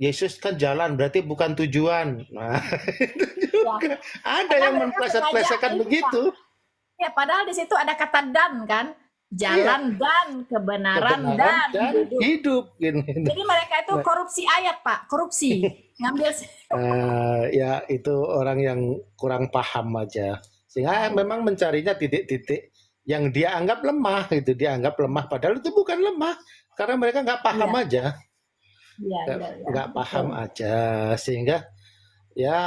Yesus kan jalan, berarti bukan tujuan. Nah, itu juga. Ya. Ada Karena yang mempleset-plesetkan begitu. Ya, padahal di situ ada kata dan kan. Iya. jalan iya. dan kebenaran, kebenaran dan, dan hidup. hidup. Gini, Jadi mereka itu korupsi ayat pak, korupsi ngambil. uh, ya itu orang yang kurang paham aja, sehingga iya. memang mencarinya titik-titik yang dia anggap lemah gitu, anggap lemah padahal itu bukan lemah karena mereka nggak paham ya. aja, iya, nggak ya, ya. paham Betul. aja sehingga ya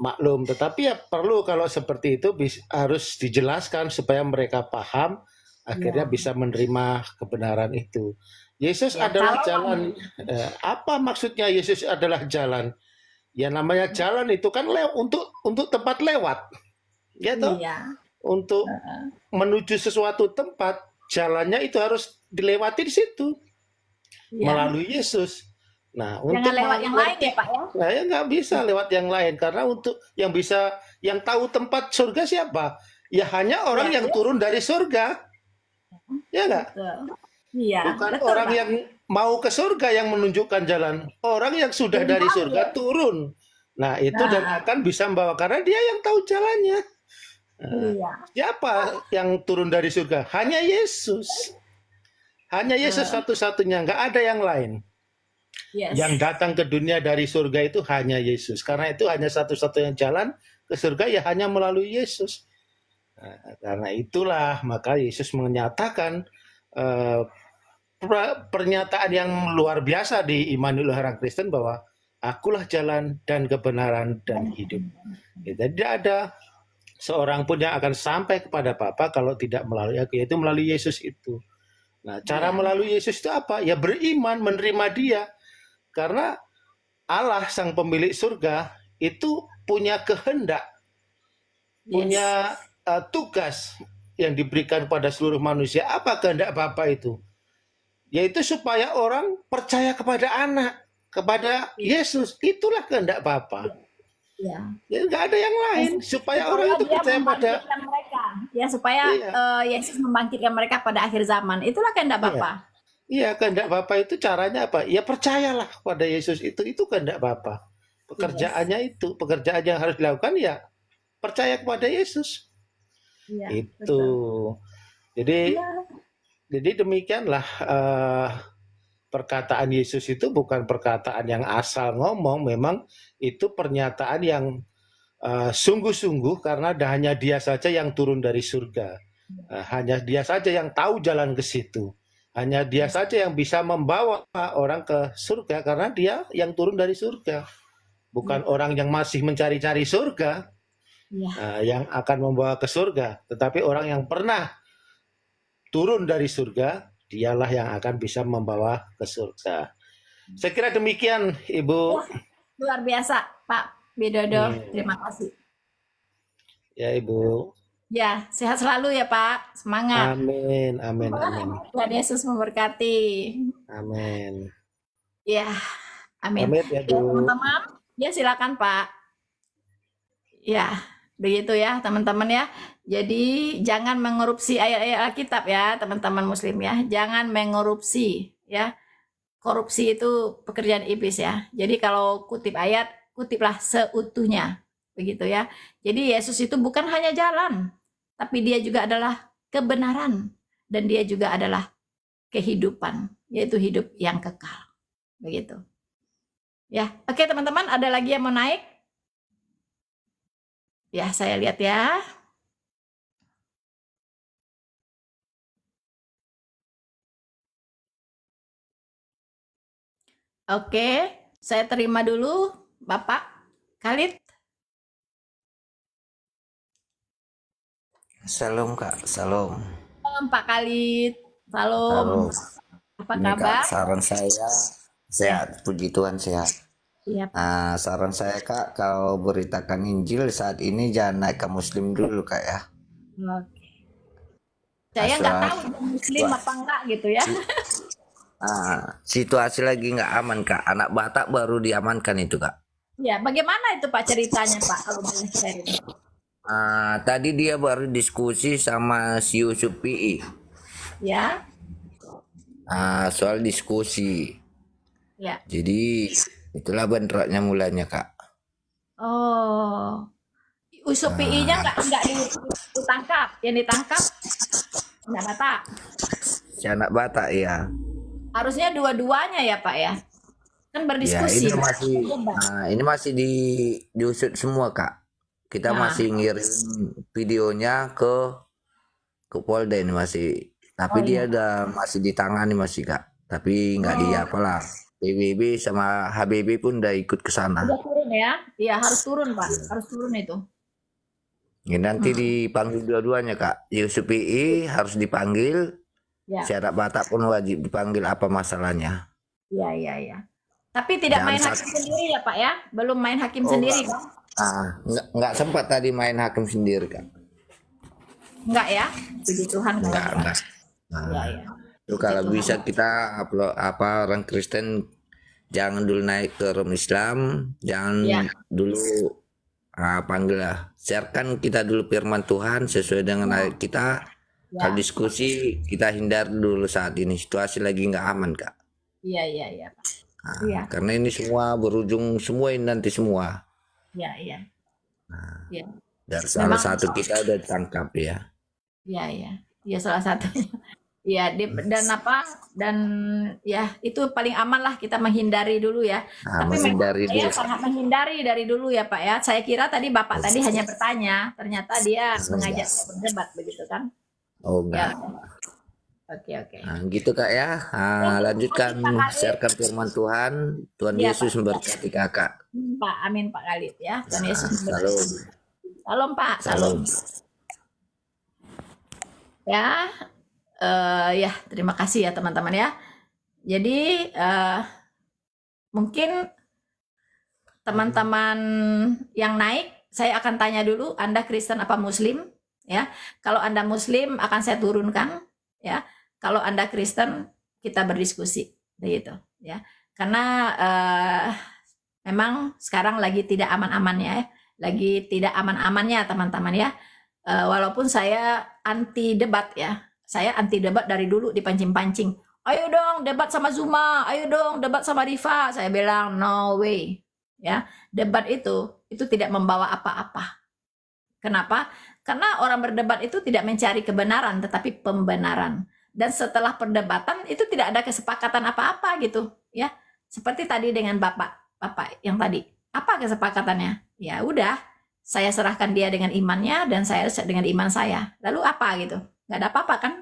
maklum. Tetapi ya perlu kalau seperti itu harus dijelaskan supaya mereka paham akhirnya ya. bisa menerima kebenaran itu. Yesus ya, adalah jalan. Eh, apa maksudnya Yesus adalah jalan? Ya namanya hmm. jalan itu kan lew untuk untuk tempat lewat, ya toh. Ya. Untuk uh. menuju sesuatu tempat jalannya itu harus dilewati di situ ya. melalui Yesus. Nah, Jangan untuk lewat yang lain ya Pak ya? Nah, ya nggak bisa lewat yang lain karena untuk yang bisa yang tahu tempat surga siapa? Ya hanya orang ya, yang ya. turun dari surga. Ya enggak? Iya. Bukan betul, orang Pak. yang mau ke surga yang menunjukkan jalan. Orang yang sudah iya, dari surga turun. Nah, itu nah. dan akan bisa membawa karena dia yang tahu jalannya. Nah, iya. Siapa yang turun dari surga? Hanya Yesus. Hanya nah. Yesus satu-satunya, enggak ada yang lain. Yes. Yang datang ke dunia dari surga itu hanya Yesus. Karena itu hanya satu-satunya jalan ke surga ya hanya melalui Yesus. Nah, karena itulah maka Yesus menyatakan eh, pernyataan yang luar biasa di Immanuel orang Kristen bahwa akulah jalan dan kebenaran dan hidup. Ya, jadi tidak ada seorang pun yang akan sampai kepada Bapa kalau tidak melalui aku, yaitu melalui Yesus itu. Nah, cara ya. melalui Yesus itu apa? Ya beriman, menerima dia. Karena Allah sang pemilik surga itu punya kehendak, punya uh, tugas yang diberikan pada seluruh manusia. Apa kehendak Bapa itu? Yaitu supaya orang percaya kepada anak, kepada iya. Yesus. Itulah kehendak Bapa. Iya. Ya. ya ada yang lain supaya orang itu percaya pada mereka. Ya supaya iya. uh, Yesus membangkitkan mereka pada akhir zaman. Itulah kehendak Bapa. Iya, ya, kehendak Bapa itu caranya apa? Ya percayalah pada Yesus itu itu kehendak Bapa. Iya. Pekerjaannya yes. itu, pekerjaan yang harus dilakukan ya percaya kepada Yesus ya, itu betul. jadi ya. jadi demikianlah uh, perkataan Yesus itu bukan perkataan yang asal ngomong memang itu pernyataan yang eh, sungguh-sungguh karena hanya dia saja yang turun dari surga iya. eh, hanya dia saja yang tahu jalan ke situ hanya dia iya. saja yang bisa membawa orang ke surga karena dia yang turun dari surga bukan hmm. orang yang masih mencari-cari surga ya. uh, yang akan membawa ke surga. Tetapi orang yang pernah turun dari surga, dialah yang akan bisa membawa ke surga. Hmm. Saya kira demikian, Ibu. Wah, luar biasa, Pak Bidodo. Hmm. Terima kasih. Ya, Ibu. Ya, sehat selalu ya, Pak. Semangat. Amin, amin, amin. Tuhan Yesus memberkati. Amin. Ya, amin. Amin ya, Bu. Ya, teman-teman, ya silakan, Pak. Ya begitu ya teman-teman ya jadi jangan mengorupsi ayat-ayat Alkitab ya teman-teman muslim ya jangan mengorupsi ya korupsi itu pekerjaan iblis ya jadi kalau kutip ayat kutiplah seutuhnya begitu ya jadi Yesus itu bukan hanya jalan tapi dia juga adalah kebenaran dan dia juga adalah kehidupan yaitu hidup yang kekal begitu ya oke teman-teman ada lagi yang mau naik Ya, saya lihat ya. Oke, saya terima dulu Bapak Khalid. Salam Kak, salam. Salam Pak Khalid, salam. Apa kabar? saran saya sehat, puji Tuhan sehat. Yep. Nah, saran saya kak, kalau beritakan Injil saat ini jangan naik ke Muslim dulu kak ya. Oke. Nah, saya nggak tahu Muslim apa enggak gitu ya. Nah, situasi lagi nggak aman kak. Anak Batak baru diamankan itu kak. Ya, bagaimana itu pak ceritanya pak kalau boleh cerita? Nah, tadi dia baru diskusi sama si Yusuf PI. Ya. Nah, soal diskusi. Ya. Jadi Itulah bentroknya mulanya kak. Oh, usup ah. PI-nya nah. nggak nggak ditangkap, yang ditangkap anak batak. Si anak batak ya. Harusnya dua-duanya ya pak ya. Kan berdiskusi. Ya, ini masih nah, ini masih di diusut semua kak. Kita nah. masih ngirim videonya ke ke Polda ini masih. Tapi oh, dia iya. ada masih ditangani masih kak. Tapi nggak oh. dia apalah PBB sama HBB pun udah ikut ke sana. Udah turun ya? Iya harus iya. turun pak, ya. harus turun itu. Ya, nanti hmm. dipanggil dua-duanya kak. Yusuf PI harus dipanggil. Ya. Syarat Batak pun wajib dipanggil apa masalahnya. Iya iya iya. Tapi tidak Jangan main hakim sendiri ya pak ya? Belum main hakim oh, sendiri Pak. Ah, enggak, enggak sempat tadi main hakim sendiri kak. Enggak ya? Puji Tuhan. Enggak, enggak. Nah. Ya, ya. Duh, kalau gitu. bisa kita upload apa orang Kristen jangan dulu naik ke rom Islam, jangan ya. dulu uh, panggil lah. Sharekan kita dulu firman Tuhan sesuai dengan ya. ayat kita. Ya. Kalau diskusi kita hindar dulu saat ini situasi lagi nggak aman kak. Iya iya iya. Nah, ya. Karena ini semua berujung semua ini nanti semua. Iya iya. Nah, ya. Dan salah satu kita udah tangkap ya. Iya iya. Iya salah satu. Iya, dan apa? Dan ya itu paling aman lah kita menghindari dulu ya. Nah, Tapi menghindari saya dulu. sangat menghindari dari dulu ya Pak ya. Saya kira tadi Bapak tadi hanya bertanya, ternyata dia mengajak berdebat begitu kan? Oh ya. enggak. Ya. Oke oke. Nah, gitu kak ya. Nah, lanjutkan sharekan firman Tuhan. Tuhan ya, Yesus memberkati kakak. Pak, amin Pak Khalid ya. Tuhan nah, Yesus memberkati. Salam. Salam Pak. salam. Ya, uh, ya terima kasih ya teman-teman ya. Jadi uh, mungkin teman-teman yang naik saya akan tanya dulu Anda Kristen apa Muslim ya. Kalau Anda Muslim akan saya turunkan ya. Kalau Anda Kristen kita berdiskusi begitu ya. Karena uh, memang sekarang lagi tidak aman-amannya ya. Lagi tidak aman-amannya teman-teman ya. Uh, walaupun saya anti debat ya. Saya anti debat dari dulu dipancing-pancing. Ayo dong debat sama Zuma, ayo dong debat sama Rifa. Saya bilang no way. Ya, debat itu itu tidak membawa apa-apa. Kenapa? Karena orang berdebat itu tidak mencari kebenaran tetapi pembenaran. Dan setelah perdebatan itu tidak ada kesepakatan apa-apa gitu, ya. Seperti tadi dengan Bapak, Bapak yang tadi. Apa kesepakatannya? Ya udah, saya serahkan dia dengan imannya dan saya dengan iman saya. Lalu apa gitu? nggak ada apa-apa kan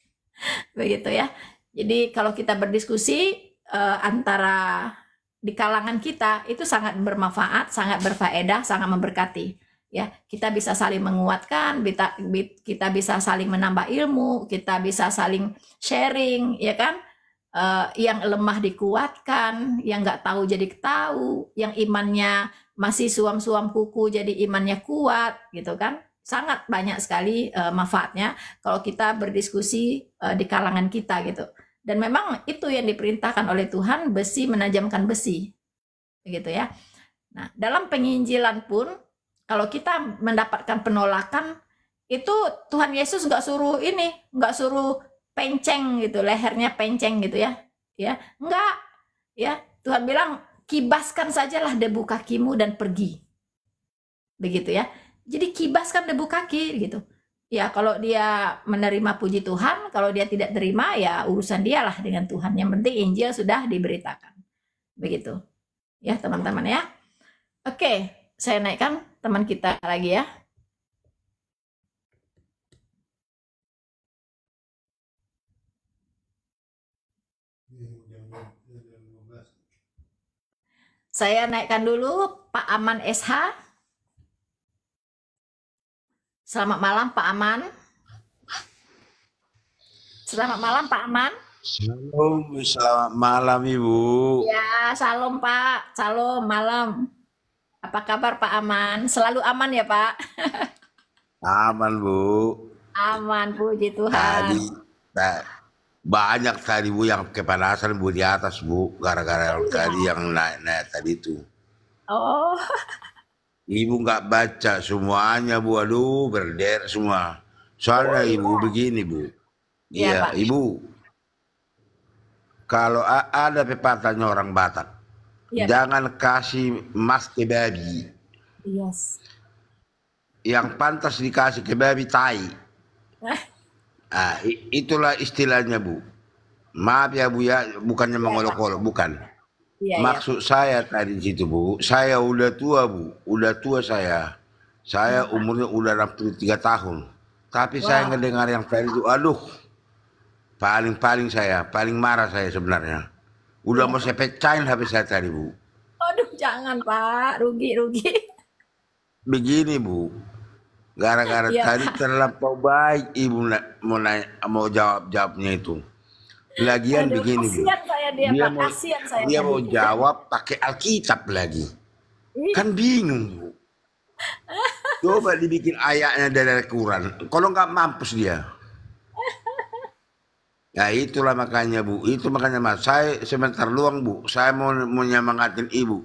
begitu ya jadi kalau kita berdiskusi uh, antara di kalangan kita itu sangat bermanfaat sangat berfaedah sangat memberkati ya kita bisa saling menguatkan kita kita bisa saling menambah ilmu kita bisa saling sharing ya kan uh, yang lemah dikuatkan, yang nggak tahu jadi tahu, yang imannya masih suam-suam kuku jadi imannya kuat, gitu kan? sangat banyak sekali uh, manfaatnya kalau kita berdiskusi uh, di kalangan kita gitu. Dan memang itu yang diperintahkan oleh Tuhan, besi menajamkan besi. Begitu ya. Nah, dalam penginjilan pun kalau kita mendapatkan penolakan itu Tuhan Yesus nggak suruh ini, nggak suruh penceng gitu, lehernya penceng gitu ya. Ya, enggak. Ya, Tuhan bilang kibaskan sajalah debu kakimu dan pergi. Begitu ya jadi kibaskan debu kaki gitu ya kalau dia menerima puji Tuhan kalau dia tidak terima ya urusan dialah dengan Tuhan yang penting Injil sudah diberitakan begitu ya teman-teman ya oke saya naikkan teman kita lagi ya Saya naikkan dulu Pak Aman SH. Selamat malam Pak Aman. Selamat malam Pak Aman. Salam, selamat malam Ibu. Ya, salam Pak. Salam malam. Apa kabar Pak Aman? Selalu aman ya Pak? Aman Bu. Aman puji Tuhan. Tadi, eh, banyak tadi Bu yang kepanasan Bu di atas Bu. Gara-gara oh, ya. tadi yang naik-naik tadi itu. Oh. Ibu nggak baca semuanya bu, aduh berder semua. Soalnya oh, ibu iya. begini bu, iya ya, ibu. Kalau ada pepatahnya orang Batak, ya, jangan kasih emas ke babi. Yes. Yang pantas dikasih ke babi tai. Eh. Ah, itulah istilahnya bu. Maaf ya bu ya, bukannya ya, mengolok-olok, bukan. Ya, Maksud ya. saya tadi situ Bu, saya udah tua Bu, udah tua saya. Saya hmm. umurnya udah 63 tahun. Tapi wow. saya ngedengar yang tadi itu, aduh. Paling-paling saya, paling marah saya sebenarnya. Udah ya. mau saya pecahin HP saya tadi Bu. Aduh jangan Pak, rugi-rugi. Begini Bu, gara-gara ya. tadi terlampau baik Ibu mau, mau jawab-jawabnya itu. Lagian Aduh, begini Bu. Saya dia, dia mau, saya dia mau jawab pakai Alkitab lagi. Kan bingung Bu. Coba dibikin ayatnya dari Quran. Kalau nggak mampus dia. Ya itulah makanya Bu, itu makanya Mas. Saya sebentar luang Bu, saya mau menyemangatin Ibu.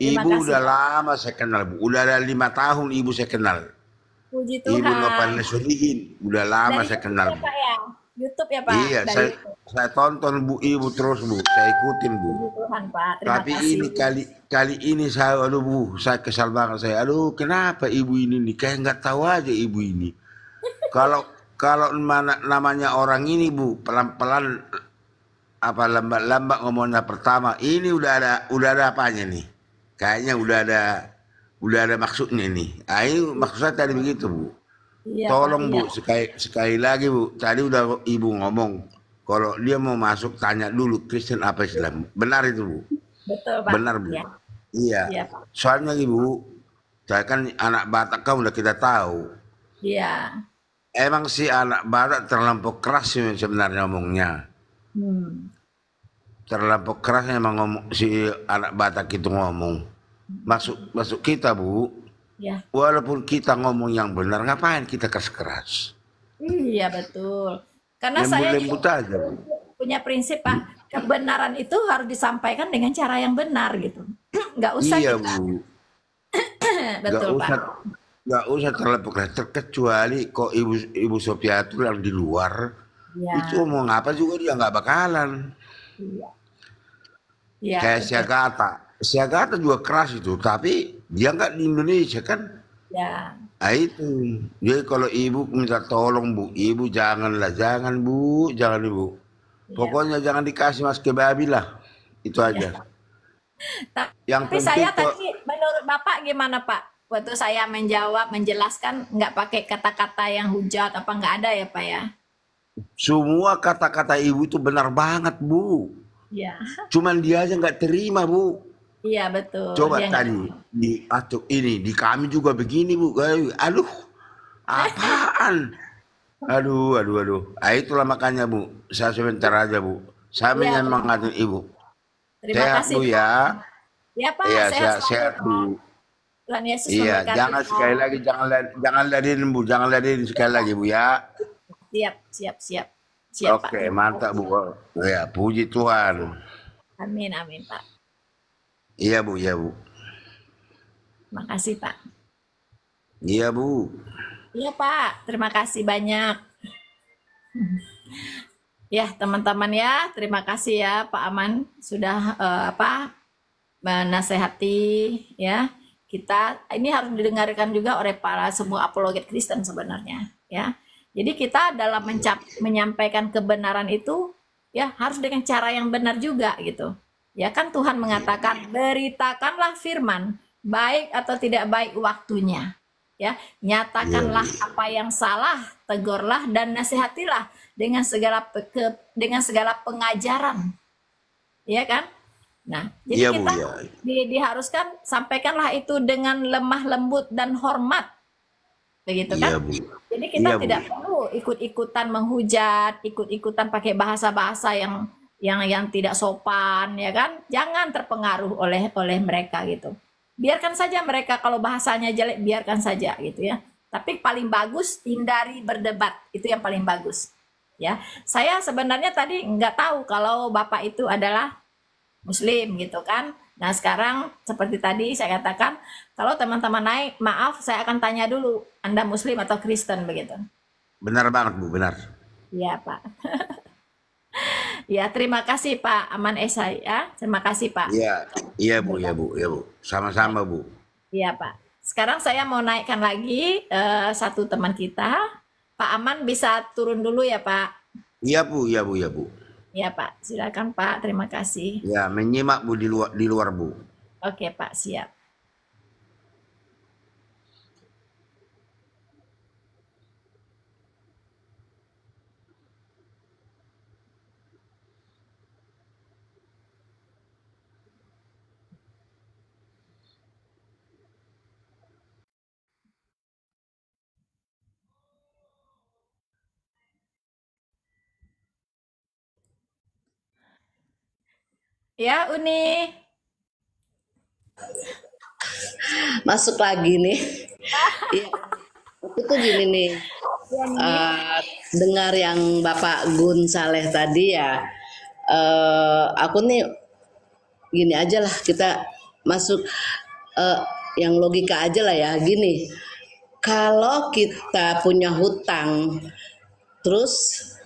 Ibu udah lama saya kenal Bu, udah ada lima tahun Ibu saya kenal. Puji Tuhan. Ibu Nopal Nesulihin, udah lama Dari saya kenal Bu. Ya, YouTube ya Pak? Iya, Dari saya, YouTube. saya tonton Bu Ibu terus Bu, saya ikutin Bu. Tuhan Pak, terima Tapi kasih. ini kali kali ini saya, aduh Bu, saya kesal banget saya. Aduh, kenapa Ibu ini nih? Kayak nggak tahu aja Ibu ini. kalau kalau mana, namanya orang ini Bu, pelan-pelan apa lambat-lambat ngomongnya pertama, ini udah ada udah ada apanya nih? Kayaknya udah ada udah ada maksudnya nih. Ayo ah, maksudnya tadi begitu Bu. Ya, Tolong ya. Bu, iya. sekali, sekali lagi Bu, tadi udah Ibu ngomong, kalau dia mau masuk tanya dulu Kristen apa Islam. Benar itu Bu? Betul Pak. Benar Bu. Ya. Iya. Ya, Pak. Soalnya Ibu, saya kan anak Batak kamu udah kita tahu. Iya. Emang si anak Batak terlampau keras sih sebenarnya ngomongnya. Hmm. Terlampau keras emang ngomong si anak Batak itu ngomong. Masuk masuk kita Bu Ya. Walaupun kita ngomong yang benar, ngapain kita keras-keras? Iya betul. Karena Lembut saya lembut aja. punya prinsip pak, kebenaran itu harus disampaikan dengan cara yang benar gitu. Nggak usah iya, kita. Bu. betul Nggak pak. Usah, usah terlalu keras. Terkecuali kok ibu ibu itu yang di luar ya. itu ngomong apa juga dia nggak bakalan. Iya. Ya, Kayak betul. siagata, siagata juga keras itu, tapi dia nggak di Indonesia kan? Ya. Nah, itu. Jadi kalau ibu minta tolong bu, ibu janganlah, jangan bu, jangan ibu. Ya. Pokoknya jangan dikasih mas ke babi lah, itu iya. aja. Ya. yang tapi saya kok, tadi menurut bapak gimana pak? Waktu saya menjawab, menjelaskan nggak pakai kata-kata yang hujat apa nggak ada ya pak ya? Semua kata-kata ibu itu benar banget bu. Ya. Cuman dia aja nggak terima bu. Iya betul. Coba ya, tadi ya. di atau ini di kami juga begini bu, aduh apaan? Aduh, aduh, aduh. Ah, itulah makanya bu, saya sebentar aja bu. Saya ya, mengatur ibu. Terima sehat kasih. Bu ya. Ya pak. Ya, sehat, sehat, bu. Tuhan Yesus Iya, jangan sekali lagi jangan jangan lari bu, jangan lari sekali lagi bu ya. Siap, siap, siap. siap Oke, pak. mantap bu. Ya, puji Tuhan. Amin, amin pak. Iya Bu, iya Bu. Makasih Pak. Iya Bu. Iya Pak, terima kasih banyak. Ya teman-teman ya, terima kasih ya Pak Aman sudah uh, apa menasehati ya kita. Ini harus didengarkan juga oleh para semua apologet Kristen sebenarnya ya. Jadi kita dalam mencap, menyampaikan kebenaran itu ya harus dengan cara yang benar juga gitu. Ya kan Tuhan iya. mengatakan beritakanlah firman baik atau tidak baik waktunya. Ya, nyatakanlah iya, iya. apa yang salah, tegurlah dan nasihatilah dengan segala peke, dengan segala pengajaran. Ya kan? Nah, jadi ya, kita di, diharuskan sampaikanlah itu dengan lemah lembut dan hormat. Begitu kan? Ya, Jadi kita ya, tidak perlu ikut-ikutan menghujat, ikut-ikutan pakai bahasa-bahasa yang yang yang tidak sopan ya kan jangan terpengaruh oleh oleh mereka gitu biarkan saja mereka kalau bahasanya jelek biarkan saja gitu ya tapi paling bagus hindari berdebat itu yang paling bagus ya saya sebenarnya tadi nggak tahu kalau bapak itu adalah muslim gitu kan nah sekarang seperti tadi saya katakan kalau teman-teman naik maaf saya akan tanya dulu anda muslim atau Kristen begitu benar banget bu benar iya pak ya, terima kasih Pak Aman Esa ya. Terima kasih Pak. Iya, iya Bu, iya Bu, iya Bu. Sama-sama Bu. Iya Pak. Sekarang saya mau naikkan lagi uh, satu teman kita. Pak Aman bisa turun dulu ya Pak. Iya Bu, iya Bu, iya Bu. Iya Pak, silakan Pak. Terima kasih. Ya, menyimak Bu di luar di luar Bu. Oke Pak, siap. Ya, Uni. Masuk lagi nih. ya, Itu tuh gini nih. Uh, dengar yang Bapak Gun Saleh tadi ya. Uh, aku nih gini aja lah kita masuk uh, yang logika aja lah ya gini kalau kita punya hutang terus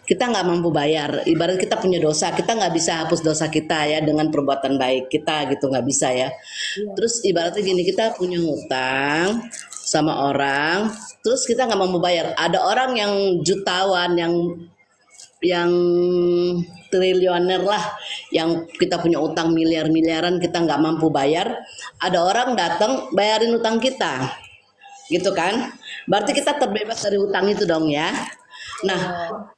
kita nggak mampu bayar. Ibarat kita punya dosa, kita nggak bisa hapus dosa kita ya dengan perbuatan baik kita gitu nggak bisa ya. Iya. Terus ibaratnya gini kita punya hutang sama orang, terus kita nggak mampu bayar. Ada orang yang jutawan, yang yang triliuner lah, yang kita punya utang miliar miliaran kita nggak mampu bayar. Ada orang datang bayarin utang kita, gitu kan? Berarti kita terbebas dari utang itu dong ya. Nah, iya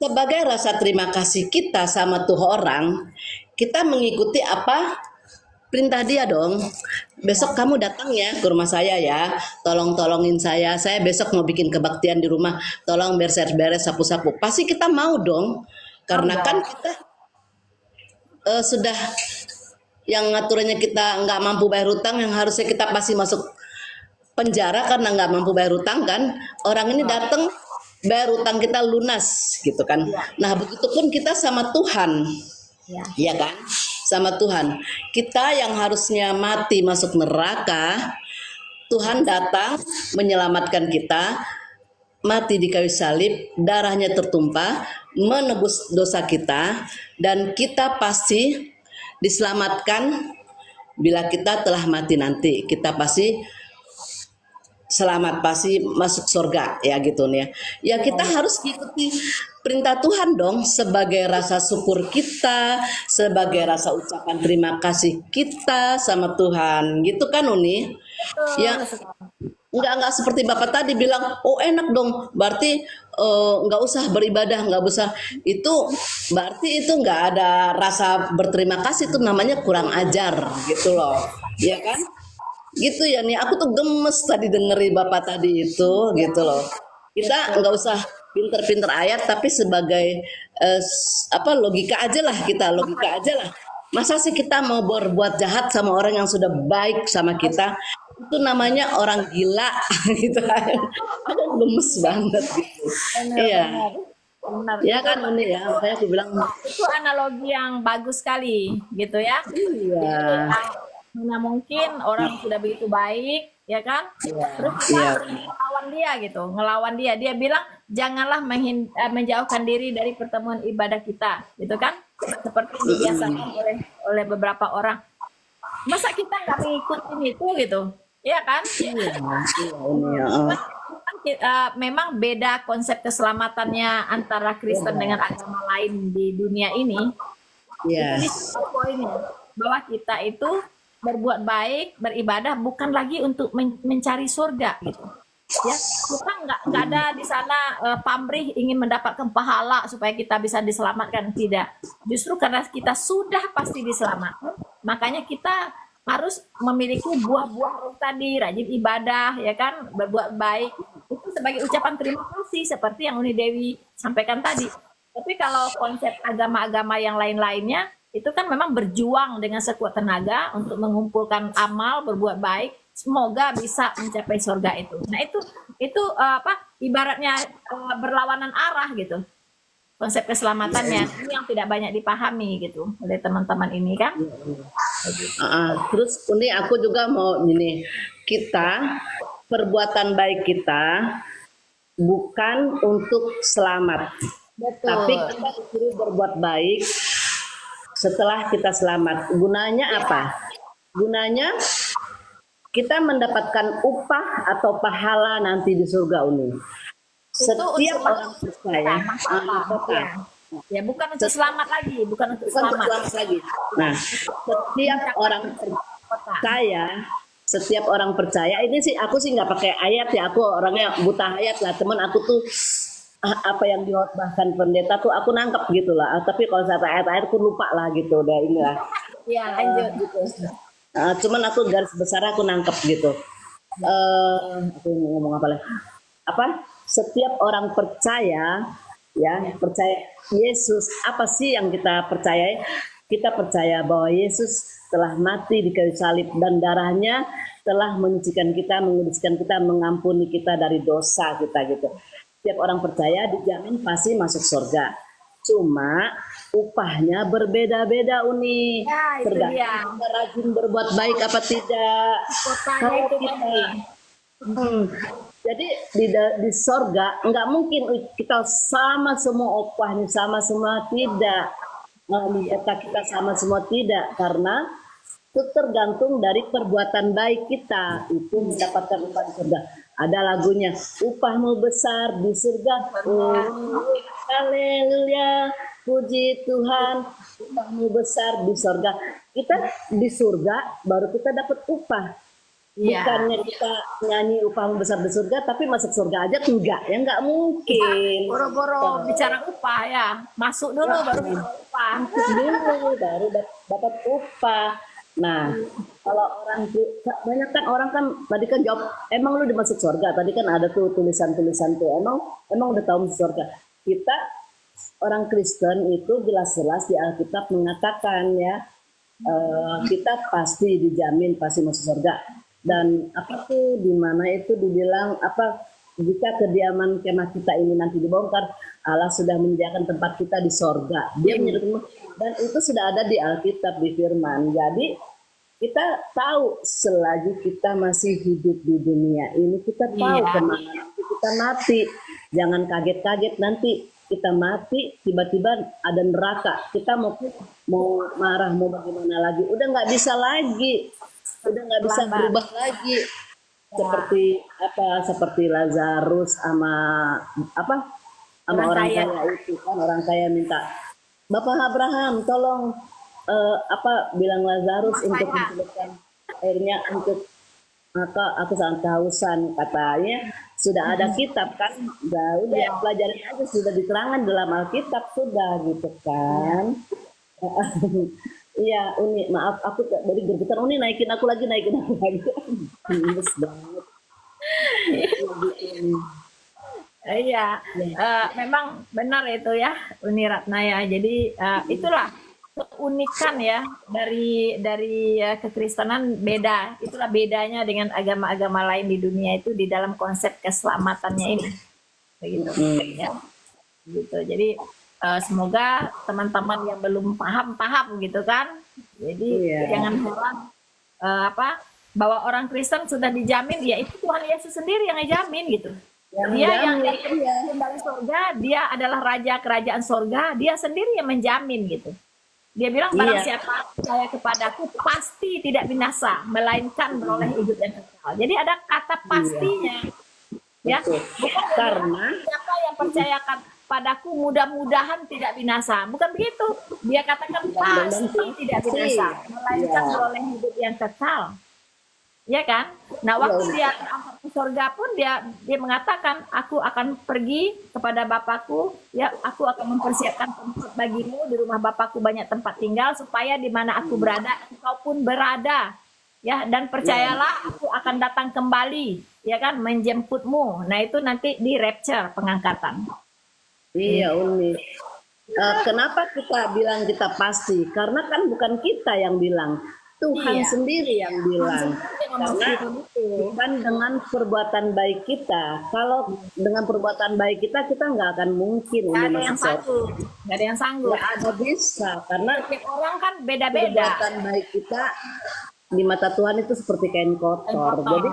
sebagai rasa terima kasih kita sama tuh orang, kita mengikuti apa perintah dia dong. Besok kamu datang ya ke rumah saya ya. Tolong tolongin saya. Saya besok mau bikin kebaktian di rumah. Tolong beres-beres sapu-sapu. Pasti kita mau dong. Karena kan kita uh, sudah yang aturannya kita nggak mampu bayar hutang yang harusnya kita pasti masuk penjara karena nggak mampu bayar hutang kan. Orang ini datang baru utang kita lunas gitu kan. Ya. Nah, begitu pun kita sama Tuhan. Ya. ya kan? Sama Tuhan. Kita yang harusnya mati masuk neraka, Tuhan datang menyelamatkan kita, mati di kayu salib, darahnya tertumpah, menebus dosa kita dan kita pasti diselamatkan bila kita telah mati nanti. Kita pasti selamat pasti masuk surga ya gitu nih ya. Ya kita iya. harus ikuti perintah Tuhan dong sebagai rasa syukur kita, sebagai rasa ucapan terima kasih kita sama Tuhan. Gitu kan Uni? Oh. Ya. Enggak enggak seperti Bapak tadi bilang, "Oh, enak dong." Berarti uh, eh, enggak usah beribadah, enggak usah. Itu berarti itu enggak ada rasa berterima kasih itu namanya kurang ajar gitu loh. Ya kan? gitu ya nih aku tuh gemes tadi dengeri bapak tadi itu gitu loh kita nggak usah pinter-pinter ayat tapi sebagai eh, apa logika aja lah kita logika aja lah masa sih kita mau berbuat jahat sama orang yang sudah baik sama kita itu namanya orang gila gitu aku gemes banget gitu iya benar. Iya kan, ya kan ini ya saya aku bilang itu analogi yang bagus sekali gitu ya iya mana mungkin orang sudah begitu baik, ya kan? Yeah. Terus kita yeah. ngelawan dia gitu, ngelawan dia. Dia bilang janganlah eh, menjauhkan diri dari pertemuan ibadah kita, gitu kan? Seperti dibiasakan oleh oleh beberapa orang. Masa kita nggak mengikuti itu gitu, ya kan? Yeah. Iya, iya, iya, yeah. memang beda konsep keselamatannya antara Kristen yeah. dengan agama lain di dunia ini. Yes. Itu poinnya bahwa kita itu berbuat baik, beribadah bukan lagi untuk men mencari surga gitu. Ya, kita nggak nggak ada di sana uh, pamrih ingin mendapatkan pahala supaya kita bisa diselamatkan tidak. Justru karena kita sudah pasti diselamatkan, makanya kita harus memiliki buah-buah roh tadi, rajin ibadah, ya kan, berbuat baik. Itu sebagai ucapan terima kasih seperti yang Uni Dewi sampaikan tadi. Tapi kalau konsep agama-agama yang lain-lainnya, itu kan memang berjuang dengan sekuat tenaga untuk mengumpulkan amal berbuat baik semoga bisa mencapai surga itu nah itu itu uh, apa ibaratnya uh, berlawanan arah gitu konsep keselamatannya iya, iya. ini yang tidak banyak dipahami gitu oleh teman-teman ini kan uh, terus ini aku juga mau ini kita perbuatan baik kita bukan untuk selamat Betul. tapi kita disuruh berbuat baik setelah kita selamat. Gunanya apa? Gunanya kita mendapatkan upah atau pahala nanti di surga ini. Setiap orang percaya ya Ya bukan untuk selamat lagi, bukan untuk bukan selamat. selamat lagi. Nah, setiap orang percaya, setiap orang percaya ini sih aku sih nggak pakai ayat ya, aku orangnya buta ayat lah. Teman aku tuh Ah, apa yang dihotbahkan pendeta tuh aku nangkep gitu lah ah, tapi kalau saya air-air aku lupa lah gitu udah inilah ya lanjut gitu uh, cuman aku garis besar aku nangkep gitu uh, aku ngomong apa lagi apa setiap orang percaya ya, ya percaya Yesus apa sih yang kita percayai kita percaya bahwa Yesus telah mati di kayu salib dan darahnya telah menyucikan kita, menguduskan kita, mengampuni kita dari dosa kita gitu. Setiap orang percaya dijamin pasti masuk surga. Cuma upahnya berbeda-beda Uni. Ya, Tergantung rajin berbuat baik apa tidak. Kalau kita hmm, jadi di di sorga nggak mungkin kita sama semua upahnya sama semua tidak. Nah, kita sama semua tidak karena itu tergantung dari perbuatan baik kita itu mendapatkan upah di surga ada lagunya upahmu besar di surga oh, haleluya puji Tuhan upahmu besar di surga kita di surga baru kita dapat upah bukannya bukannya kita nyanyi upahmu besar di surga tapi masuk surga aja enggak ya nggak iya, mungkin boro-boro ya, bicara upah ya masuk dulu nah, baru iya. upah dulu baru dapat upah Nah, kalau orang banyak kan orang kan tadi kan jawab emang lu dimasuk surga. Tadi kan ada tuh tulisan-tulisan tuh emang emang udah tahu surga. Kita orang Kristen itu jelas-jelas di Alkitab mengatakan ya uh, kita pasti dijamin pasti masuk surga. Dan apa tuh di mana itu dibilang apa jika kediaman kemah kita ini nanti dibongkar, Allah sudah menyediakan tempat kita di sorga. Dia menyebut dan itu sudah ada di Alkitab di Firman. Jadi kita tahu selagi kita masih hidup di dunia ini kita tahu iya. kemana nanti kita mati jangan kaget-kaget nanti kita mati tiba-tiba ada neraka kita mau mau marah mau bagaimana lagi udah nggak bisa lagi udah nggak bisa Lama. berubah lagi iya. seperti apa seperti Lazarus sama apa sama orang, orang kaya. kaya itu kan orang kaya minta Bapak Abraham tolong uh, apa bilang Lazarus Mas untuk ya? menyebutkan airnya untuk maka aku sangat kehausan katanya sudah ada kitab kan ya udah udah ya. pelajaran aja sudah diterangkan dalam Alkitab sudah gitu kan iya unik maaf aku dari gerbitan unik naikin aku lagi naikin aku lagi minus banget Iya, uh, memang benar itu ya Uni Ratna ya. Jadi uh, itulah keunikan ya dari dari ya, kekristenan beda. Itulah bedanya dengan agama-agama lain di dunia itu di dalam konsep keselamatannya ini. Begitu. Hmm. Ya. Gitu. Jadi eh, semoga teman-teman yang belum paham paham gitu kan. Jadi yeah. jangan heran eh, apa bahwa orang Kristen sudah dijamin ya itu Tuhan Yesus sendiri yang dijamin gitu dia yang, yang, yang dari surga dia adalah raja kerajaan surga dia sendiri yang menjamin gitu dia bilang barang iya. siapa percaya kepadaku pasti tidak binasa, melainkan beroleh hidup yang kekal. Jadi ada kata iya. pastinya. Iya. Ya. Bukan karena siapa yang percaya padaku mudah-mudahan tidak binasa. Bukan begitu. Dia katakan pasti tidak binasa, melainkan iya. beroleh hidup yang kekal ya kan? Nah, iya, waktu iya. dia ke surga pun dia dia mengatakan, aku akan pergi kepada Bapakku, ya, aku akan mempersiapkan tempat bagimu di rumah Bapakku banyak tempat tinggal supaya di mana aku berada, engkau pun berada. Ya, dan percayalah iya. aku akan datang kembali, ya kan, menjemputmu. Nah, itu nanti di rapture pengangkatan. Iya, Umi. Eh, kenapa kita bilang kita pasti? Karena kan bukan kita yang bilang, Tuhan iya. sendiri yang iya. bilang karena bukan gitu. dengan perbuatan baik kita kalau dengan perbuatan baik kita kita nggak akan mungkin nggak ada yang sanggup nggak ada yang sanggup nggak ada bisa karena orang kan beda-beda perbuatan baik kita di mata Tuhan itu seperti kain kotor, kotor. jadi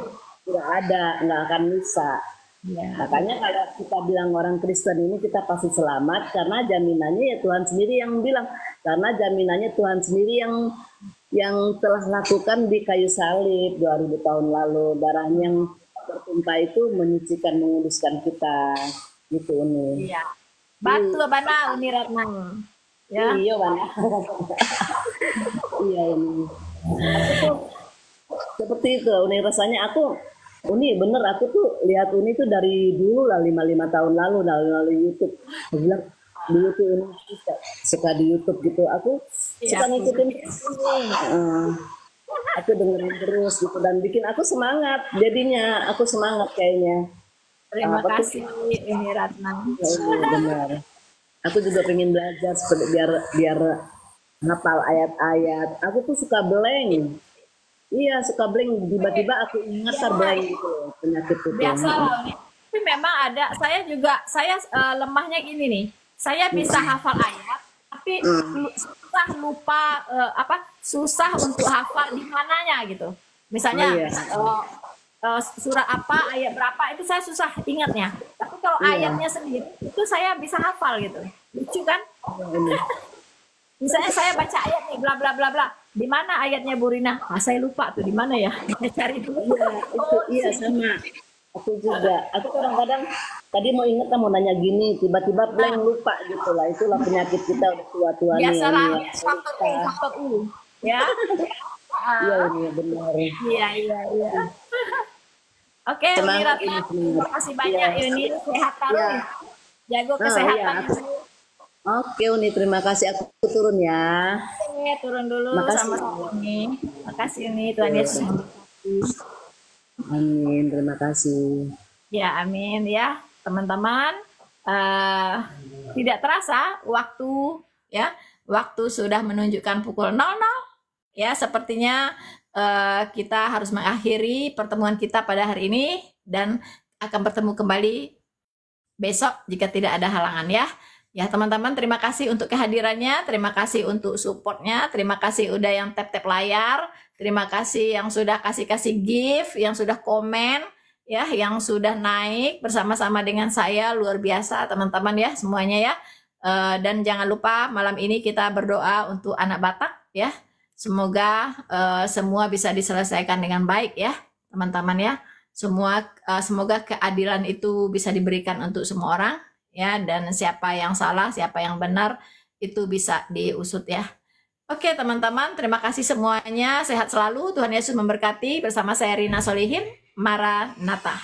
nggak ada nggak akan bisa Ya. Makanya kalau kita bilang orang Kristen ini kita pasti selamat karena jaminannya ya Tuhan sendiri yang bilang karena jaminannya Tuhan sendiri yang yang telah lakukan di kayu salib 2000 tahun lalu darahnya yang bertumpah itu menyucikan menguduskan kita gitu unik. Iya. Batu iya. bana unik Ratna. Ya. Iya bana. iya ini. Seperti itu Uni rasanya aku unik bener aku tuh lihat Uni tuh dari dulu lah lima lima tahun lalu lalu lalu YouTube. bilang dulu tuh Uni suka di YouTube gitu. Aku Iya, suka ngikutin uh, aku dengerin terus gitu dan bikin aku semangat jadinya aku semangat kayaknya terima kasih ini Ratna ya benar aku juga pengen belajar seperti biar biar ngapal ayat-ayat aku tuh suka blank iya suka blank tiba-tiba aku ingat terbang iya, iya. gitu penyakit itu biasa tapi memang ada saya juga saya uh, lemahnya gini nih saya bisa hafal ayat tapi hmm. susah lupa uh, apa susah untuk hafal di mananya gitu misalnya oh, iya. uh, uh, surat apa ayat berapa itu saya susah ingatnya tapi kalau iya. ayatnya sendiri itu saya bisa hafal gitu lucu kan iya, iya. misalnya saya baca ayat nih bla bla bla bla di mana ayatnya Burina ah, saya lupa tuh di mana ya saya cari dulu iya, itu, oh, iya sama aku juga aku kadang-kadang tadi mau inget mau nanya gini tiba-tiba nah. blank lupa gitu lah itulah penyakit kita udah tua-tua nih biasa ya. faktor faktor ya iya ah. ini iya, benar iya iya iya oke Mira terima kasih iya. banyak ya. Yuni sehat terus ya. jago ah, iya. kesehatan ya. Oke Uni, terima kasih. Aku turun ya. Oke, turun dulu Makasih. sama Uni. Makasih Uni, Tuhan Yesus. Amin, terima kasih. Ya, amin ya teman-teman uh, tidak terasa waktu ya waktu sudah menunjukkan pukul 00 ya sepertinya uh, kita harus mengakhiri pertemuan kita pada hari ini dan akan bertemu kembali besok jika tidak ada halangan ya. Ya teman-teman terima kasih untuk kehadirannya, terima kasih untuk supportnya, terima kasih udah yang tap-tap layar, terima kasih yang sudah kasih-kasih gift, yang sudah komen, ya yang sudah naik bersama-sama dengan saya luar biasa teman-teman ya semuanya ya eh, dan jangan lupa malam ini kita berdoa untuk anak Batak ya semoga eh, semua bisa diselesaikan dengan baik ya teman-teman ya semua eh, semoga keadilan itu bisa diberikan untuk semua orang ya dan siapa yang salah siapa yang benar itu bisa diusut ya Oke teman-teman, terima kasih semuanya. Sehat selalu. Tuhan Yesus memberkati. Bersama saya Rina Solihin. Maranatha.